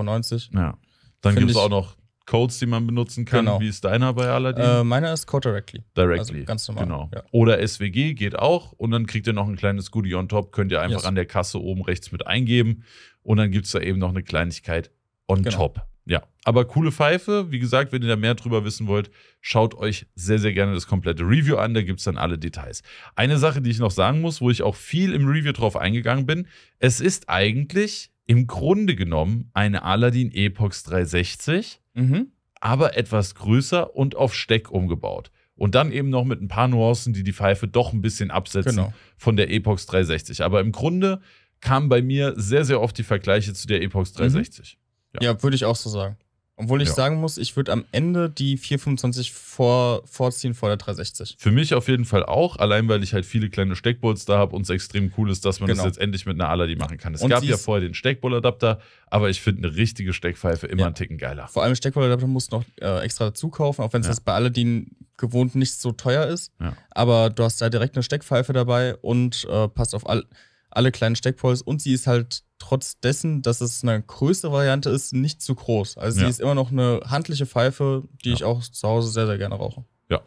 Speaker 2: Euro. Ja. Dann gibt es auch noch Codes, die man benutzen kann. Genau. Wie ist deiner bei Aladdin? Äh, meiner ist Code Directly.
Speaker 1: Directly. Also ganz normal. Genau. Ja. Oder SWG geht auch und dann kriegt ihr noch ein kleines Goodie on top. Könnt ihr einfach yes. an der Kasse oben rechts mit eingeben. Und dann gibt es da eben noch eine Kleinigkeit on genau. top ja, aber coole Pfeife. Wie gesagt, wenn ihr da mehr drüber wissen wollt, schaut euch sehr, sehr gerne das komplette Review an. Da gibt es dann alle Details. Eine Sache, die ich noch sagen muss, wo ich auch viel im Review drauf eingegangen bin, es ist eigentlich im Grunde genommen eine Aladdin Epox 360, mhm. aber etwas größer und auf Steck umgebaut. Und dann eben noch mit ein paar Nuancen, die die Pfeife doch ein bisschen absetzen genau. von der Epox 360. Aber im Grunde
Speaker 2: kamen bei mir sehr, sehr oft die Vergleiche zu der Epox 360. Mhm. Ja, würde ich auch so sagen. Obwohl ich ja. sagen muss, ich würde am Ende die 425 vor, vorziehen vor der 360. Für
Speaker 1: mich auf jeden Fall auch, allein weil ich halt viele kleine Steckbulls da habe und es extrem cool ist, dass man genau. das jetzt endlich mit einer Aladi machen kann. Es und gab ja vorher den Steckbulladapter, aber ich finde eine richtige Steckpfeife immer ja. einen Ticken geiler. Vor
Speaker 2: allem Steckbulladapter musst du noch äh, extra dazu kaufen, auch wenn es ja. bei Aladdin gewohnt nicht so teuer ist. Ja. Aber du hast da direkt eine Steckpfeife dabei und äh, passt auf all, alle kleinen Steckpulls und sie ist halt trotz dessen, dass es eine größere Variante ist, nicht zu groß. Also ja. sie ist immer noch eine handliche Pfeife, die ja. ich auch zu Hause sehr, sehr gerne rauche.
Speaker 1: Ja.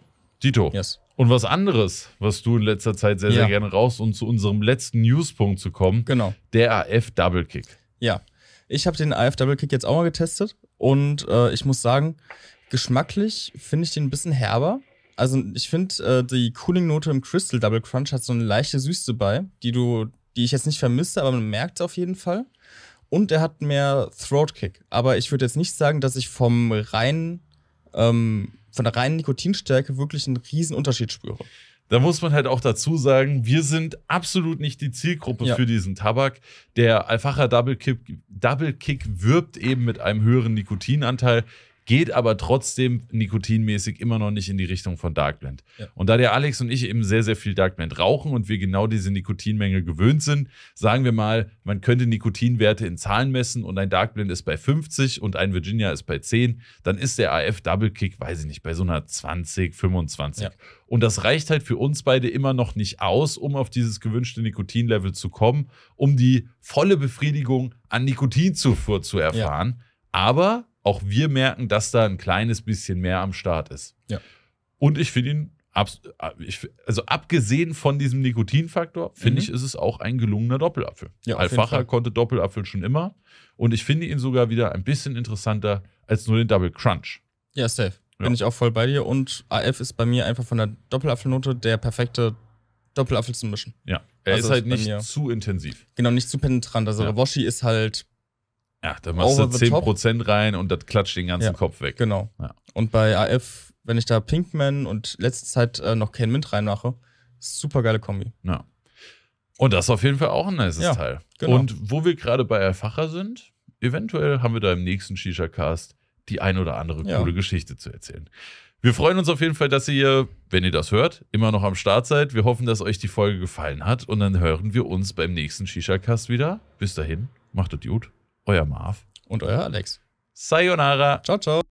Speaker 1: Dito. Yes. Und was anderes, was du in letzter Zeit sehr, sehr ja. gerne rauchst, um zu unserem letzten Newspunkt zu kommen. Genau. Der AF Double Kick.
Speaker 2: Ja. Ich habe den AF Double Kick jetzt auch mal getestet und äh, ich muss sagen, geschmacklich finde ich den ein bisschen herber. Also ich finde, äh, die Cooling-Note im Crystal Double Crunch hat so eine leichte Süße bei, die du die ich jetzt nicht vermisse, aber man merkt es auf jeden Fall. Und er hat mehr Throat Kick. Aber ich würde jetzt nicht sagen, dass ich vom reinen, ähm, von der reinen Nikotinstärke wirklich einen riesen Unterschied spüre. Da muss man halt auch dazu sagen, wir sind absolut nicht die Zielgruppe ja. für diesen Tabak.
Speaker 1: Der Alfacher Double Kick, Double Kick wirbt eben mit einem höheren Nikotinanteil geht aber trotzdem nikotinmäßig immer noch nicht in die Richtung von Darkblend. Ja. Und da der Alex und ich eben sehr, sehr viel Dark Blend rauchen und wir genau diese Nikotinmenge gewöhnt sind, sagen wir mal, man könnte Nikotinwerte in Zahlen messen und ein Dark Blend ist bei 50 und ein Virginia ist bei 10, dann ist der AF Double Kick, weiß ich nicht, bei so einer 20, 25. Ja. Und das reicht halt für uns beide immer noch nicht aus, um auf dieses gewünschte Nikotinlevel zu kommen, um die volle Befriedigung an Nikotinzufuhr zu erfahren. Ja. Aber auch wir merken, dass da ein kleines bisschen mehr am Start ist. Ja. Und ich finde ihn, also abgesehen von diesem Nikotinfaktor, finde mhm. ich, ist es auch ein gelungener Doppelapfel. Ja, Alfacher konnte Doppelapfel schon immer. Und ich finde ihn sogar wieder ein bisschen interessanter als nur
Speaker 2: den Double Crunch. Ja, safe. Ja. Bin ich auch voll bei dir. Und AF ist bei mir einfach von der Doppelapfelnote der perfekte Doppelapfel zu mischen. Ja. Er also ist halt ist nicht zu intensiv. Genau, nicht zu penetrant. Also ja. Rawoshi ist halt ja, da machst du 10% top. rein und das klatscht den ganzen ja, Kopf weg. Genau. Ja. Und bei AF, wenn ich da Pinkman und letzte Zeit äh, noch Ken Mint reinmache, super geile Kombi. Ja. Und das ist
Speaker 1: auf jeden Fall auch ein nices ja, Teil. Genau. Und wo wir gerade bei Erfacher sind, eventuell haben wir da im nächsten Shisha-Cast die ein oder andere ja. coole Geschichte zu erzählen. Wir freuen uns auf jeden Fall, dass ihr, wenn ihr das hört, immer noch am Start seid. Wir hoffen, dass euch die Folge gefallen hat und dann hören wir uns beim nächsten Shisha-Cast wieder. Bis dahin, macht es gut. Euer Marv. Und euer Alex. Sayonara. Ciao, ciao.